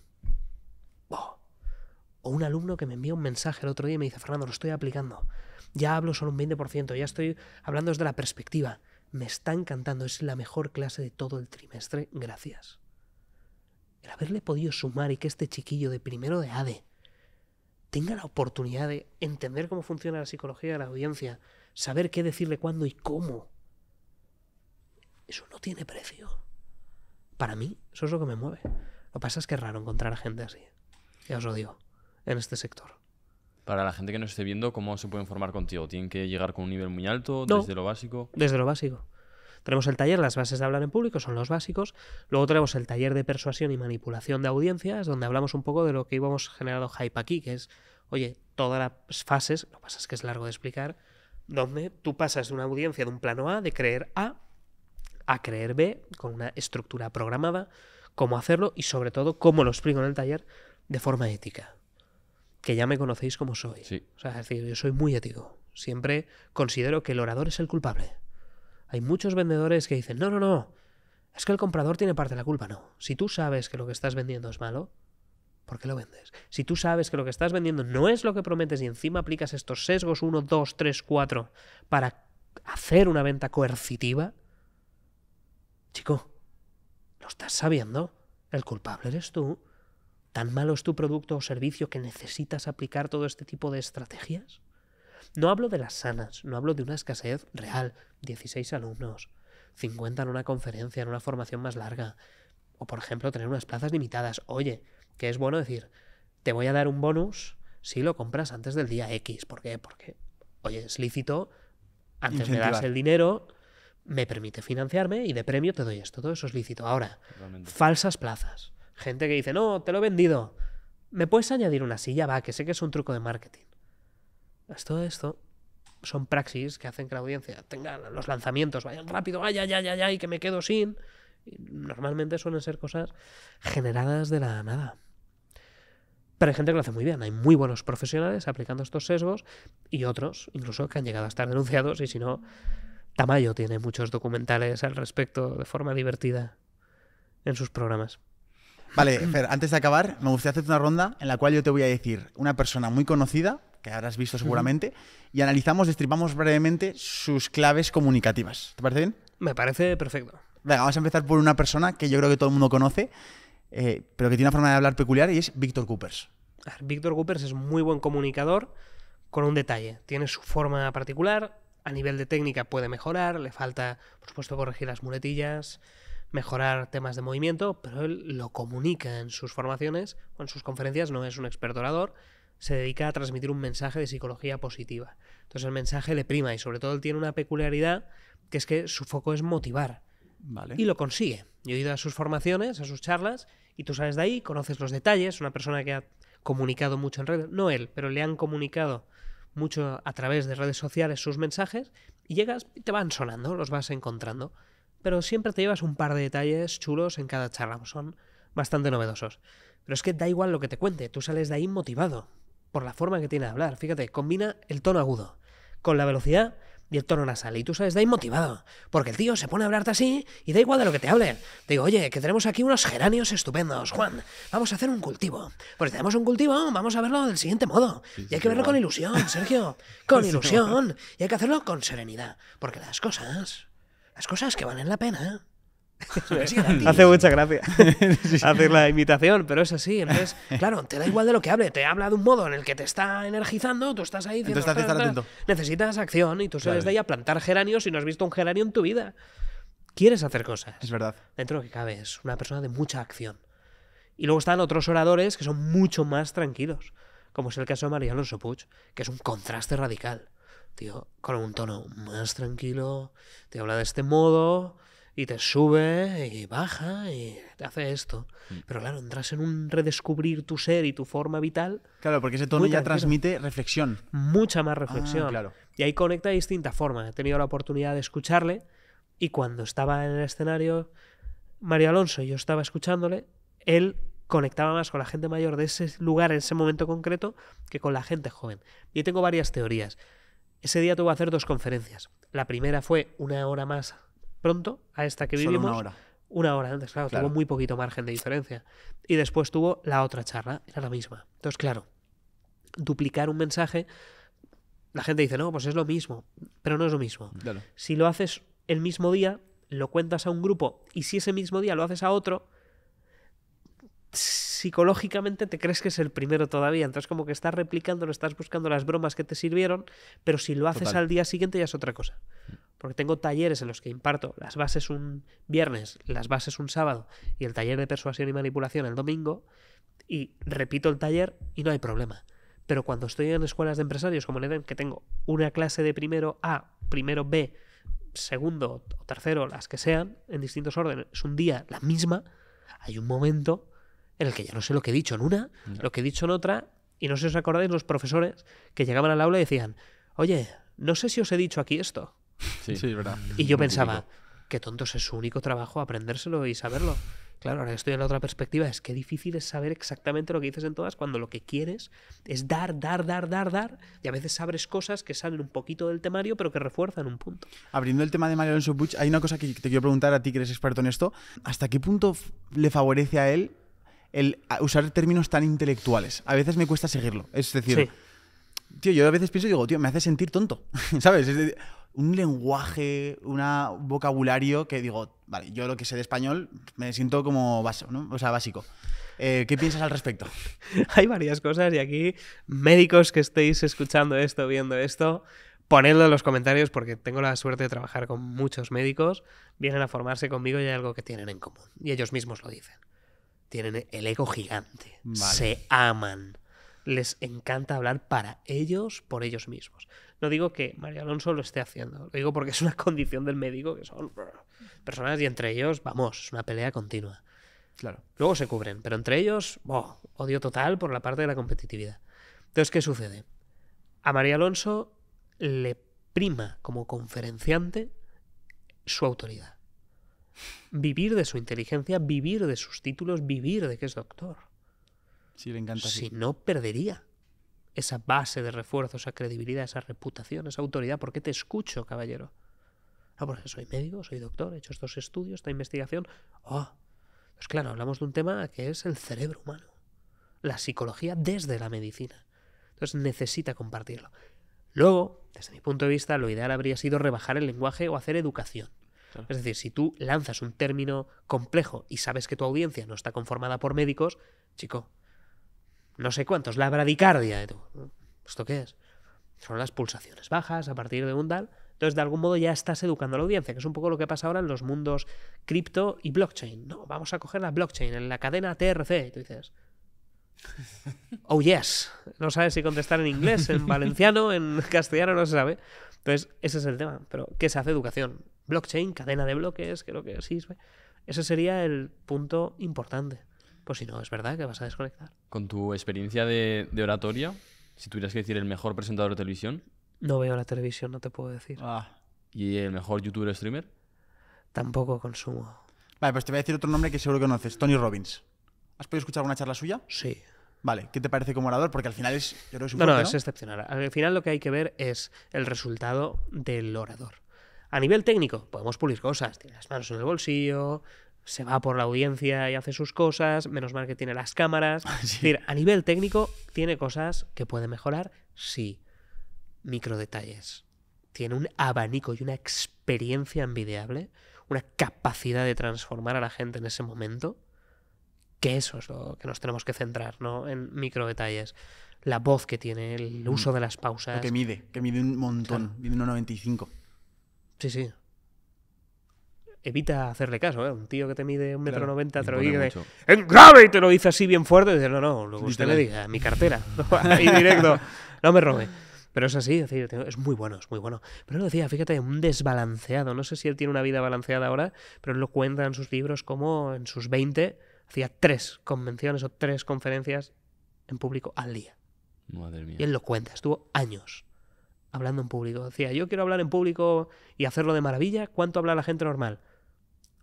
un alumno que me envía un mensaje el otro día y me dice, Fernando, lo estoy aplicando. Ya hablo solo un 20%, ya estoy hablando desde la perspectiva. Me está encantando, es la mejor clase de todo el trimestre, gracias. El haberle podido sumar y que este chiquillo de primero de ADE tenga la oportunidad de entender cómo funciona la psicología de la audiencia, saber qué decirle cuándo y cómo. Eso no tiene precio. Para mí, eso es lo que me mueve. Lo que pasa es que es raro encontrar gente así. Ya os lo digo en este sector. Para la gente que nos esté viendo, ¿cómo se pueden formar contigo? ¿Tienen que llegar con un nivel muy alto, desde lo básico? Desde lo básico. Tenemos el taller, las bases de hablar en público son los básicos. Luego tenemos el taller de persuasión y manipulación de audiencias, donde hablamos un poco de lo que íbamos generando hype aquí, que es, oye, todas las fases, lo que pasa es que es largo de explicar, donde tú pasas de una audiencia de un plano A, de creer A, a creer B, con una estructura programada, cómo hacerlo y sobre todo cómo lo explico en el taller de forma ética que ya me conocéis como soy. O sea, es decir, yo soy muy ético. Siempre considero que el orador es el culpable. Hay muchos vendedores que dicen, no, no, no, es que el comprador tiene parte de la culpa. No, si tú sabes que lo que estás vendiendo es malo, ¿por qué lo vendes? Si tú sabes que lo que estás vendiendo no es lo que prometes y encima aplicas estos sesgos 1, 2, 3, 4 para hacer una venta coercitiva, chico, lo estás sabiendo, el culpable eres tú. ¿Tan malo es tu producto o servicio que necesitas aplicar todo este tipo de estrategias? No hablo de las sanas, no hablo de una escasez real, 16 alumnos, 50 en una conferencia, en una formación más larga, o por ejemplo tener unas plazas limitadas. Oye, que es bueno decir, te voy a dar un bonus si lo compras antes del día X. ¿Por qué? Porque, oye, es lícito, antes me das el dinero, me permite financiarme y de premio te doy esto. Todo eso es lícito. Ahora, falsas plazas. Gente que dice, no, te lo he vendido. ¿Me puedes añadir una silla? Va, que sé que es un truco de marketing. Todo esto son praxis que hacen que la audiencia tenga los lanzamientos, vayan rápido, ay, ay, ay, ay, ay, que me quedo sin. normalmente suelen ser cosas generadas de la nada. Pero hay gente que lo hace muy bien, hay muy buenos profesionales aplicando estos sesgos y otros, incluso, que han llegado a estar denunciados y si no, Tamayo tiene muchos documentales al respecto de forma divertida en sus programas. Vale, Fer, antes de acabar, me gustaría hacerte una ronda en la cual yo te voy a decir una persona muy conocida, que habrás visto seguramente, y analizamos, destripamos brevemente sus claves comunicativas. ¿Te parece bien? Me parece perfecto. Venga, vamos a empezar por una persona que yo creo que todo el mundo conoce, eh, pero que tiene una forma de hablar peculiar y es Víctor Coopers. Víctor Coopers es muy buen comunicador con un detalle. Tiene su forma particular, a nivel de técnica puede mejorar, le falta, por supuesto, corregir las muletillas, mejorar temas de movimiento, pero él lo comunica en sus formaciones o en sus conferencias, no es un experto orador, se dedica a transmitir un mensaje de psicología positiva. Entonces el mensaje le prima y sobre todo él tiene una peculiaridad que es que su foco es motivar. Y lo consigue. Yo he ido a sus formaciones, a sus charlas, y tú sales de ahí, conoces los detalles, una persona que ha comunicado mucho en redes, no él, pero le han comunicado mucho a través de redes sociales sus mensajes, y llegas y te van sonando, los vas encontrando pero siempre te llevas un par de detalles chulos en cada charla, pues son bastante novedosos. Pero es que da igual lo que te cuente, tú sales de ahí motivado por la forma que tiene de hablar. Fíjate, combina el tono agudo con la velocidad y el tono nasal. Y tú sales de ahí motivado, porque el tío se pone a hablarte así y da igual de lo que te hable. Te digo, oye, que tenemos aquí unos geranios estupendos, Juan. Vamos a hacer un cultivo. pues tenemos un cultivo, vamos a verlo del siguiente modo. Y hay que verlo con ilusión, Sergio. Con ilusión. Y hay que hacerlo con serenidad. Porque las cosas las cosas que valen la pena, ¿eh? Hace mucha gracia hacer la imitación, pero es así. claro, te da igual de lo que hable, te habla de un modo en el que te está energizando, tú estás ahí diciendo, necesitas acción y tú sales de ahí a plantar geranios y no has visto un geranio en tu vida. Quieres hacer cosas. Es verdad. Dentro de lo que cabe, es una persona de mucha acción. Y luego están otros oradores que son mucho más tranquilos, como es el caso de Alonso Puig, que es un contraste radical con un tono más tranquilo, te habla de este modo y te sube y baja y te hace esto. Mm. Pero claro, entras en un redescubrir tu ser y tu forma vital. Claro, porque ese tono ya transmite reflexión. Mucha más ah, reflexión. claro. Y ahí conecta de distinta forma. He tenido la oportunidad de escucharle y cuando estaba en el escenario Mario Alonso y yo estaba escuchándole, él conectaba más con la gente mayor de ese lugar en ese momento concreto que con la gente joven. Y tengo varias teorías. Ese día tuvo que hacer dos conferencias. La primera fue una hora más pronto a esta que vivimos. una hora. Una hora antes, claro, tuvo muy poquito margen de diferencia. Y después tuvo la otra charla, era la misma. Entonces, claro, duplicar un mensaje, la gente dice, no, pues es lo mismo, pero no es lo mismo. Si lo haces el mismo día, lo cuentas a un grupo y si ese mismo día lo haces a otro, psicológicamente te crees que es el primero todavía. Entonces, como que estás replicándolo, estás buscando las bromas que te sirvieron, pero si lo haces al día siguiente ya es otra cosa. Porque tengo talleres en los que imparto las bases un viernes, las bases un sábado y el taller de persuasión y manipulación el domingo, y repito el taller y no hay problema. Pero cuando estoy en escuelas de empresarios como en Eden, que tengo una clase de primero A, primero B, segundo o tercero, las que sean, en distintos órdenes, un día la misma, hay un momento en el que ya no sé lo que he dicho en una, lo que he dicho en otra, y no sé si os acordáis los profesores que llegaban al aula y decían, oye, no sé si os he dicho aquí esto. Sí, sí verdad. Y yo pensaba, que qué tonto es su único trabajo aprendérselo y saberlo. Claro, ahora estoy en la otra perspectiva, es que difícil es saber exactamente lo que dices en todas cuando lo que quieres es dar, dar, dar, dar, dar, y a veces abres cosas que salen un poquito del temario, pero que refuerzan un punto. Abriendo el tema de Mario Alonso hay una cosa que te quiero preguntar a ti, que eres experto en esto. ¿Hasta qué punto le favorece a él el usar términos tan intelectuales. A veces me cuesta seguirlo. Es decir, yo a veces pienso y digo, tío, me hace sentir tonto. ¿Sabes? un lenguaje, un vocabulario que digo, vale, yo lo que sé de español me siento como básico, O sea, básico. Eh, ¿Qué piensas al respecto? Hay varias cosas y aquí, médicos que estéis escuchando esto, viendo esto, ponedlo en los comentarios porque tengo la suerte de trabajar con muchos médicos, vienen a formarse conmigo y hay algo que tienen en común y ellos mismos lo dicen tienen el ego gigante, se aman, les encanta hablar para ellos, por ellos mismos. No digo que María Alonso lo esté haciendo, lo digo porque es una condición del médico que son personas y entre ellos, vamos, es una pelea continua. Claro. Luego se cubren, pero entre ellos, odio total por la parte de la competitividad. Entonces, ¿qué sucede? A María Alonso le prima como conferenciante su autoridad vivir de su inteligencia, vivir de sus títulos, vivir de que es doctor. encanta. Si no, perdería esa base de refuerzo, esa credibilidad, esa reputación, esa autoridad. ¿Por qué te escucho, caballero? Ah, porque soy médico, soy doctor, he hecho estos estudios, esta investigación. Ah, pues claro, hablamos de un tema que es el cerebro humano, la psicología desde la medicina. Entonces necesita compartirlo. Luego, desde mi punto de vista, lo ideal habría sido rebajar el lenguaje o hacer educación. Es decir, si tú lanzas un término complejo y sabes que tu audiencia no está conformada por médicos, chico, no sé cuántos, la bradicardia de tú. ¿Esto qué es? Son las pulsaciones bajas a partir de un tal. Entonces, de algún modo ya estás educando a la audiencia, que es un poco lo que pasa ahora en los mundos cripto y blockchain. No, vamos a coger la blockchain en la cadena TRC. Y tú dices, oh yes. No sabes si contestar en inglés, en valenciano, en castellano, no se sabe. Entonces, ese es el tema. Pero, ¿qué se hace educación? blockchain, cadena de bloques, creo que sí. Ese sería el punto importante. Pues si no, es verdad que vas a desconectar. Con tu experiencia de, oratoria, si tuvieras que decir el mejor presentador de televisión. No veo la televisión, no te puedo decir. Ah. ¿Y el mejor youtuber streamer? Tampoco consumo. Vale, pues te voy a decir otro nombre que seguro que conoces, Tony Robbins. ¿Has podido escuchar una charla suya? Sí. Vale, ¿qué te parece como orador? Porque al final es. no, no, es excepcional. Al final lo que hay que ver es el resultado del orador. A nivel técnico, podemos pulir cosas. Tiene las manos en el bolsillo, se va por la audiencia y hace sus cosas, menos mal que tiene las cámaras. decir, a nivel técnico, tiene cosas que puede mejorar, sí. Micro detalles. Tiene un abanico y una experiencia envidiable, una capacidad de transformar a la gente en ese momento, que eso es lo que nos tenemos que centrar, ¿no? En micro detalles la voz que tiene, el mm. uso de las pausas. que mide, que mide un montón, noventa mide 1,95. Sí, sí. Evita hacerle caso, ¿eh? Un tío que te mide un metro noventa te lo dice ¡En y te lo dice así bien fuerte. Dice, no, no, lo usted me diga, mi cartera. Ahí directo. No me robe. Pero es así, es, muy bueno, es muy bueno. Pero lo decía, fíjate, un desbalanceado. No sé si él tiene una vida balanceada ahora, pero él lo cuenta en sus libros como en sus 20 hacía tres convenciones o tres conferencias en público al día. Madre mía. Y él lo cuenta, estuvo años hablando en público. Decía, yo quiero hablar en público y hacerlo de maravilla. ¿Cuánto habla la gente normal?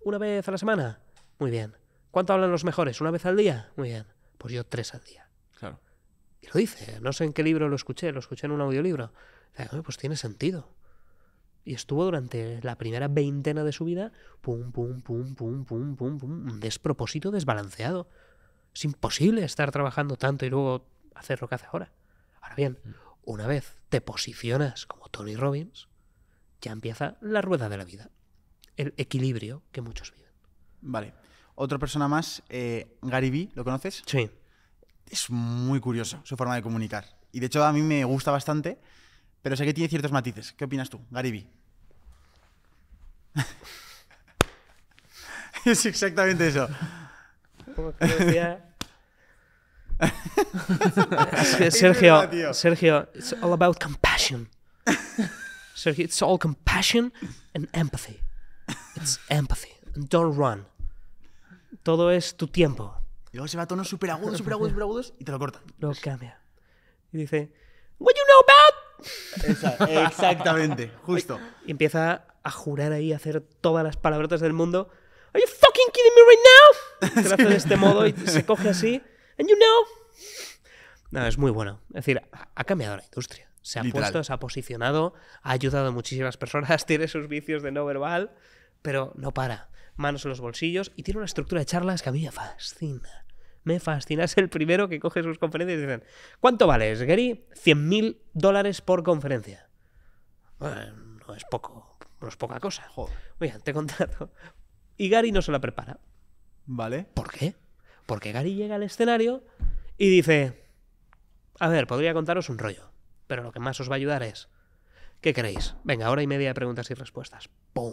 ¿Una vez a la semana? Muy bien. ¿Cuánto hablan los mejores? ¿Una vez al día? Muy bien. Pues yo tres al día. Claro. Y lo dice. No sé en qué libro lo escuché. Lo escuché en un audiolibro. pues tiene sentido. Y estuvo durante la primera veintena de su vida, pum, pum, pum, pum, pum, pum, pum, un despropósito desbalanceado. Es imposible estar trabajando tanto y luego hacer lo que hace ahora. Ahora bien, mm. una vez te posicionas como Tony Robbins, ya empieza la rueda de la vida, el equilibrio que muchos viven. Vale. Otra persona más, eh, Gary B, ¿lo conoces? Sí. Es muy curioso su forma de comunicar. Y de hecho a mí me gusta bastante, pero sé que tiene ciertos matices. ¿Qué opinas tú, Gary B? es exactamente eso. Sergio, Sergio, it's all about compassion. Sergio, it's all compassion and empathy. It's empathy. don't run. Todo es tu tiempo. Y luego se va a tonos súper agudos, súper agudos, súper agudos y te lo corta. Lo cambia. Y dice, What you know about? exactamente, justo. Y empieza a jurar ahí, a hacer todas las palabrotas del mundo. Are you fucking kidding me right now? Se lo hace de este modo y se coge así And you know. No, es muy bueno. Es decir, ha cambiado la industria. Se ha puesto, se ha posicionado, ha ayudado a muchísimas personas, tiene sus vicios de no verbal, pero no para. Manos en los bolsillos y tiene una estructura de charlas que a mí me fascina. Me fascina. Es el primero que coge sus conferencias y dicen: ¿Cuánto vales, Gary? 100.000 dólares por conferencia. no es poco, no es poca cosa. Joder. Oye, te contrato. Y Gary no se la prepara. ¿Vale? ¿Por qué? Porque Gary llega al escenario y dice, a ver, podría contaros un rollo, pero lo que más os va a ayudar es, ¿qué queréis? Venga, hora y media de preguntas y respuestas. ¡Pum!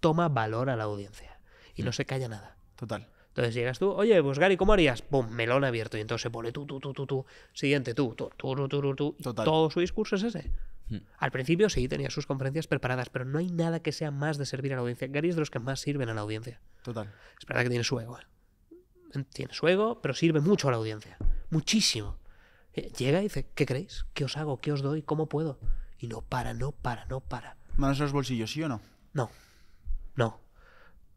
Toma valor a la audiencia. Y no se calla nada. Total. Entonces llegas tú, oye, pues Gary, ¿cómo harías? ¡Pum! Melón abierto. Y entonces se pone tú, tú, tú, tú, tú. Siguiente, tú, tú, tú, tú, tú, tú. Total. Todo su discurso es ese. Hmm. Al principio sí, tenía sus conferencias preparadas, pero no hay nada que sea más de servir a la audiencia. Gary es de los que más sirven a la audiencia. Total. Es verdad que tiene su ego. ¿eh? tiene su ego, pero sirve mucho a la audiencia. Muchísimo. Eh, llega y dice, ¿qué creéis? ¿Qué os hago? ¿Qué os doy? ¿Cómo puedo? Y no para, no para, no para. ¿Manos en los bolsillos, sí o no? No. No.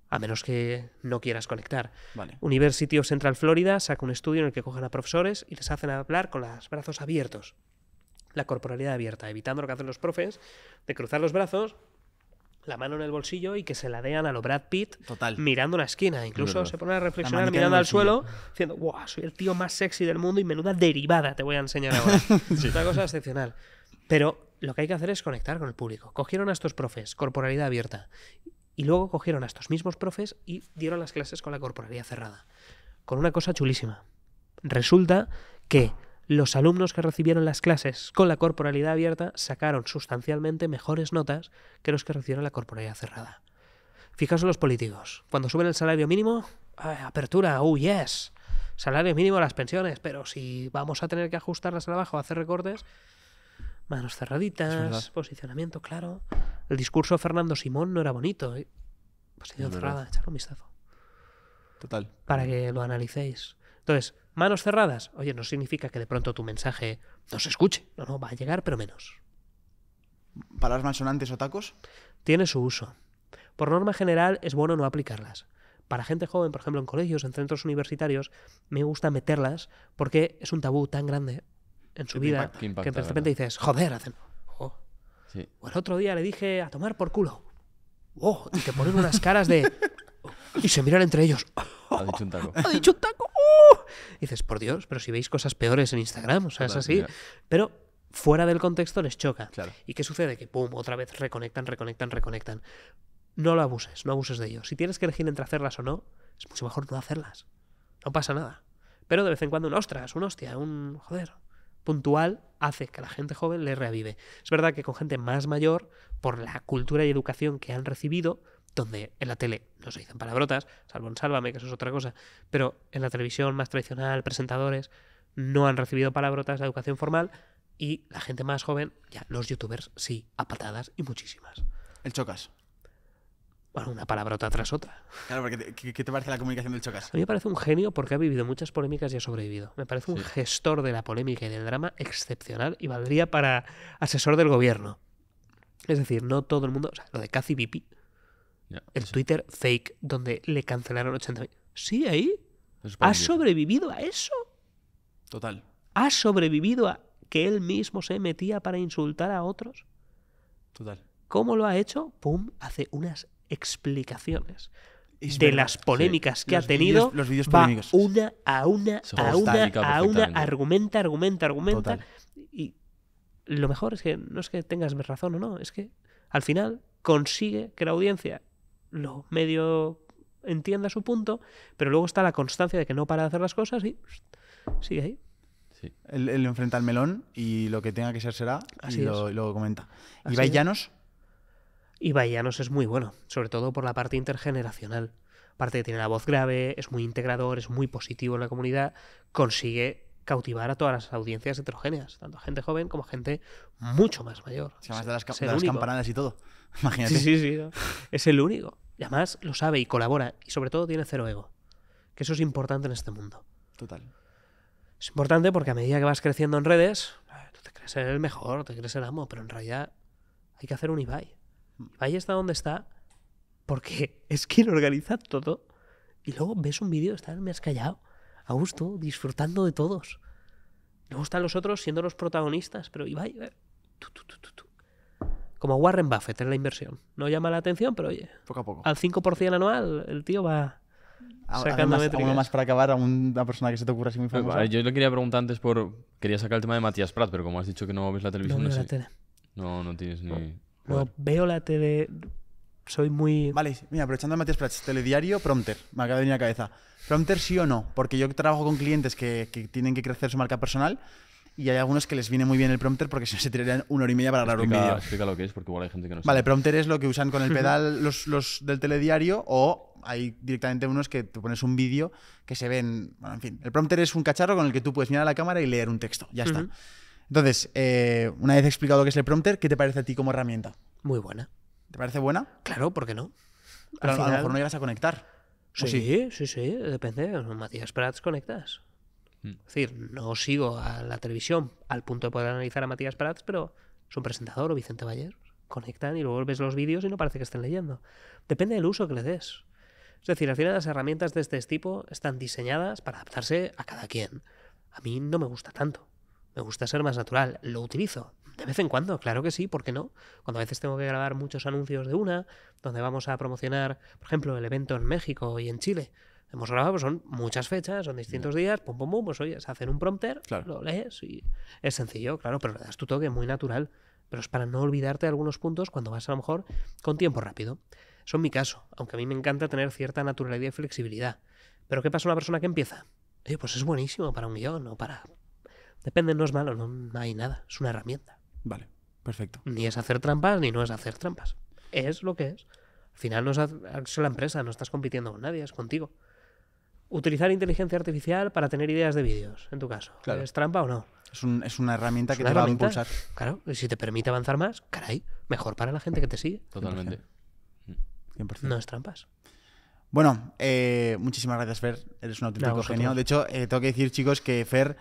A menos que no quieras conectar. Vale. University of Central Florida saca un estudio en el que cogen a profesores y les hacen hablar con los brazos abiertos. La corporalidad abierta, evitando lo que hacen los profes de cruzar los brazos la mano en el bolsillo y que se la dean a lo Brad Pitt mirando una esquina. Incluso se pone a reflexionar mirando al suelo diciendo, wow, soy el tío más sexy del mundo y menuda derivada te voy a enseñar ahora. Es Una cosa excepcional. Pero lo que hay que hacer es conectar con el público. Cogieron a estos profes, corporalidad abierta, y luego cogieron a estos mismos profes y dieron las clases con la corporalidad cerrada. Con una cosa chulísima. Resulta que los alumnos que recibieron las clases con la corporalidad abierta sacaron sustancialmente mejores notas que los que recibieron la corporalidad cerrada. Fijaos en los políticos. Cuando suben el salario mínimo, eh, apertura, oh yes. Salario mínimo a las pensiones, pero si vamos a tener que ajustarlas al abajo, hacer recortes, manos cerraditas, posicionamiento claro. El discurso de Fernando Simón no era bonito. ¿eh? Posición cerrada, echar un vistazo. Total. Para que lo analicéis. Entonces, Manos cerradas. Oye, no significa que de pronto tu mensaje no se escuche. No, no, va a llegar, pero menos. ¿Palabras malsonantes o tacos? Tiene su uso. Por norma general es bueno no aplicarlas. Para gente joven, por ejemplo, en colegios, en centros universitarios, me gusta meterlas porque es un tabú tan grande en su vida que, de repente dices, joder, hacen... Oh". O el otro día le dije a tomar por culo. Oh, y que ponen unas caras de... Oh", y se miran entre ellos. Oh". Ha dicho un taco. Ha dicho taco. ¡Uh! dices, por Dios, pero si veis cosas peores en Instagram, o sea, es así. Pero fuera del contexto les choca. ¿Y qué sucede? Que, pum, otra vez reconectan, reconectan, reconectan. No lo abuses, no abuses de ellos, Si tienes que elegir entre hacerlas o no, es mucho mejor no hacerlas. No pasa nada. Pero de vez en cuando un ostras, un hostia, un joder, puntual hace que la gente joven le reavive. Es verdad que con gente más mayor, por la cultura y educación que han recibido, donde en la tele no se dicen palabrotas, salvo en Sálvame, que eso es otra cosa, pero en la televisión más tradicional, presentadores, no han recibido palabrotas de educación formal y la gente más joven, ya, los youtubers sí, a patadas y muchísimas. El chocas. Bueno, una palabrota tras otra. Claro, porque ¿qué, te parece la comunicación del chocas? A mí me parece un genio porque ha vivido muchas polémicas y ha sobrevivido. Me parece un gestor de la polémica y del drama excepcional y valdría para asesor del gobierno. Es decir, no todo el mundo. O sea, lo de Cathy Bipi el Twitter fake, donde le cancelaron 80.000. Sí, ahí. ¿Ha sobrevivido a eso? Total. ¿Ha sobrevivido a que él mismo se metía para insultar a otros? Total. ¿Cómo lo ha hecho? Pum, hace unas explicaciones de las polémicas que ha tenido. los vídeos polémicos. una a una, a una, a una, ¿eh? argumenta, argumenta, argumenta. Y lo mejor es que no es que tengas razón o no, es que al final consigue que la audiencia lo medio entienda su punto, pero luego está la constancia de que no para de hacer las cosas y sigue ahí. Él, enfrenta al melón y lo que tenga que ser será y, lo, comenta. Y ¿Ibai Y Llanos? es muy bueno, sobre todo por la parte intergeneracional. parte que tiene la voz grave, es muy integrador, es muy positivo en la comunidad, consigue cautivar a todas las audiencias heterogéneas, tanto gente joven como gente mucho más mayor. Se llama de las, campanadas y todo. Imagínate. Sí, sí, sí. Es el único además lo sabe y colabora. Y sobre todo tiene cero ego. Que eso es importante en este mundo. Total. Es importante porque a medida que vas creciendo en redes, eh, tú te crees el mejor, te crees el amo, pero en realidad hay que hacer un Ibai. Mm. Ibai está donde está porque es quien organiza todo. Y luego ves un vídeo, está me has callado, a gusto, disfrutando de todos. Luego están los otros siendo los protagonistas, pero Ibai, tú, tú como Warren Buffett en la inversión. No llama la atención, pero oye, poco a poco. Al 5% anual el tío va ah, sacando más para acabar, a una persona que se te ocurra si me eh, yo le quería preguntar antes por... Quería sacar el tema de Matías pratt pero como has dicho que no ves la televisión... No, no, tienes ni... veo la tele... Soy muy... Vale, mira, aprovechando a Matías Prats, telediario, prompter. Me acaba de venir a la cabeza. Prompter sí o no, porque yo trabajo con clientes que, que tienen que crecer su marca personal y hay algunos que les viene muy bien el prompter porque si no se tirarían una hora y media para grabar un vídeo. Explica lo que es porque igual hay gente que no sabe. Vale, prompter es lo que usan con el pedal los, los del telediario o hay directamente unos que tú pones un vídeo que se ven, bueno, en fin, el prompter es un cacharro con el que tú puedes mirar a la cámara y leer un texto, ya está. Entonces, eh, una vez explicado lo que es el prompter, ¿qué te parece a ti como herramienta? Muy buena. ¿Te parece buena? Claro, ¿por qué no? a, lo mejor no llegas a conectar. Sí, sí, sí, sí, depende. Matías Prats conectas. Mm. Es decir, no sigo a la televisión al punto de poder analizar a Matías Prats, pero es un presentador o Vicente Valle, conectan y luego ves los vídeos y no parece que estén leyendo. Depende del uso que le des. Es decir, al final las herramientas de este tipo están diseñadas para adaptarse a cada quien. A mí no me gusta tanto. Me gusta ser más natural. Lo utilizo. De vez en cuando, claro que sí, ¿por qué no? Cuando a veces tengo que grabar muchos anuncios de una, donde vamos a promocionar, por ejemplo, el evento en México y en Chile hemos grabado, pues son muchas fechas, son distintos días, pum, pum, pum, pues oye, se hacen un prompter, lo lees y es sencillo, claro, pero le das tu toque muy natural. Pero es para no olvidarte de algunos puntos cuando vas a lo mejor con tiempo rápido. Son mi caso, aunque a mí me encanta tener cierta naturalidad y flexibilidad. Pero ¿qué pasa a una persona que empieza? pues es buenísimo para un guión o para... Depende, no es malo, no hay nada, es una herramienta. Vale, perfecto. Ni es hacer trampas, ni no es hacer trampas. Es lo que es. Al final no es la empresa, no estás compitiendo con nadie, es contigo utilizar inteligencia artificial para tener ideas de vídeos, en tu caso. Claro. ¿Es trampa o no? Es, una herramienta que te va a impulsar. Claro, si te permite avanzar más, caray, mejor para la gente que te sigue. Totalmente. 100%. No es trampas. Bueno, eh, muchísimas gracias, Fer. Eres un auténtico genio. De hecho, eh, tengo que decir, chicos, que Fer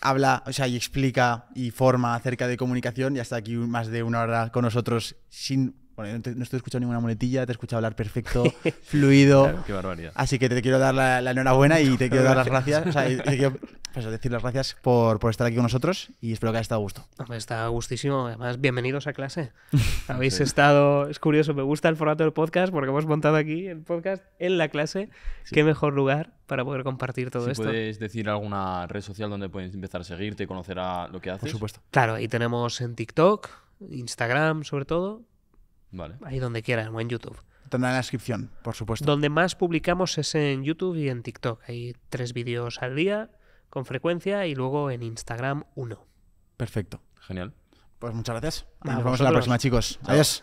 habla, o sea, y explica y forma acerca de comunicación y hasta aquí más de una hora con nosotros sin bueno, no, estoy escuchando ninguna monetilla, te he escuchado hablar perfecto, fluido. qué barbaridad. Así que te quiero dar la, enhorabuena y te quiero dar las gracias. O sea, te quiero pues, decir las gracias por, estar aquí con nosotros y espero que haya estado a gusto. Me está gustísimo. Además, bienvenidos a clase. Habéis estado. Es curioso, me gusta el formato del podcast porque hemos montado aquí el podcast en la clase. Qué mejor lugar para poder compartir todo esto. ¿Puedes decir alguna red social donde puedes empezar a seguirte y conocer a lo que haces? Por supuesto. Claro, ahí tenemos en TikTok, Instagram sobre todo, Ahí donde quieras, o en YouTube. Tendrá la descripción, por supuesto. Donde más publicamos es en YouTube y en TikTok. Hay tres vídeos al día con frecuencia y luego en Instagram uno. Perfecto. Genial. Pues muchas gracias. Nos vemos en la próxima, chicos. Adiós.